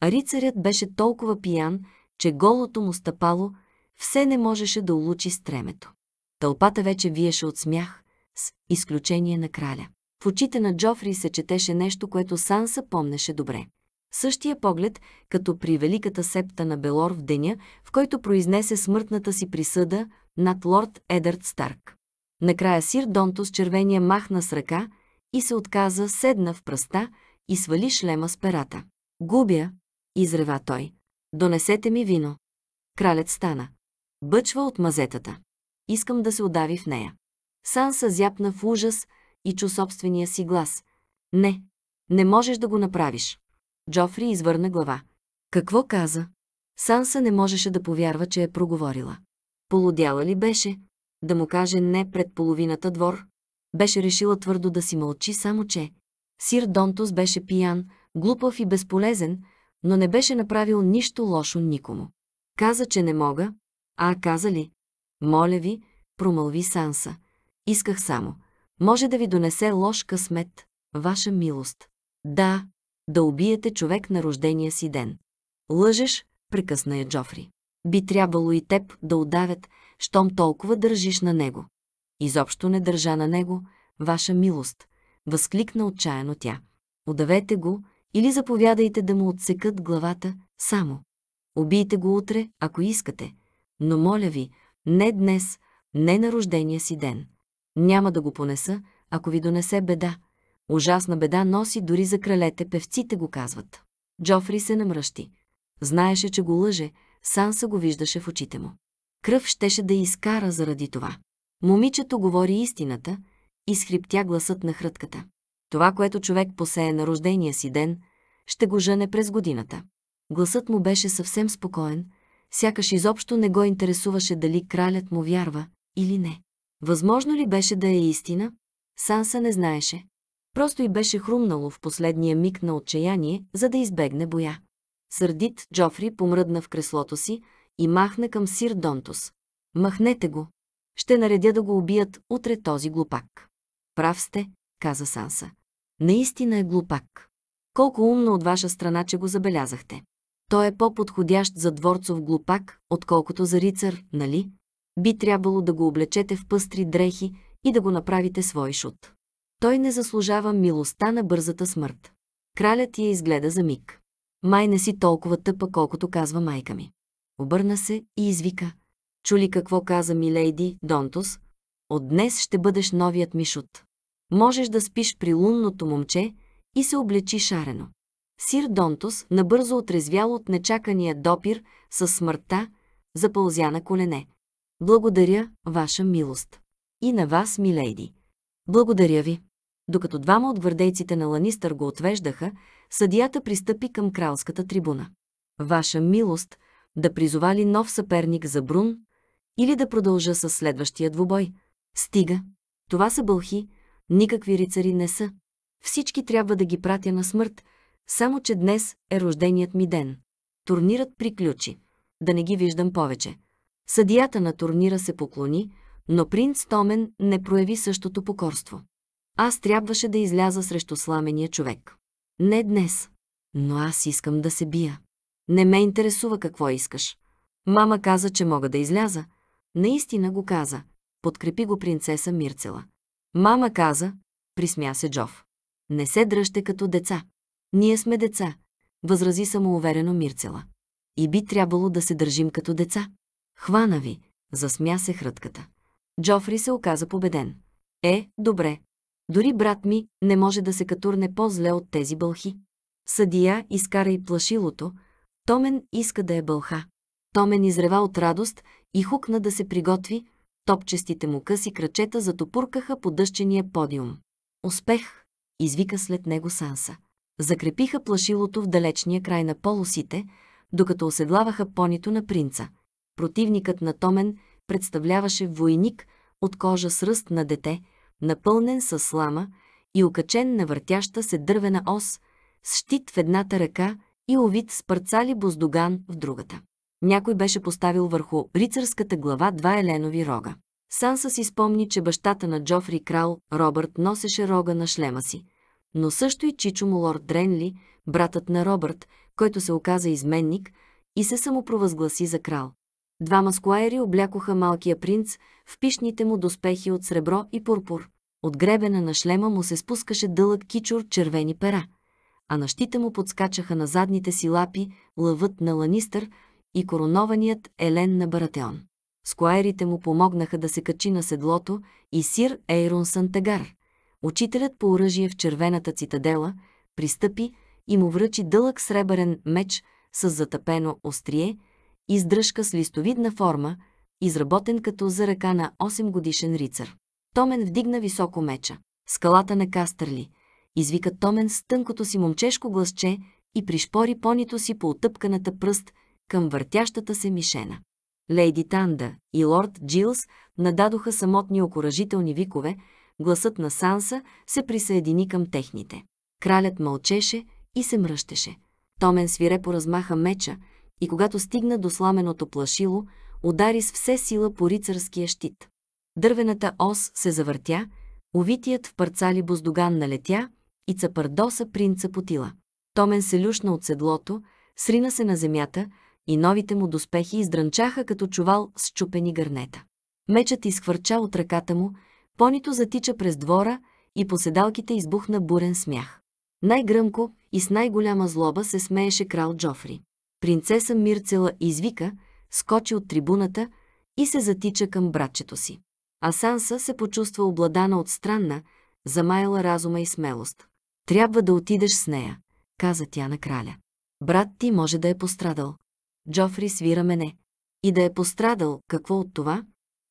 а рицарят беше толкова пиян, че голото му стъпало все не можеше да улучи стремето. Тълпата вече виеше от смях, с изключение на краля. В очите на Джофри се четеше нещо, което Санса помнеше добре. Същия поглед, като при великата септа на Белор в деня, в който произнесе смъртната си присъда над лорд Едард Старк. Накрая Сир Донто с червения махна с ръка и се отказа, седна в пръста и свали шлема с перата. «Губя!» – изрева той. «Донесете ми вино!» Кралят стана. Бъчва от мазетата. Искам да се удави в нея. Санса зяпна в ужас – и чу собствения си глас. Не, не можеш да го направиш. Джофри извърна глава. Какво каза? Санса не можеше да повярва, че е проговорила. Полудяла ли беше? Да му каже не пред половината двор? Беше решила твърдо да си мълчи, само че... Сир Донтос беше пиян, глупав и безполезен, но не беше направил нищо лошо никому. Каза, че не мога. А, каза ли? Моля ви, промълви Санса. Исках само може да ви донесе лош късмет, ваша милост. Да, да убиете човек на рождения си ден. Лъжеш, прекъсна я Джофри. Би трябвало и теб да удавят, щом толкова държиш на него. Изобщо не държа на него, ваша милост, възкликна отчаяно тя. Удавете го или заповядайте да му отсекат главата само. Убийте го утре, ако искате, но моля ви, не днес, не на рождения си ден. Няма да го понеса, ако ви донесе беда. Ужасна беда носи дори за кралете, певците го казват. Джофри се намръщи. Знаеше, че го лъже, Санса го виждаше в очите му. Кръв щеше да изкара заради това. Момичето говори истината, изхриптя гласът на хрътката. Това, което човек посее на рождения си ден, ще го жене през годината. Гласът му беше съвсем спокоен, сякаш изобщо не го интересуваше дали кралят му вярва или не. Възможно ли беше да е истина? Санса не знаеше. Просто й беше хрумнало в последния миг на отчаяние, за да избегне боя. Сърдит Джофри помръдна в креслото си и махна към Сир Донтус. «Махнете го! Ще наредя да го убият утре този глупак!» «Прав сте», каза Санса. «Наистина е глупак. Колко умно от ваша страна, че го забелязахте. Той е по-подходящ за дворцов глупак, отколкото за рицар, нали?» Би трябвало да го облечете в пъстри дрехи и да го направите свой шут. Той не заслужава милостта на бързата смърт. Кралят я изгледа за миг. Май не си толкова тъпа, колкото казва майка ми. Обърна се и извика. Чули какво каза ми лейди Донтос? От днес ще бъдеш новият ми шут. Можеш да спиш при лунното момче и се облечи шарено. Сир Донтос набързо отрезвял от нечакания допир със смъртта, запълзя на колене. Благодаря, ваша милост. И на вас, милейди. Благодаря ви. Докато двама от гвардейците на Ланистър го отвеждаха, съдията пристъпи към кралската трибуна. Ваша милост да призова ли нов съперник за Брун или да продължа с следващия двубой. Стига. Това са бълхи, никакви рицари не са. Всички трябва да ги пратя на смърт, само че днес е рожденият ми ден. Турнират приключи. Да не ги виждам повече. Съдията на турнира се поклони, но принц Томен не прояви същото покорство. Аз трябваше да изляза срещу сламения човек. Не днес. Но аз искам да се бия. Не ме интересува какво искаш. Мама каза, че мога да изляза. Наистина го каза. Подкрепи го принцеса Мирцела. Мама каза, присмя се Джов. Не се дръжте като деца. Ние сме деца, възрази самоуверено Мирцела. И би трябвало да се държим като деца. Хвана ви, засмя се хрътката. Джофри се оказа победен. Е, добре. Дори брат ми не може да се катурне по-зле от тези бълхи. Съдия изкара и плашилото. Томен иска да е бълха. Томен изрева от радост и хукна да се приготви. Топчестите му къси крачета затопуркаха по дъщения подиум. Успех! извика след него Санса. Закрепиха плашилото в далечния край на полосите, докато оседлаваха понито на принца – Противникът на Томен представляваше войник от кожа с ръст на дете, напълнен с слама и окачен на въртяща се дървена ос, с щит в едната ръка и овид с парцали боздоган в другата. Някой беше поставил върху рицарската глава два еленови рога. Санса си спомни, че бащата на Джофри Крал, Робърт, носеше рога на шлема си. Но също и Чичо му лорд Дренли, братът на Робърт, който се оказа изменник и се самопровъзгласи за крал. Двама скуайри облякоха малкия принц в пишните му доспехи от сребро и пурпур. От гребена на шлема му се спускаше дълъг кичур червени пера, а на щита му подскачаха на задните си лапи лъвът на Ланистър и коронованият Елен на Баратеон. Скуайрите му помогнаха да се качи на седлото и сир Ейрон Сантегар. учителят по оръжие в червената цитадела, пристъпи и му връчи дълъг сребърен меч с затъпено острие, Издръжка с листовидна форма, изработен като за ръка на 8-годишен рицар. Томен вдигна високо меча. Скалата на Кастърли. Извика Томен с тънкото си момчешко гласче и пришпори понито си по отъпканата пръст към въртящата се мишена. Лейди Танда и лорд Джилс нададоха самотни окоръжителни викове, гласът на Санса се присъедини към техните. Кралят мълчеше и се мръщеше. Томен свирепо размаха меча, и когато стигна до сламеното плашило, удари с все сила по рицарския щит. Дървената ос се завъртя, увитият в парцали боздоган налетя и цапардоса принца потила. Томен се люшна от седлото, срина се на земята и новите му доспехи издрънчаха като чувал с чупени гърнета. Мечът изхвърча от ръката му, понито затича през двора и по седалките избухна бурен смях. Най-гръмко и с най-голяма злоба се смееше крал Джофри. Принцеса Мирцела извика, скочи от трибуната и се затича към братчето си. А Санса се почувства обладана от странна, замаяла разума и смелост. Трябва да отидеш с нея, каза тя на краля. Брат ти може да е пострадал. Джофри свира мене. И да е пострадал, какво от това?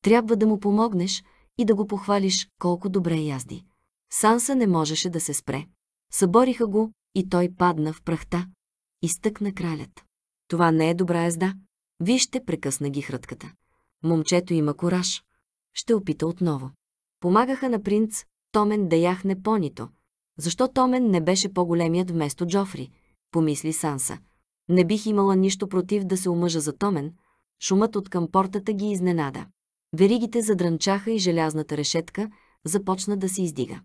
Трябва да му помогнеш и да го похвалиш колко добре язди. Санса не можеше да се спре. Събориха го и той падна в прахта. Изтъкна кралят. Това не е добра езда. Вижте, прекъсна ги хрътката. Момчето има кураж. Ще опита отново. Помагаха на принц Томен да яхне понито. Защо Томен не беше по-големият вместо Джофри? Помисли Санса. Не бих имала нищо против да се омъжа за Томен. Шумът от към портата ги изненада. Веригите задрънчаха и желязната решетка започна да се издига.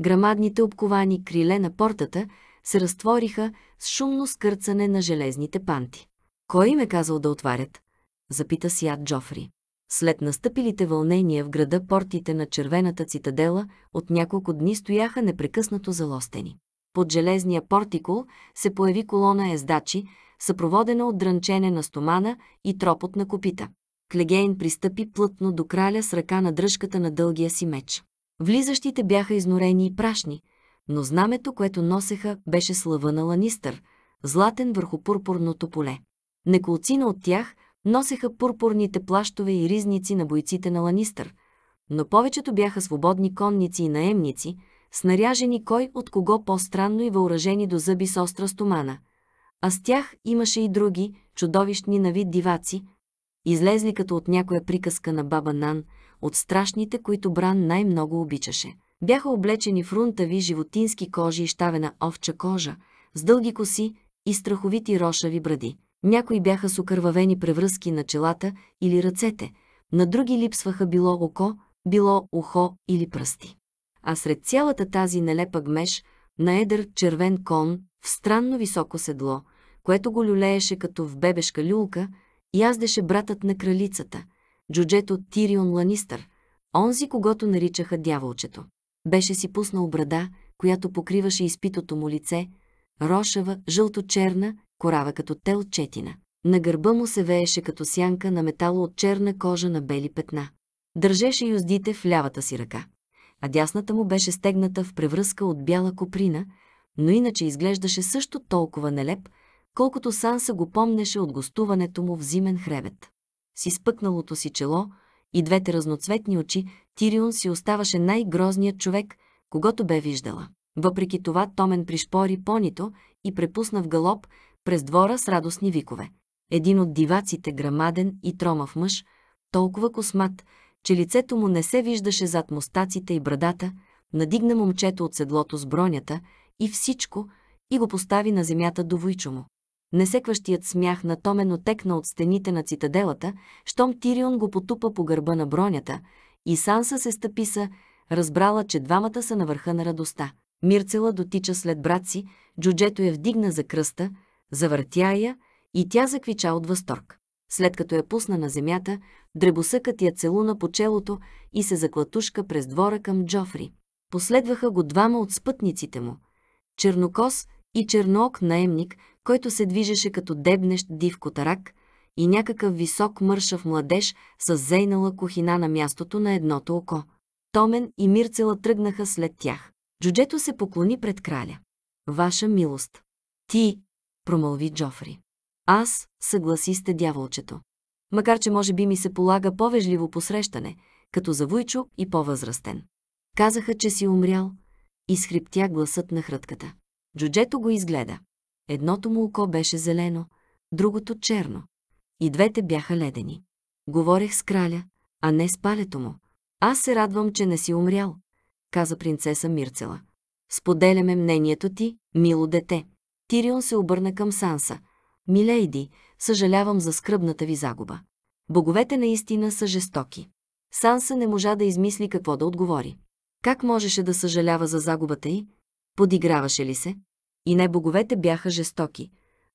Грамадните обковани криле на портата се разтвориха с шумно скърцане на железните панти. Кой им е казал да отварят? Запита си Ад Джофри. След настъпилите вълнения в града портите на червената цитадела от няколко дни стояха непрекъснато залостени. Под железния портикул се появи колона ездачи, съпроводена от дрънчене на стомана и тропот на копита. Клегейн пристъпи плътно до краля с ръка на дръжката на дългия си меч. Влизащите бяха изнорени и прашни, но знамето, което носеха, беше слава на Ланистър, златен върху пурпурното поле. Неколцина от тях носеха пурпурните плащове и ризници на бойците на Ланистър, но повечето бяха свободни конници и наемници, снаряжени кой от кого по-странно и въоръжени до зъби с остра стомана. А с тях имаше и други, чудовищни на вид диваци, излезли като от някоя приказка на баба Нан, от страшните, които Бран най-много обичаше. Бяха облечени в рунтави животински кожи и щавена овча кожа, с дълги коси и страховити рошави бради. Някои бяха с окървавени превръзки на челата или ръцете, на други липсваха било око, било ухо или пръсти. А сред цялата тази нелепа гмеш, на едър червен кон, в странно високо седло, което го люлееше като в бебешка люлка, яздеше братът на кралицата, джуджето Тирион Ланистър, онзи, когато наричаха дяволчето. Беше си пуснал брада, която покриваше изпитото му лице, рошава, жълто-черна, корава като тел четина. На гърба му се вееше като сянка на метало от черна кожа на бели петна. Държеше юздите в лявата си ръка, а дясната му беше стегната в превръзка от бяла коприна, но иначе изглеждаше също толкова нелеп, колкото Санса го помнеше от гостуването му в зимен хребет. С изпъкналото си чело и двете разноцветни очи, Тирион си оставаше най-грозният човек, когато бе виждала. Въпреки това Томен пришпори понито и препусна в галоп, през двора с радостни викове. Един от диваците, грамаден и тромав мъж, толкова космат, че лицето му не се виждаше зад мустаците и брадата, надигна момчето от седлото с бронята и всичко и го постави на земята до войчо му. Несекващият смях на Томен отекна от стените на цитаделата, щом Тирион го потупа по гърба на бронята и Санса се стъписа, разбрала, че двамата са на върха на радостта. Мирцела дотича след брат си, джуджето я вдигна за кръста – Завъртя я и тя заквича от възторг. След като я пусна на земята, дребосъкът я целуна по челото и се заклатушка през двора към Джофри. Последваха го двама от спътниците му – чернокос и черноок наемник, който се движеше като дебнещ див котарак и някакъв висок мършав младеж с зейнала кухина на мястото на едното око. Томен и Мирцела тръгнаха след тях. Джуджето се поклони пред краля. Ваша милост. Ти, промълви Джофри. Аз, съгласи сте дяволчето. Макар, че може би ми се полага по-вежливо посрещане, като завуйчо и по-възрастен. Казаха, че си умрял, изхриптя гласът на хрътката. Джуджето го изгледа. Едното му око беше зелено, другото черно. И двете бяха ледени. Говорех с краля, а не с палето му. Аз се радвам, че не си умрял, каза принцеса Мирцела. Споделяме мнението ти, мило дете. Тирион се обърна към Санса. Милейди, съжалявам за скръбната ви загуба. Боговете наистина са жестоки. Санса не можа да измисли какво да отговори. Как можеше да съжалява за загубата й? Подиграваше ли се? И не боговете бяха жестоки.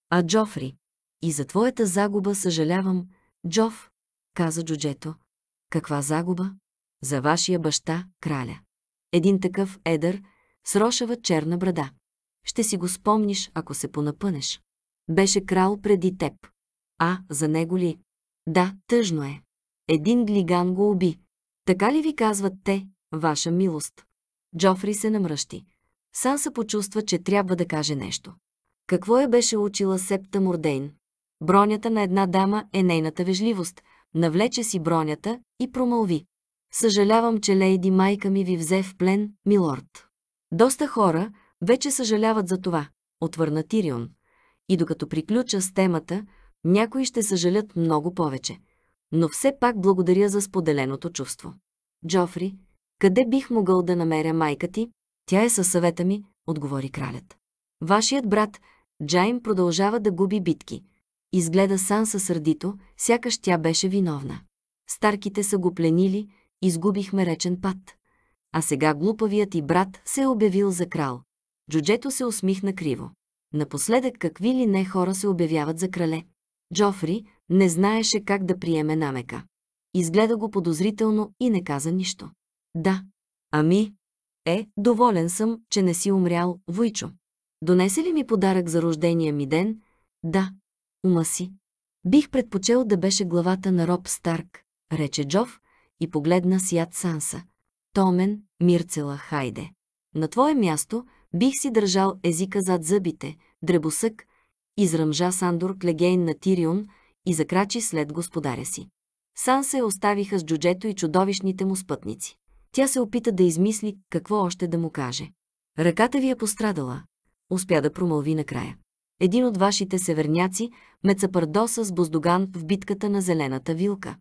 А Джофри. И за твоята загуба съжалявам, Джоф, каза джуджето. Каква загуба? За вашия баща, краля. Един такъв едър, с рошава черна брада. Ще си го спомниш, ако се понапънеш. Беше крал преди теб. А, за него ли? Да, тъжно е. Един глиган го уби. Така ли ви казват те, ваша милост? Джофри се намръщи. Санса почувства, че трябва да каже нещо. Какво е беше учила Септа Мордейн? Бронята на една дама е нейната вежливост. Навлече си бронята и промълви. Съжалявам, че лейди майка ми ви взе в плен, милорд. Доста хора, вече съжаляват за това, отвърна Тирион. И докато приключа с темата, някои ще съжалят много повече. Но все пак благодаря за споделеното чувство. Джофри, къде бих могъл да намеря майка ти? Тя е със съвета ми, отговори кралят. Вашият брат, Джайм, продължава да губи битки. Изгледа Санса сърдито, сякаш тя беше виновна. Старките са го пленили, изгубихме речен пат. А сега глупавият и брат се е обявил за крал. Джуджето се усмихна криво. Напоследък какви ли не хора се обявяват за крале. Джофри не знаеше как да приеме намека. Изгледа го подозрително и не каза нищо. Да. Ами? Е, доволен съм, че не си умрял, Войчо. Донесе ли ми подарък за рождения ми ден? Да. Ума си. Бих предпочел да беше главата на Роб Старк, рече Джоф, и погледна Сият Санса. Томен, Мирцела, хайде. На твое място – Бих си държал езика зад зъбите, дребосък, изръмжа Сандор Клегейн на Тирион и закрачи след господаря си. Сан се оставиха с джуджето и чудовищните му спътници. Тя се опита да измисли какво още да му каже. Ръката ви е пострадала, успя да промълви накрая. Един от вашите северняци ме цапардоса с боздоган в битката на зелената вилка.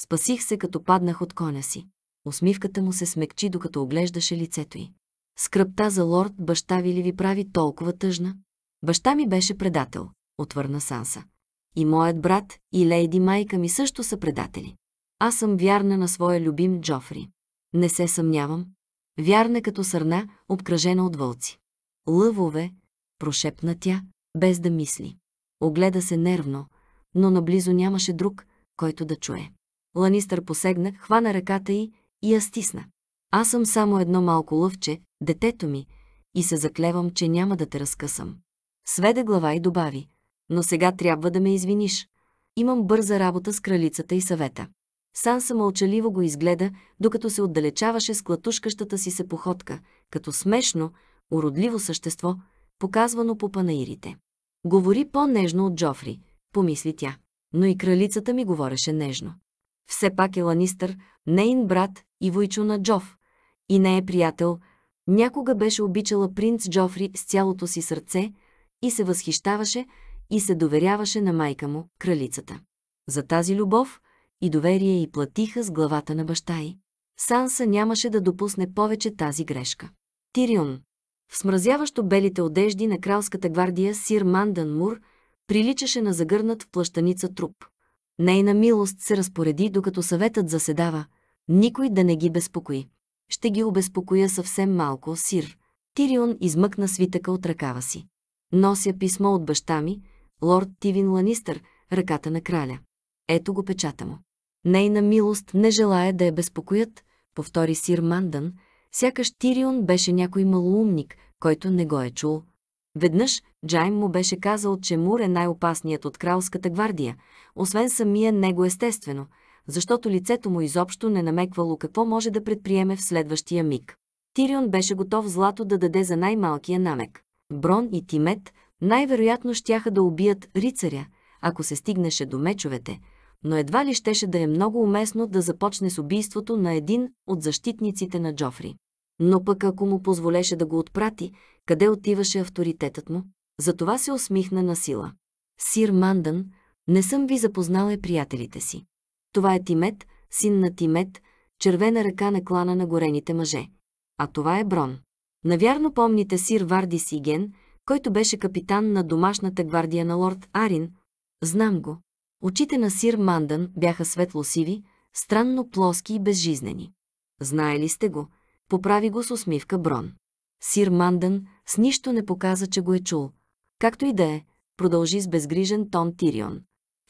Спасих се, като паднах от коня си. Усмивката му се смекчи, докато оглеждаше лицето й. Скръпта за лорд баща ви ли ви прави толкова тъжна? Баща ми беше предател, отвърна Санса. И моят брат, и лейди майка ми също са предатели. Аз съм вярна на своя любим Джофри. Не се съмнявам. Вярна като сърна, обкръжена от вълци. Лъвове, прошепна тя, без да мисли. Огледа се нервно, но наблизо нямаше друг, който да чуе. Ланистър посегна, хвана ръката й и я стисна. Аз съм само едно малко лъвче, детето ми, и се заклевам, че няма да те разкъсам. Сведе глава и добави. Но сега трябва да ме извиниш. Имам бърза работа с кралицата и съвета. Санса мълчаливо го изгледа, докато се отдалечаваше с клатушкащата си се походка, като смешно, уродливо същество, показвано по панаирите. Говори по-нежно от Джофри, помисли тя. Но и кралицата ми говореше нежно. Все пак е Ланистър, нейн брат и войчо на Джоф, и не е приятел, някога беше обичала принц Джофри с цялото си сърце и се възхищаваше и се доверяваше на майка му, кралицата. За тази любов и доверие и платиха с главата на баща й. Санса нямаше да допусне повече тази грешка. Тирион. В смразяващо белите одежди на кралската гвардия Сир Мандан Мур приличаше на загърнат в плащаница труп. Нейна милост се разпореди, докато съветът заседава. Никой да не ги безпокои. Ще ги обезпокоя съвсем малко, сир. Тирион измъкна свитъка от ръкава си. Нося писмо от баща ми, лорд Тивин Ланистър, ръката на краля. Ето го печата му. Нейна милост не желая да я безпокоят, повтори сир Мандън, сякаш Тирион беше някой малоумник, който не го е чул. Веднъж Джайм му беше казал, че Мур е най-опасният от кралската гвардия, освен самия него естествено – защото лицето му изобщо не намеквало какво може да предприеме в следващия миг. Тирион беше готов злато да даде за най-малкия намек. Брон и Тимет най-вероятно щяха да убият рицаря, ако се стигнеше до мечовете, но едва ли щеше да е много уместно да започне с убийството на един от защитниците на Джофри. Но пък ако му позволеше да го отпрати, къде отиваше авторитетът му? Затова се усмихна на сила. Сир Мандън, не съм ви запознал е приятелите си. Това е Тимет, син на Тимет, червена ръка на клана на горените мъже. А това е Брон. Навярно помните сир Вардис Сиген, който беше капитан на домашната гвардия на лорд Арин. Знам го. Очите на сир Мандан бяха светло-сиви, странно плоски и безжизнени. Знае ли сте го? Поправи го с усмивка Брон. Сир Мандан с нищо не показа, че го е чул. Както и да е, продължи с безгрижен тон Тирион.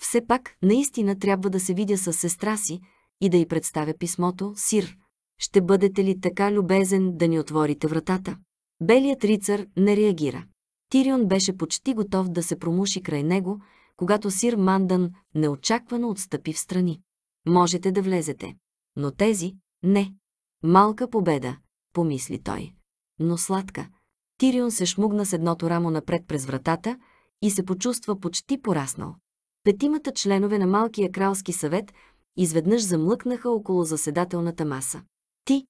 Все пак, наистина трябва да се видя с сестра си и да й представя писмото, сир. Ще бъдете ли така любезен да ни отворите вратата? Белият рицар не реагира. Тирион беше почти готов да се промуши край него, когато сир Мандан неочаквано отстъпи в страни. Можете да влезете. Но тези – не. Малка победа, помисли той. Но сладка. Тирион се шмугна с едното рамо напред през вратата и се почувства почти пораснал. Петимата членове на Малкия кралски съвет изведнъж замлъкнаха около заседателната маса. Ти,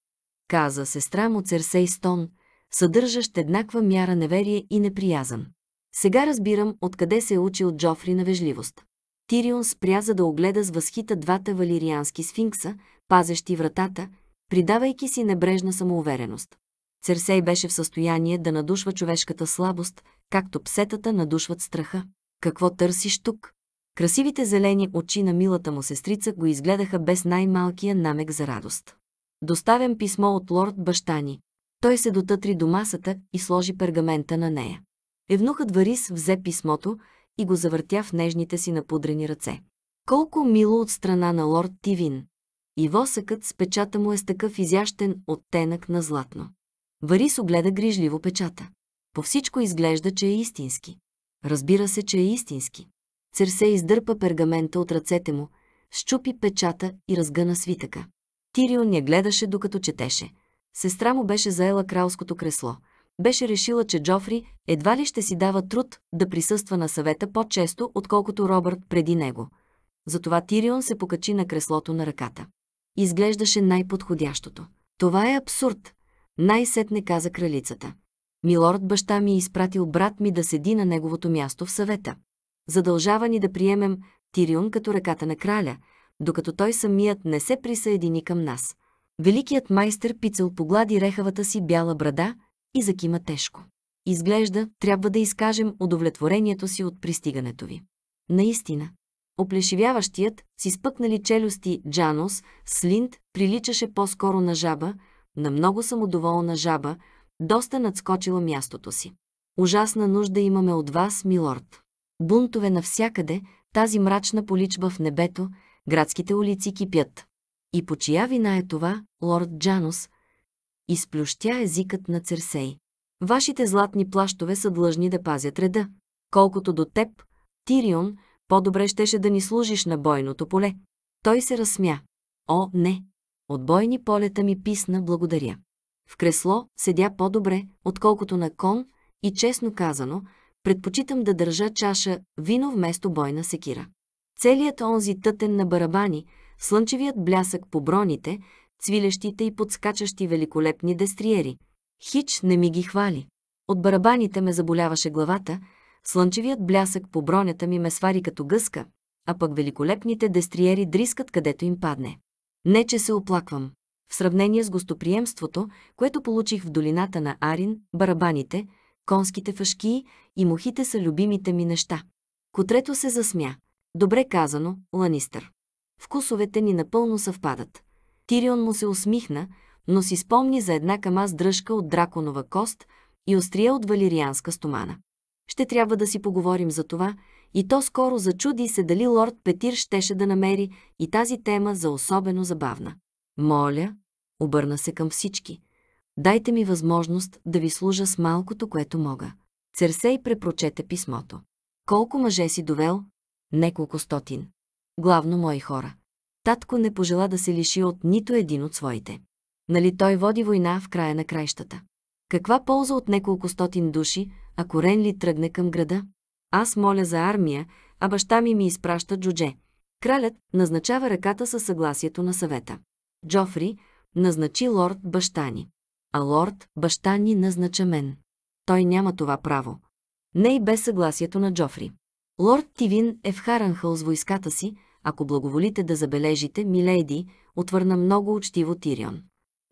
каза сестра му Церсей Стон, съдържащ еднаква мяра неверие и неприязан. Сега разбирам откъде се е учил Джофри на вежливост. Тирион спря за да огледа с възхита двата валириански сфинкса, пазещи вратата, придавайки си небрежна самоувереност. Церсей беше в състояние да надушва човешката слабост, както псетата надушват страха. Какво търсиш тук? Красивите зелени очи на милата му сестрица го изгледаха без най-малкия намек за радост. Доставям писмо от лорд баща ни. Той се дотътри до масата и сложи пергамента на нея. Евнухът Варис взе писмото и го завъртя в нежните си напудрени ръце. Колко мило от страна на лорд Тивин! И восъкът с печата му е с такъв изящен оттенък на златно. Варис огледа грижливо печата. По всичко изглежда, че е истински. Разбира се, че е истински. Церсе издърпа пергамента от ръцете му, щупи печата и разгъна свитъка. Тирион я гледаше, докато четеше. Сестра му беше заела кралското кресло. Беше решила, че Джофри едва ли ще си дава труд да присъства на съвета по-често, отколкото Робърт преди него. Затова Тирион се покачи на креслото на ръката. Изглеждаше най-подходящото. Това е абсурд, най-сетне каза кралицата. Милорд баща ми е изпратил брат ми да седи на неговото място в съвета задължава ни да приемем Тирион като ръката на краля, докато той самият не се присъедини към нас. Великият майстър Пицел поглади рехавата си бяла брада и закима тежко. Изглежда, трябва да изкажем удовлетворението си от пристигането ви. Наистина, оплешивяващият, с изпъкнали челюсти Джанос, Слинт, приличаше по-скоро на жаба, на много самодоволна жаба, доста надскочила мястото си. Ужасна нужда имаме от вас, милорд бунтове навсякъде, тази мрачна поличба в небето, градските улици кипят. И по чия вина е това, лорд Джанус? Изплющя езикът на Церсей. Вашите златни плащове са длъжни да пазят реда. Колкото до теб, Тирион, по-добре щеше да ни служиш на бойното поле. Той се разсмя. О, не! От бойни полета ми писна благодаря. В кресло седя по-добре, отколкото на кон, и честно казано, предпочитам да държа чаша вино вместо бойна секира. Целият онзи тътен на барабани, слънчевият блясък по броните, цвилещите и подскачащи великолепни дестриери. Хич не ми ги хвали. От барабаните ме заболяваше главата, слънчевият блясък по бронята ми ме свари като гъска, а пък великолепните дестриери дрискат където им падне. Не, че се оплаквам. В сравнение с гостоприемството, което получих в долината на Арин, барабаните – конските фашки и мухите са любимите ми неща. Котрето се засмя. Добре казано, Ланистър. Вкусовете ни напълно съвпадат. Тирион му се усмихна, но си спомни за една кама с дръжка от драконова кост и острия от валирианска стомана. Ще трябва да си поговорим за това, и то скоро зачуди се дали лорд Петир щеше да намери и тази тема за особено забавна. Моля, обърна се към всички. Дайте ми възможност да ви служа с малкото, което мога. Церсей препрочете писмото. Колко мъже си довел? Неколко стотин. Главно мои хора. Татко не пожела да се лиши от нито един от своите. Нали той води война в края на краищата? Каква полза от неколко стотин души, ако Ренли тръгне към града? Аз моля за армия, а баща ми ми изпраща джудже. Кралят назначава ръката със съгласието на съвета. Джофри назначи лорд баща ни а лорд, баща ни назнача мен. Той няма това право. Не и без съгласието на Джофри. Лорд Тивин е в Харанхъл с войската си, ако благоволите да забележите, милейди, отвърна много учтиво Тирион.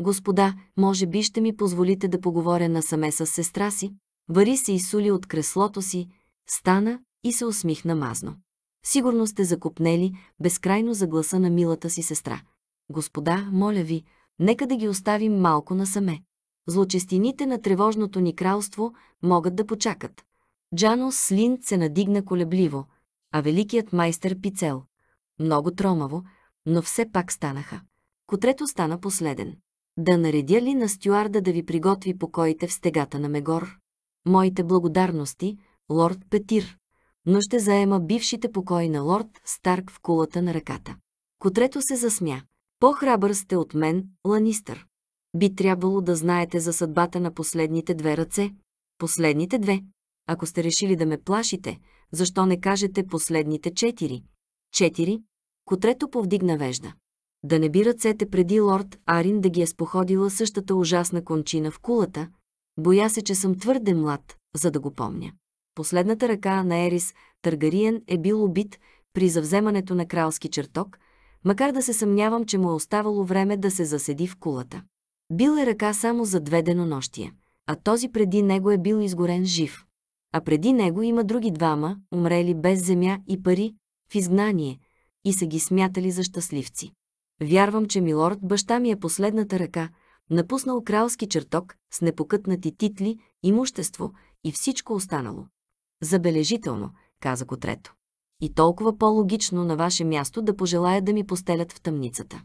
Господа, може би ще ми позволите да поговоря насаме с сестра си. Вари се изсули от креслото си, стана и се усмихна мазно. Сигурно сте закупнели безкрайно за гласа на милата си сестра. Господа, моля ви, нека да ги оставим малко насаме злочестините на тревожното ни кралство могат да почакат. Джанус Слин се надигна колебливо, а великият майстър Пицел. Много тромаво, но все пак станаха. Котрето стана последен. Да наредя ли на стюарда да ви приготви покоите в стегата на Мегор? Моите благодарности, лорд Петир. Но ще заема бившите покои на лорд Старк в кулата на ръката. Котрето се засмя. По-храбър сте от мен, Ланистър би трябвало да знаете за съдбата на последните две ръце. Последните две. Ако сте решили да ме плашите, защо не кажете последните четири? Четири. Котрето повдигна вежда. Да не би ръцете преди лорд Арин да ги е споходила същата ужасна кончина в кулата, боя се, че съм твърде млад, за да го помня. Последната ръка на Ерис Търгариен е бил убит при завземането на кралски чертог, макар да се съмнявам, че му е оставало време да се заседи в кулата. Бил е ръка само за две денонощия, а този преди него е бил изгорен жив. А преди него има други двама, умрели без земя и пари, в изгнание, и са ги смятали за щастливци. Вярвам, че милорд баща ми е последната ръка, напуснал кралски чертог с непокътнати титли, имущество и всичко останало. Забележително, каза Котрето. И толкова по-логично на ваше място да пожелая да ми постелят в тъмницата.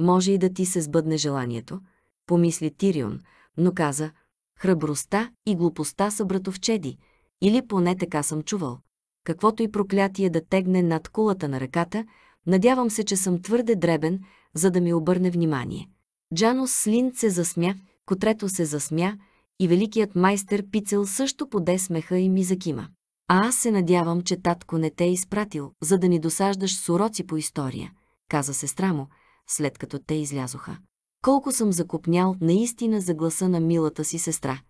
Може и да ти се сбъдне желанието, помисли Тирион, но каза, храбростта и глупостта са братовчеди, или поне така съм чувал. Каквото и проклятие да тегне над кулата на ръката, надявам се, че съм твърде дребен, за да ми обърне внимание. Джанос Слин се засмя, Котрето се засмя и великият майстер Пицел също поде смеха и ми закима. А аз се надявам, че татко не те е изпратил, за да ни досаждаш с уроци по история, каза сестра му, след като те излязоха. Колко съм закопнял наистина за гласа на милата си сестра.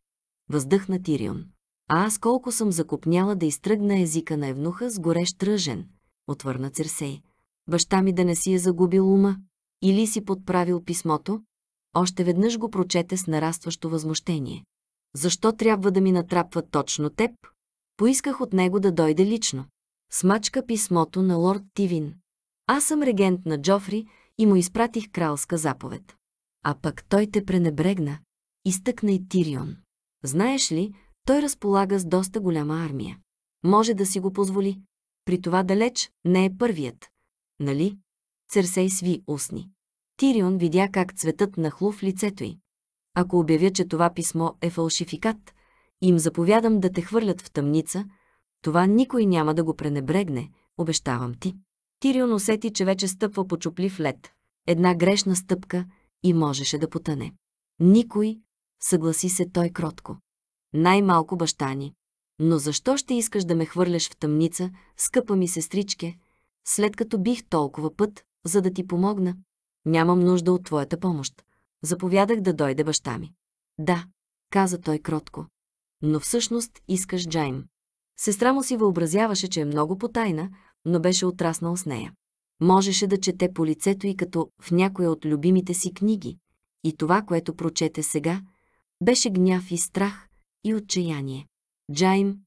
Въздъхна Тирион. А аз колко съм закопняла да изтръгна езика на евнуха с горещ тръжен, отвърна Церсей. Баща ми да не си е загубил ума. Или си подправил писмото? Още веднъж го прочете с нарастващо възмущение. Защо трябва да ми натрапва точно теб? Поисках от него да дойде лично. Смачка писмото на лорд Тивин. Аз съм регент на Джофри и му изпратих кралска заповед. А пък той те пренебрегна, изтъкна и Тирион. Знаеш ли, той разполага с доста голяма армия. Може да си го позволи. При това далеч не е първият. Нали? Церсей сви устни. Тирион видя как цветът нахлу в лицето й. Ако обявя, че това писмо е фалшификат, им заповядам да те хвърлят в тъмница, това никой няма да го пренебрегне, обещавам ти. Тирион усети, че вече стъпва по чуплив лед. Една грешна стъпка и можеше да потъне. Никой, съгласи се той кротко. Най-малко баща ни. Но защо ще искаш да ме хвърляш в тъмница, скъпа ми сестричке, след като бих толкова път, за да ти помогна? Нямам нужда от твоята помощ. Заповядах да дойде баща ми. Да, каза той кротко. Но всъщност искаш Джайм. Сестра му си въобразяваше, че е много потайна, но беше отраснал с нея. Можеше да чете по лицето и като в някоя от любимите си книги. И това, което прочете сега, беше гняв и страх и отчаяние. Джайм,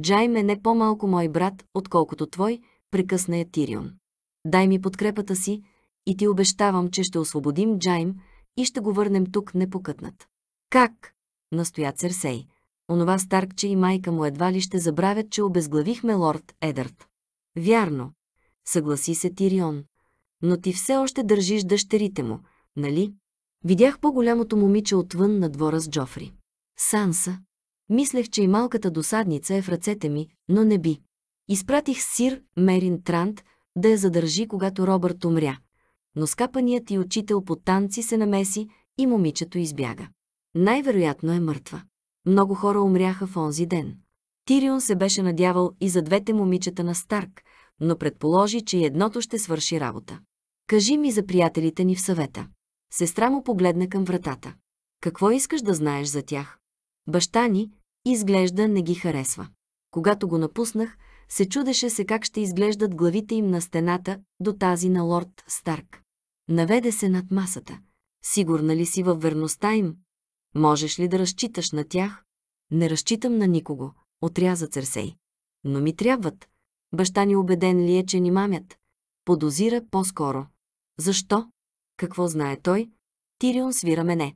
Джайм е не по-малко мой брат, отколкото твой, прекъсна я Тирион. Дай ми подкрепата си и ти обещавам, че ще освободим Джайм и ще го върнем тук непокътнат. Как? настоя Церсей. Онова старкче и майка му едва ли ще забравят, че обезглавихме лорд Едърт. Вярно, съгласи се Тирион. Но ти все още държиш дъщерите му, нали? Видях по-голямото момиче отвън на двора с Джофри. Санса. Мислех, че и малката досадница е в ръцете ми, но не би. Изпратих сир Мерин Трант да я задържи, когато Робърт умря. Но скапаният и учител по танци се намеси и момичето избяга. Най-вероятно е мъртва. Много хора умряха в онзи ден. Тирион се беше надявал и за двете момичета на Старк, но предположи, че едното ще свърши работа. Кажи ми за приятелите ни в съвета. Сестра му погледна към вратата. Какво искаш да знаеш за тях? Баща ни, изглежда, не ги харесва. Когато го напуснах, се чудеше се как ще изглеждат главите им на стената до тази на лорд Старк. Наведе се над масата. Сигурна ли си във верността им? Можеш ли да разчиташ на тях? Не разчитам на никого, отряза Церсей. Но ми трябват, Баща ни убеден ли е, че ни мамят? Подозира по-скоро. Защо? Какво знае той? Тирион свира мене.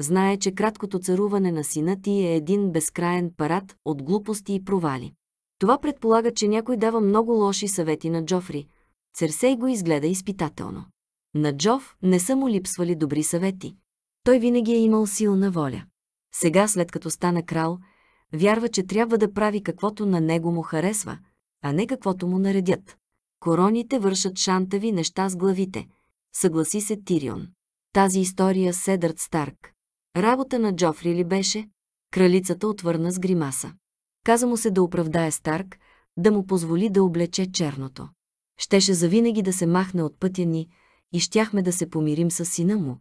Знае, че краткото царуване на сина ти е един безкраен парад от глупости и провали. Това предполага, че някой дава много лоши съвети на Джофри. Церсей го изгледа изпитателно. На Джов не са му липсвали добри съвети. Той винаги е имал силна воля. Сега, след като стана крал, вярва, че трябва да прави каквото на него му харесва, а не каквото му наредят. Короните вършат шантави неща с главите, съгласи се Тирион. Тази история Седърт Старк. Работа на Джофри ли беше? Кралицата отвърна с гримаса. Каза му се да оправдае Старк, да му позволи да облече черното. Щеше завинаги да се махне от пътя ни и щяхме да се помирим с сина му,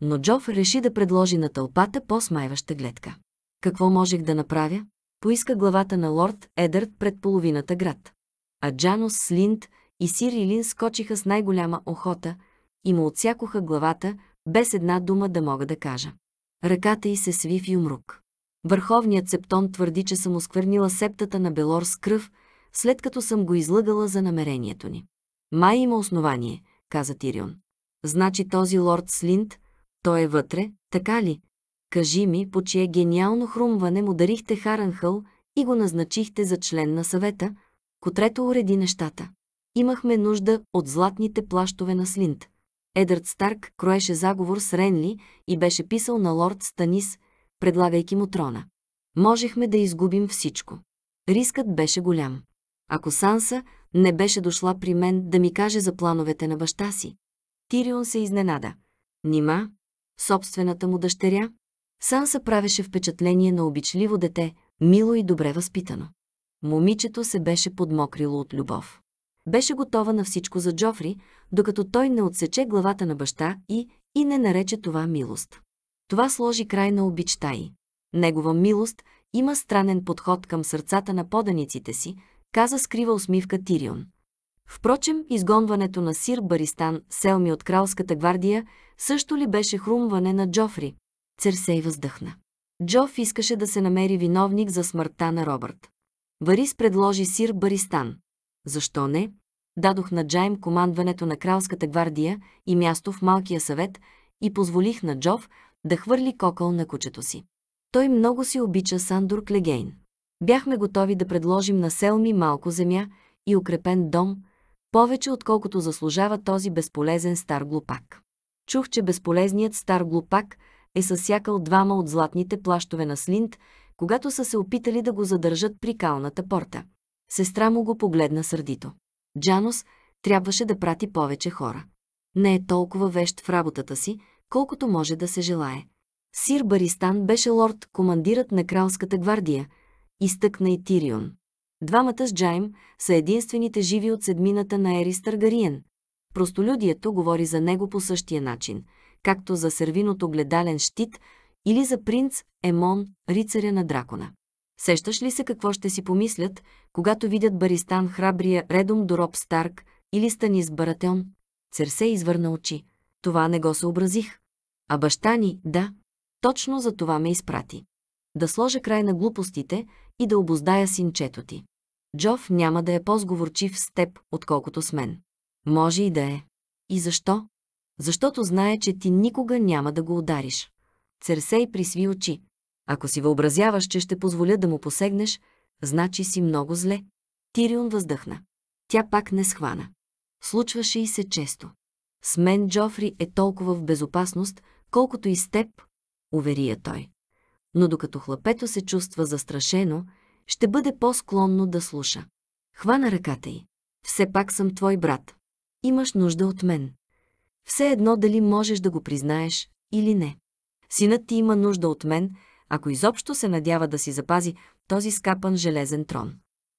но Джоф реши да предложи на тълпата по-смайваща гледка. Какво можех да направя? поиска главата на лорд Едърт пред половината град. А Джанос Слинт и Сир Илин скочиха с най-голяма охота и му отсякоха главата, без една дума да мога да кажа. Ръката й се сви в юмрук. Върховният септон твърди, че съм осквърнила септата на Белор с кръв, след като съм го излъгала за намерението ни. Май има основание, каза Тирион. Значи този лорд Слинт, той е вътре, така ли? кажи ми по чие гениално хрумване му дарихте Харанхъл и го назначихте за член на съвета, котрето уреди нещата. Имахме нужда от златните плащове на Слинт. Едърд Старк кроеше заговор с Ренли и беше писал на лорд Станис, предлагайки му трона. Можехме да изгубим всичко. Рискът беше голям. Ако Санса не беше дошла при мен да ми каже за плановете на баща си. Тирион се изненада. Нима, собствената му дъщеря, Санса правеше впечатление на обичливо дете, мило и добре възпитано. Момичето се беше подмокрило от любов. Беше готова на всичко за Джофри, докато той не отсече главата на баща и, и не нарече това милост. Това сложи край на обичта й. Негова милост има странен подход към сърцата на поданиците си, каза скрива усмивка Тирион. Впрочем, изгонването на Сир Баристан Селми от кралската гвардия също ли беше хрумване на Джофри, Церсей въздъхна. Джоф искаше да се намери виновник за смъртта на Робърт. Варис предложи сир Баристан. Защо не? Дадох на Джайм командването на Кралската гвардия и място в Малкия съвет и позволих на Джоф да хвърли кокъл на кучето си. Той много си обича Сандур Клегейн. Бяхме готови да предложим на Селми малко земя и укрепен дом, повече отколкото заслужава този безполезен стар глупак. Чух, че безполезният стар глупак – е съсякал двама от златните плащове на Слинт, когато са се опитали да го задържат при калната порта. Сестра му го погледна сърдито. Джанос трябваше да прати повече хора. Не е толкова вещ в работата си, колкото може да се желае. Сир Баристан беше лорд, командират на кралската гвардия, изтъкна и Тирион. Двамата с Джайм са единствените живи от седмината на Ерис Таргариен. Простолюдието говори за него по същия начин – както за сервиното гледален щит или за принц Емон, рицаря на дракона. Сещаш ли се какво ще си помислят, когато видят Баристан храбрия Редом Дороб Старк или Станис Баратеон? Церсе извърна очи. Това не го съобразих. А баща ни, да, точно за това ме изпрати. Да сложа край на глупостите и да обоздая синчето ти. Джов няма да е по-сговорчив с теб, отколкото с мен. Може и да е. И защо? защото знае, че ти никога няма да го удариш. Церсей присви очи. Ако си въобразяваш, че ще позволя да му посегнеш, значи си много зле. Тирион въздъхна. Тя пак не схвана. Случваше и се често. С мен Джофри е толкова в безопасност, колкото и с теб, увери я той. Но докато хлапето се чувства застрашено, ще бъде по-склонно да слуша. Хвана ръката й. Все пак съм твой брат. Имаш нужда от мен. Все едно дали можеш да го признаеш или не. Синът ти има нужда от мен, ако изобщо се надява да си запази този скапан железен трон.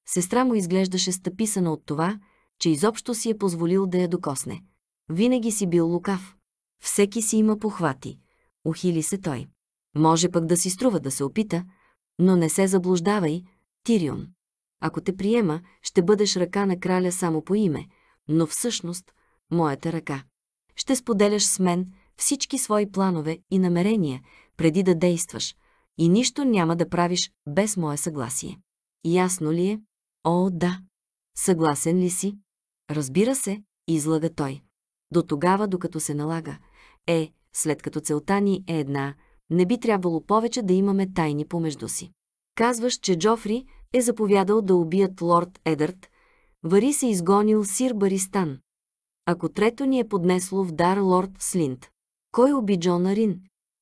Сестра му изглеждаше стъписана от това, че изобщо си е позволил да я докосне. Винаги си бил лукав. Всеки си има похвати. Ухили се той. Може пък да си струва да се опита, но не се заблуждавай, Тирион. Ако те приема, ще бъдеш ръка на краля само по име, но всъщност моята ръка ще споделяш с мен всички свои планове и намерения преди да действаш и нищо няма да правиш без мое съгласие. Ясно ли е? О, да. Съгласен ли си? Разбира се, излага той. До тогава, докато се налага. Е, след като целта ни е една, не би трябвало повече да имаме тайни помежду си. Казваш, че Джофри е заповядал да убият лорд Едърт, Вари се изгонил Сир Баристан, ако трето ни е поднесло в дар лорд Слинт. Кой уби Джона Рин?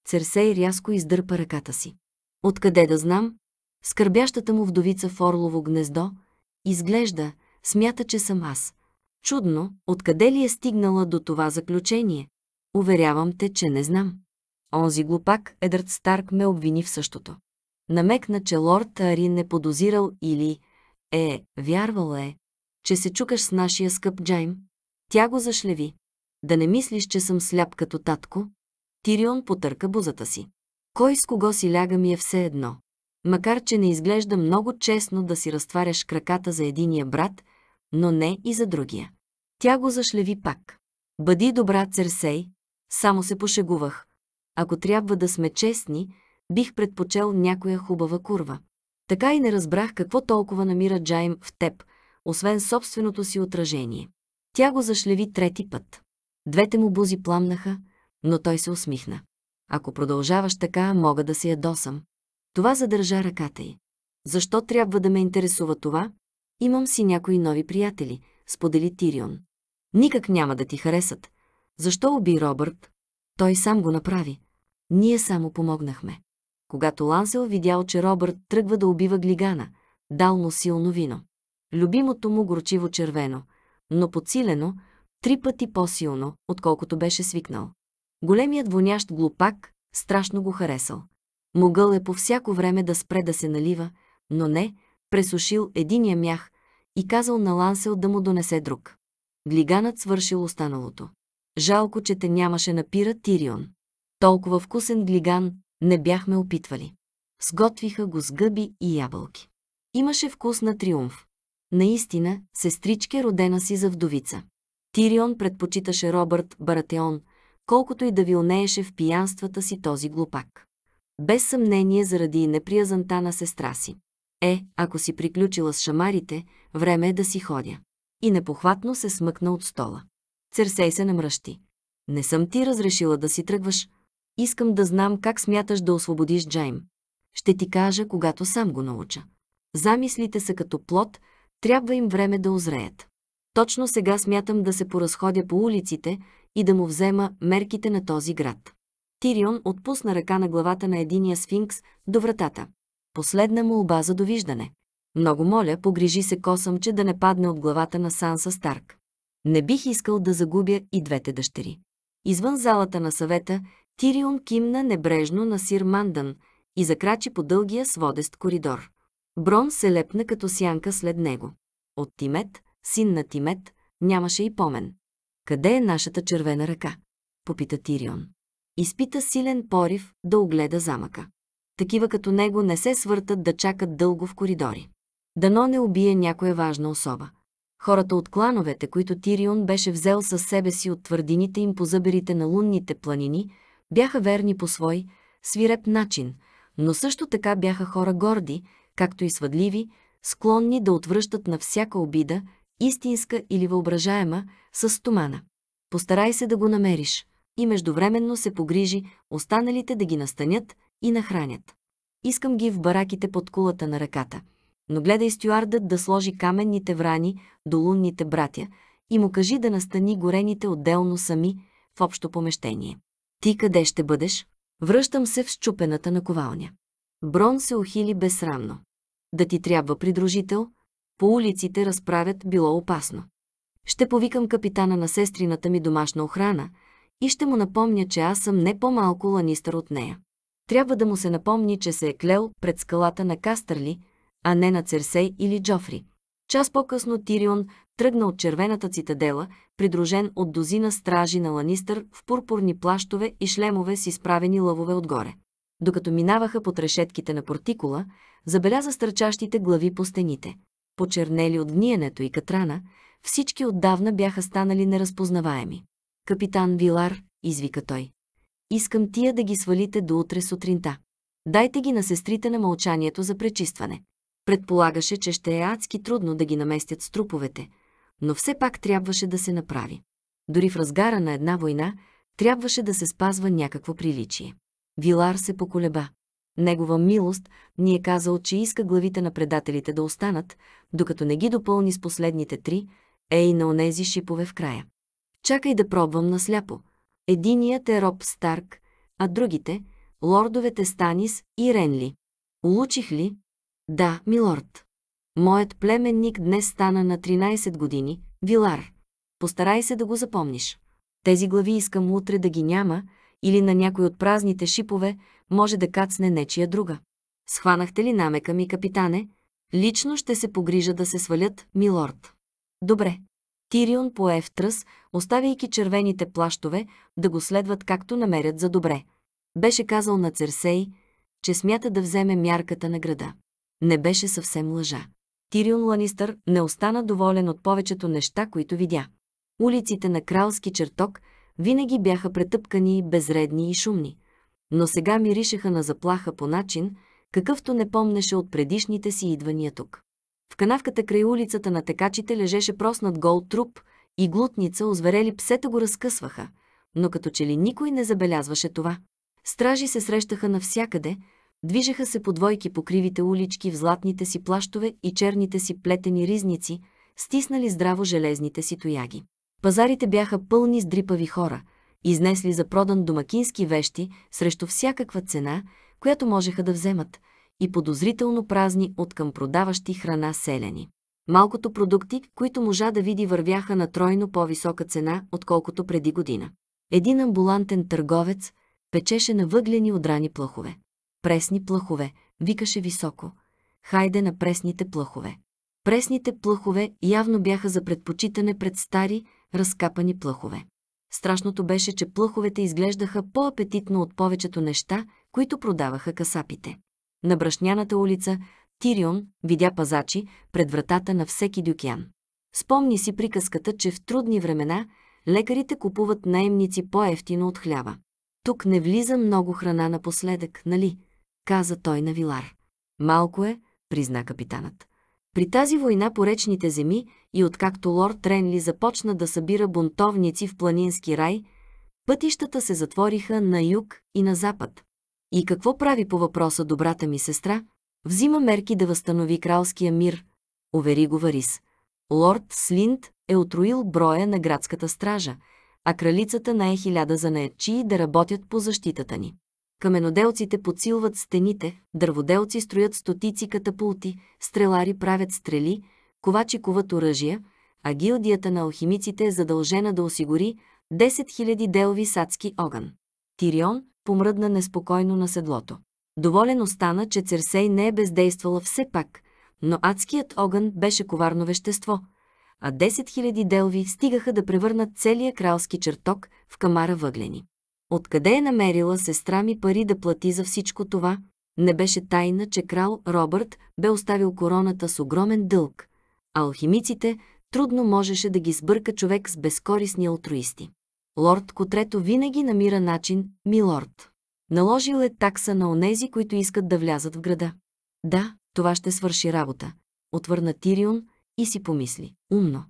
Церсей рязко издърпа ръката си. Откъде да знам? Скърбящата му вдовица в Орлово гнездо изглежда, смята, че съм аз. Чудно, откъде ли е стигнала до това заключение? Уверявам те, че не знам. Онзи глупак, Едърт Старк, ме обвини в същото. Намекна, че лорд Арин е подозирал или... Е, вярвал е, че се чукаш с нашия скъп Джайм, тя го зашлеви. Да не мислиш, че съм сляп като татко? Тирион потърка бузата си. Кой с кого си ляга ми е все едно. Макар, че не изглежда много честно да си разтваряш краката за единия брат, но не и за другия. Тя го зашлеви пак. Бъди добра, Церсей. Само се пошегувах. Ако трябва да сме честни, бих предпочел някоя хубава курва. Така и не разбрах какво толкова намира Джайм в теб, освен собственото си отражение. Тя го зашлеви трети път. Двете му бузи пламнаха, но той се усмихна. Ако продължаваш така, мога да се ядосам. Това задържа ръката й. Защо трябва да ме интересува това? Имам си някои нови приятели, сподели Тирион. Никак няма да ти харесат. Защо уби Робърт? Той сам го направи. Ние само помогнахме. Когато Лансел видял, че Робърт тръгва да убива глигана, дал му силно вино. Любимото му горчиво червено – но подсилено, три пъти по-силно, отколкото беше свикнал. Големият вонящ глупак страшно го харесал. Могъл е по всяко време да спре да се налива, но не, пресушил единия мях и казал на Лансел да му донесе друг. Глиганът свършил останалото. Жалко, че те нямаше на пира Тирион. Толкова вкусен глиган не бяхме опитвали. Сготвиха го с гъби и ябълки. Имаше вкус на триумф наистина, сестричке родена си за вдовица. Тирион предпочиташе Робърт Баратеон, колкото и да вилнееше в пиянствата си този глупак. Без съмнение заради неприязанта на сестра си. Е, ако си приключила с шамарите, време е да си ходя. И непохватно се смъкна от стола. Церсей се намръщи. Не съм ти разрешила да си тръгваш. Искам да знам как смяташ да освободиш Джайм. Ще ти кажа, когато сам го науча. Замислите са като плод, трябва им време да озреят. Точно сега смятам да се поразходя по улиците и да му взема мерките на този град. Тирион отпусна ръка на главата на единия сфинкс до вратата. Последна му оба за довиждане. Много моля, погрижи се косъмче да не падне от главата на Санса Старк. Не бих искал да загубя и двете дъщери. Извън залата на съвета, Тирион кимна небрежно на Сир Мандън и закрачи по дългия сводест коридор. Брон се лепна като сянка след него. От Тимет, син на Тимет, нямаше и помен. Къде е нашата червена ръка? Попита Тирион. Изпита силен порив да огледа замъка. Такива като него не се свъртат да чакат дълго в коридори. Дано не убие някоя важна особа. Хората от клановете, които Тирион беше взел със себе си от твърдините им по зъберите на лунните планини, бяха верни по свой, свиреп начин, но също така бяха хора горди, както и свъдливи, склонни да отвръщат на всяка обида, истинска или въображаема, с стомана. Постарай се да го намериш и междувременно се погрижи останалите да ги настанят и нахранят. Искам ги в бараките под кулата на ръката. Но гледай стюардът да сложи каменните врани до лунните братя и му кажи да настани горените отделно сами в общо помещение. Ти къде ще бъдеш? Връщам се в щупената на ковалня. Брон се ухили безсрамно да ти трябва придружител, по улиците разправят било опасно. Ще повикам капитана на сестрината ми домашна охрана и ще му напомня, че аз съм не по-малко ланистър от нея. Трябва да му се напомни, че се е клел пред скалата на Кастърли, а не на Церсей или Джофри. Час по-късно Тирион тръгна от червената цитадела, придружен от дозина стражи на Ланистър в пурпурни плащове и шлемове с изправени лъвове отгоре. Докато минаваха под решетките на портикула, забеляза стърчащите глави по стените. Почернели от гниенето и катрана, всички отдавна бяха станали неразпознаваеми. Капитан Вилар, извика той. Искам тия да ги свалите до утре сутринта. Дайте ги на сестрите на мълчанието за пречистване. Предполагаше, че ще е адски трудно да ги наместят с труповете, но все пак трябваше да се направи. Дори в разгара на една война, трябваше да се спазва някакво приличие. Вилар се поколеба. Негова милост ни е казал, че иска главите на предателите да останат, докато не ги допълни с последните три, ей на онези шипове в края. Чакай да пробвам насляпо. Единият е Роб Старк, а другите – лордовете Станис и Ренли. Улучих ли? Да, милорд. Моят племенник днес стана на 13 години, Вилар. Постарай се да го запомниш. Тези глави искам утре да ги няма или на някой от празните шипове, може да кацне нечия друга. Схванахте ли намека ми, капитане? Лично ще се погрижа да се свалят, милорд. Добре. Тирион пое в тръс, оставяйки червените плащове да го следват както намерят за добре. Беше казал на Церсей, че смята да вземе мярката на града. Не беше съвсем лъжа. Тирион Ланистър не остана доволен от повечето неща, които видя. Улиците на кралски чертог винаги бяха претъпкани, безредни и шумни – но сега миришеха на заплаха по начин, какъвто не помнеше от предишните си идвания тук. В канавката край улицата на текачите лежеше проснат гол труп и глутница, озверели псета го разкъсваха, но като че ли никой не забелязваше това. Стражи се срещаха навсякъде, движеха се по двойки по кривите улички в златните си плащове и черните си плетени ризници, стиснали здраво железните си тояги. Пазарите бяха пълни с дрипави хора – Изнесли за продан домакински вещи срещу всякаква цена, която можеха да вземат, и подозрително празни от към продаващи храна селяни. Малкото продукти, които можа да види, вървяха на тройно по-висока цена, отколкото преди година. Един амбулантен търговец печеше на въглени одрани плъхове. Пресни плахове, викаше високо. Хайде на пресните плъхове. Пресните плъхове явно бяха за предпочитане пред стари, разкапани плъхове. Страшното беше, че плъховете изглеждаха по-апетитно от повечето неща, които продаваха касапите. На брашняната улица Тирион видя пазачи пред вратата на всеки дюкян. Спомни си приказката, че в трудни времена лекарите купуват наемници по-ефтино от хляба. Тук не влиза много храна напоследък, нали? каза той на Вилар. Малко е, призна капитанът. При тази война по речните земи и откакто лорд Ренли започна да събира бунтовници в планински рай, пътищата се затвориха на юг и на запад. И какво прави по въпроса добрата ми сестра? Взима мерки да възстанови кралския мир, увери го Варис. Лорд Слинт е отруил броя на градската стража, а кралицата на е хиляда занаятчии да работят по защитата ни. Каменоделците подсилват стените, дърводелци строят стотици катапулти, стрелари правят стрели, ковачи куват оръжия, а гилдията на алхимиците е задължена да осигури 10 000 делви садски огън. Тирион помръдна неспокойно на седлото. Доволен остана, че Церсей не е бездействала все пак, но адският огън беше коварно вещество, а 10 000 делви стигаха да превърнат целия кралски чертог в камара въглени. Откъде е намерила сестра ми пари да плати за всичко това? Не беше тайна, че крал Робърт бе оставил короната с огромен дълг, а алхимиците трудно можеше да ги сбърка човек с безкорисни алтруисти. Лорд Котрето винаги намира начин, милорд. Наложил е такса на онези, които искат да влязат в града. Да, това ще свърши работа, отвърна Тирион и си помисли. Умно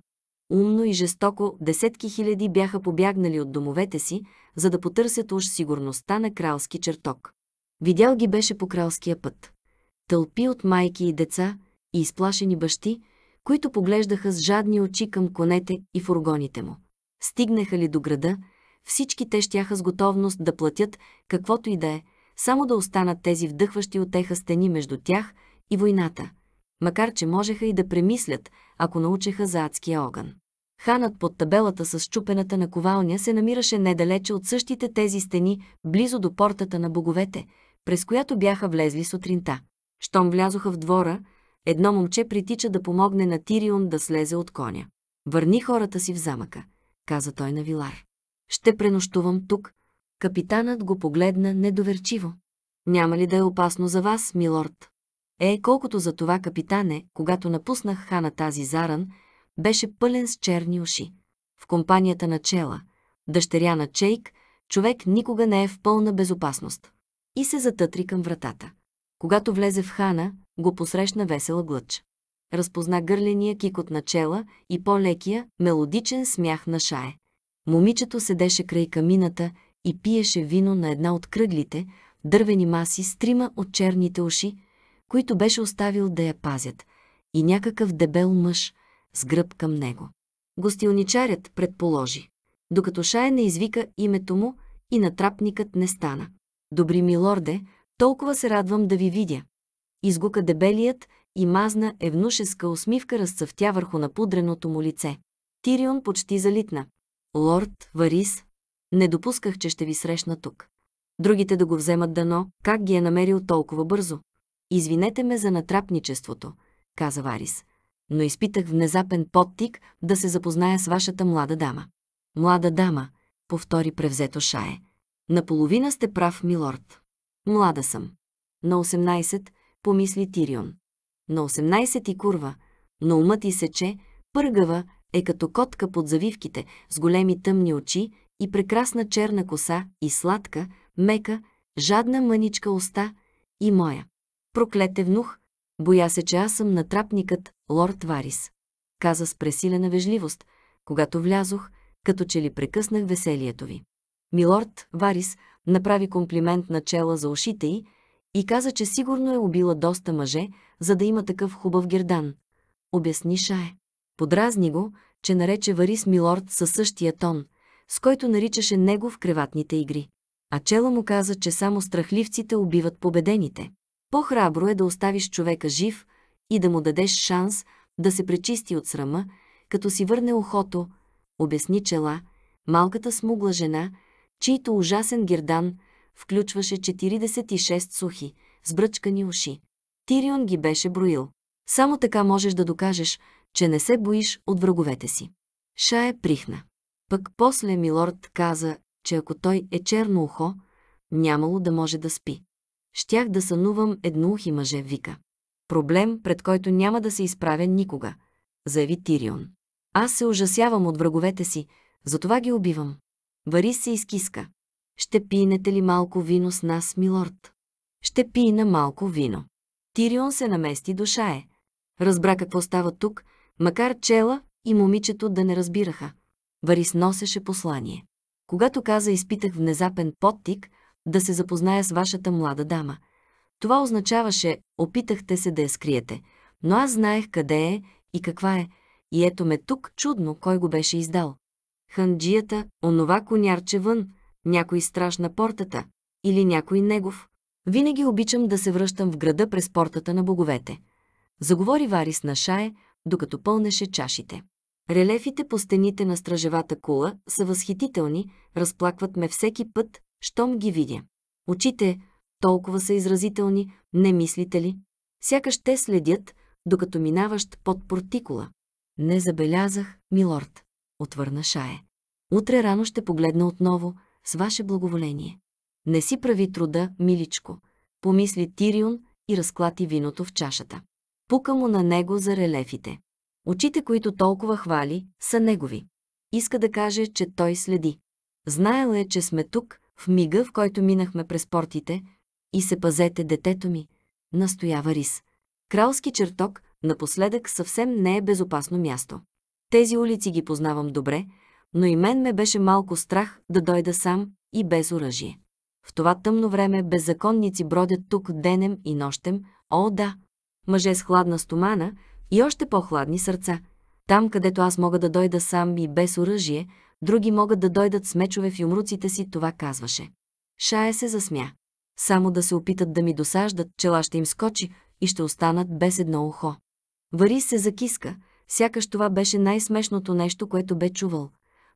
умно и жестоко десетки хиляди бяха побягнали от домовете си, за да потърсят уж сигурността на кралски чертог. Видял ги беше по кралския път. Тълпи от майки и деца и изплашени бащи, които поглеждаха с жадни очи към конете и фургоните му. Стигнаха ли до града, всички те щяха с готовност да платят каквото и да е, само да останат тези вдъхващи отеха стени между тях и войната – макар че можеха и да премислят, ако научеха за адския огън. Ханът под табелата с щупената ковалня се намираше недалече от същите тези стени, близо до портата на боговете, през която бяха влезли сутринта. Щом влязоха в двора, едно момче притича да помогне на Тирион да слезе от коня. «Върни хората си в замъка», каза той на Вилар. «Ще пренощувам тук». Капитанът го погледна недоверчиво. «Няма ли да е опасно за вас, милорд?» Е, колкото за това капитане, когато напуснах хана тази заран, беше пълен с черни уши. В компанията на Чела, дъщеря на Чейк, човек никога не е в пълна безопасност. И се затътри към вратата. Когато влезе в хана, го посрещна весела глъч. Разпозна гърления кикот на Чела и по-лекия, мелодичен смях на Шае. Момичето седеше край камината и пиеше вино на една от кръглите, дървени маси с трима от черните уши, които беше оставил да я пазят, и някакъв дебел мъж с гръб към него. Гостилничарят предположи, докато Шая не извика името му и натрапникът не стана. Добри ми лорде, толкова се радвам да ви видя. Изгука дебелият и мазна евнушеска усмивка разцъфтя върху напудреното му лице. Тирион почти залитна. Лорд, Варис, не допусках, че ще ви срещна тук. Другите да го вземат дано, как ги е намерил толкова бързо. Извинете ме за натрапничеството, каза Варис, но изпитах внезапен подтик да се запозная с вашата млада дама. Млада дама, повтори превзето Шае. Наполовина сте прав, милорд. Млада съм. На 18, помисли Тирион. На 18 и курва, но умът и сече, пъргава е като котка под завивките, с големи тъмни очи и прекрасна черна коса и сладка, мека, жадна мъничка уста и моя. Проклет евнух, боя се, че аз съм натрапникът, лорд Варис. Каза с пресилена вежливост, когато влязох, като че ли прекъснах веселието ви. Милорд Варис направи комплимент на чела за ушите й и каза, че сигурно е убила доста мъже, за да има такъв хубав гердан. Обясни Шае. Подразни го, че нарече Варис Милорд със същия тон, с който наричаше него в креватните игри. А чела му каза, че само страхливците убиват победените. По-храбро е да оставиш човека жив и да му дадеш шанс да се пречисти от срама, като си върне ухото, обясни чела, малката смугла жена, чийто ужасен гердан включваше 46 сухи, сбръчкани уши. Тирион ги беше броил. Само така можеш да докажеш, че не се боиш от враговете си. Шае прихна. Пък после Милорд каза, че ако той е черно ухо, нямало да може да спи щях да сънувам едноухи мъже, вика. Проблем, пред който няма да се изправя никога, заяви Тирион. Аз се ужасявам от враговете си, затова ги убивам. Варис се изкиска. Ще пинете ли малко вино с нас, милорд? Ще пина малко вино. Тирион се намести до шае. Разбра какво става тук, макар чела и момичето да не разбираха. Варис носеше послание. Когато каза изпитах внезапен подтик, да се запозная с вашата млада дама. Това означаваше, опитахте се да я скриете, но аз знаех къде е и каква е, и ето ме тук чудно кой го беше издал. Ханджията, онова конярче вън, някой страж на портата или някой негов. Винаги обичам да се връщам в града през портата на боговете. Заговори Варис на Шае, докато пълнеше чашите. Релефите по стените на стражевата кула са възхитителни, разплакват ме всеки път, щом ги видя. Очите, толкова са изразителни, не мислите ли? Сякаш те следят, докато минаващ под портикула. Не забелязах, милорд, отвърна Шае. Утре рано ще погледна отново, с ваше благоволение. Не си прави труда, миличко, помисли Тирион и разклати виното в чашата. Пука му на него за релефите. Очите, които толкова хвали, са негови. Иска да каже, че той следи. Знаел е, че сме тук, в мига, в който минахме през портите, и се пазете, детето ми, настоява Рис. Кралски чертог, напоследък, съвсем не е безопасно място. Тези улици ги познавам добре, но и мен ме беше малко страх да дойда сам и без оръжие. В това тъмно време беззаконници бродят тук денем и нощем, о да, мъже с хладна стомана и още по-хладни сърца. Там, където аз мога да дойда сам и без оръжие, други могат да дойдат с мечове в юмруците си, това казваше. Шая се засмя. Само да се опитат да ми досаждат, чела ще им скочи и ще останат без едно ухо. Варис се закиска, сякаш това беше най-смешното нещо, което бе чувал.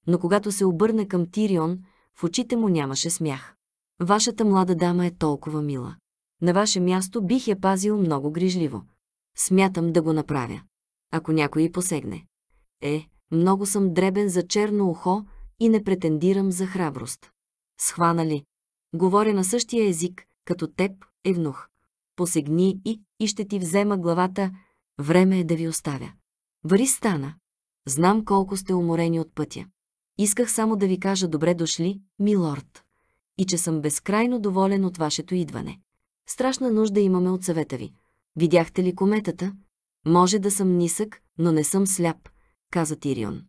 Но когато се обърна към Тирион, в очите му нямаше смях. Вашата млада дама е толкова мила. На ваше място бих я пазил много грижливо. Смятам да го направя. Ако някой посегне. Е, много съм дребен за черно ухо и не претендирам за храброст. Схвана ли? Говоря на същия език, като теб, Евнух. Посегни и, и ще ти взема главата, време е да ви оставя. Вари стана. Знам колко сте уморени от пътя. Исках само да ви кажа добре дошли, милорд, и че съм безкрайно доволен от вашето идване. Страшна нужда имаме от съвета ви. Видяхте ли кометата? Може да съм нисък, но не съм сляп каза Тирион.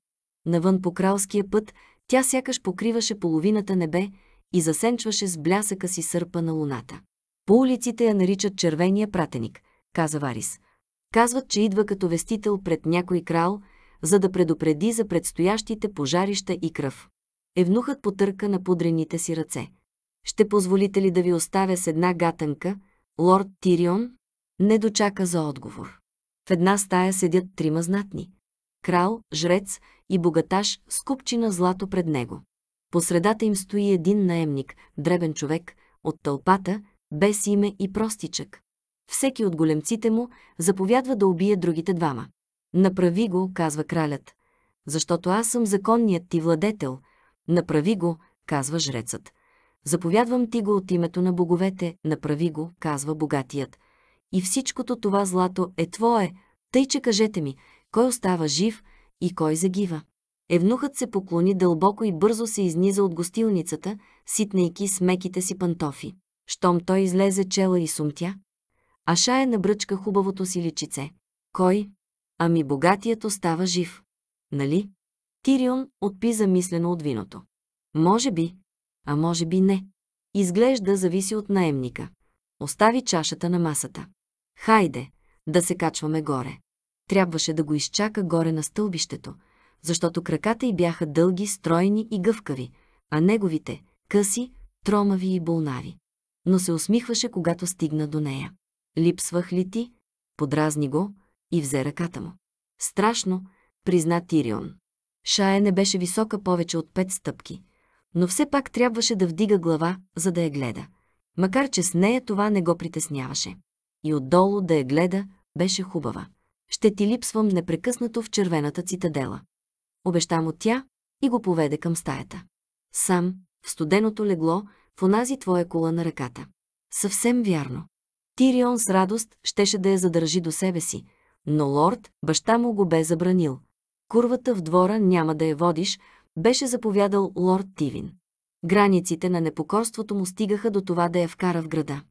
Навън по кралския път тя сякаш покриваше половината небе и засенчваше с блясъка си сърпа на луната. По улиците я наричат червения пратеник, каза Варис. Казват, че идва като вестител пред някой крал, за да предупреди за предстоящите пожарища и кръв. Евнухът потърка на подрените си ръце. Ще позволите ли да ви оставя с една гатанка, лорд Тирион? Не дочака за отговор. В една стая седят трима знатни крал, жрец и богаташ с купчина злато пред него. По средата им стои един наемник, дребен човек, от тълпата, без име и простичък. Всеки от големците му заповядва да убие другите двама. Направи го, казва кралят, защото аз съм законният ти владетел. Направи го, казва жрецът. Заповядвам ти го от името на боговете, направи го, казва богатият. И всичкото това злато е твое, тъй че кажете ми, кой остава жив и кой загива. Евнухът се поклони дълбоко и бързо се изниза от гостилницата, ситнейки с меките си пантофи. Щом той излезе чела и сумтя, а шая набръчка хубавото си личице. Кой? Ами богатият остава жив. Нали? Тирион отпи замислено от виното. Може би, а може би не. Изглежда зависи от наемника. Остави чашата на масата. Хайде, да се качваме горе. Трябваше да го изчака горе на стълбището, защото краката й бяха дълги, стройни и гъвкави, а неговите – къси, тромави и болнави. Но се усмихваше, когато стигна до нея. «Липсвах ли ти?» Подразни го и взе ръката му. «Страшно», призна Тирион. Шая не беше висока повече от пет стъпки, но все пак трябваше да вдига глава, за да я гледа. Макар че с нея това не го притесняваше. И отдолу да я гледа беше хубава. Ще ти липсвам непрекъснато в червената цитадела. Обеща му тя и го поведе към стаята. Сам, в студеното легло, в онази твоя кола на ръката. Съвсем вярно. Тирион с радост щеше да я задържи до себе си, но лорд, баща му го бе забранил. Курвата в двора няма да я водиш, беше заповядал лорд Тивин. Границите на непокорството му стигаха до това да я вкара в града.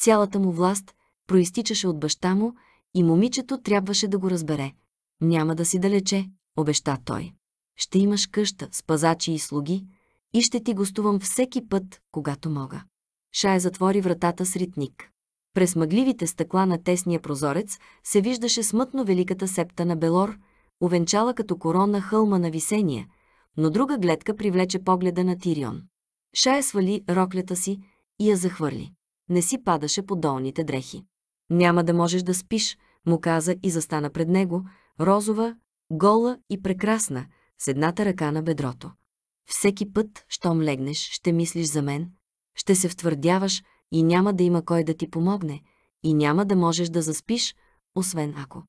Цялата му власт проистичаше от баща му и момичето трябваше да го разбере. Няма да си далече, обеща той. Ще имаш къща с пазачи и слуги и ще ти гостувам всеки път, когато мога. Шая затвори вратата с ритник. През мъгливите стъкла на тесния прозорец се виждаше смътно великата септа на Белор, увенчала като корона хълма на висения, но друга гледка привлече погледа на Тирион. Шая свали роклята си и я захвърли. Не си падаше по долните дрехи. Няма да можеш да спиш, му каза и застана пред него, розова, гола и прекрасна, с едната ръка на бедрото. Всеки път, щом легнеш, ще мислиш за мен, ще се втвърдяваш и няма да има кой да ти помогне, и няма да можеш да заспиш, освен ако.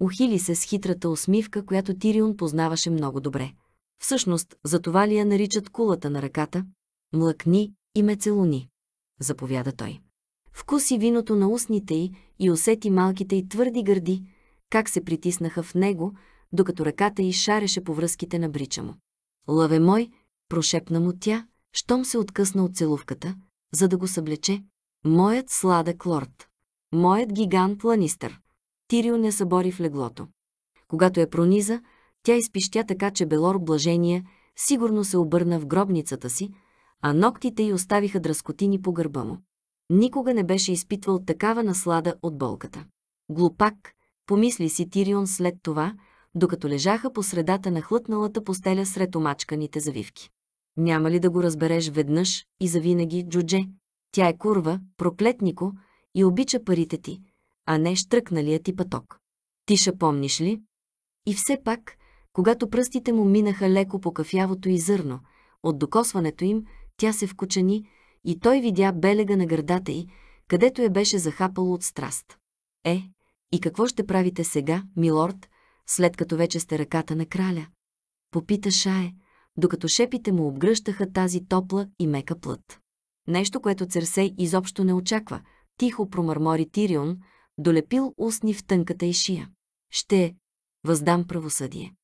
Ухили се с хитрата усмивка, която Тирион познаваше много добре. Всъщност, за това ли я наричат кулата на ръката? Млъкни и ме целуни, заповяда той вкуси виното на устните й и усети малките й твърди гърди, как се притиснаха в него, докато ръката й шареше по връзките на брича му. «Лъве мой!» – прошепна му тя, щом се откъсна от целувката, за да го съблече. «Моят сладък лорд! Моят гигант ланистър!» Тирио не събори в леглото. Когато я прониза, тя изпищя така, че Белор Блажения сигурно се обърна в гробницата си, а ногтите й оставиха дръскотини по гърба му. Никога не беше изпитвал такава наслада от болката. Глупак, помисли си Тирион след това, докато лежаха по средата на хлътналата постеля сред омачканите завивки. Няма ли да го разбереш веднъж и завинаги, Джудже? Тя е курва, проклетнико и обича парите ти, а не штръкналия ти пъток. Тиша помниш ли? И все пак, когато пръстите му минаха леко по кафявото и зърно, от докосването им, тя се вкучани, и той видя белега на гърдата й, където я беше захапало от страст. Е, и какво ще правите сега, милорд, след като вече сте ръката на краля? Попита Шае, докато шепите му обгръщаха тази топла и мека плът. Нещо, което Церсей изобщо не очаква, тихо промърмори Тирион, долепил устни в тънката и шия. Ще въздам правосъдие.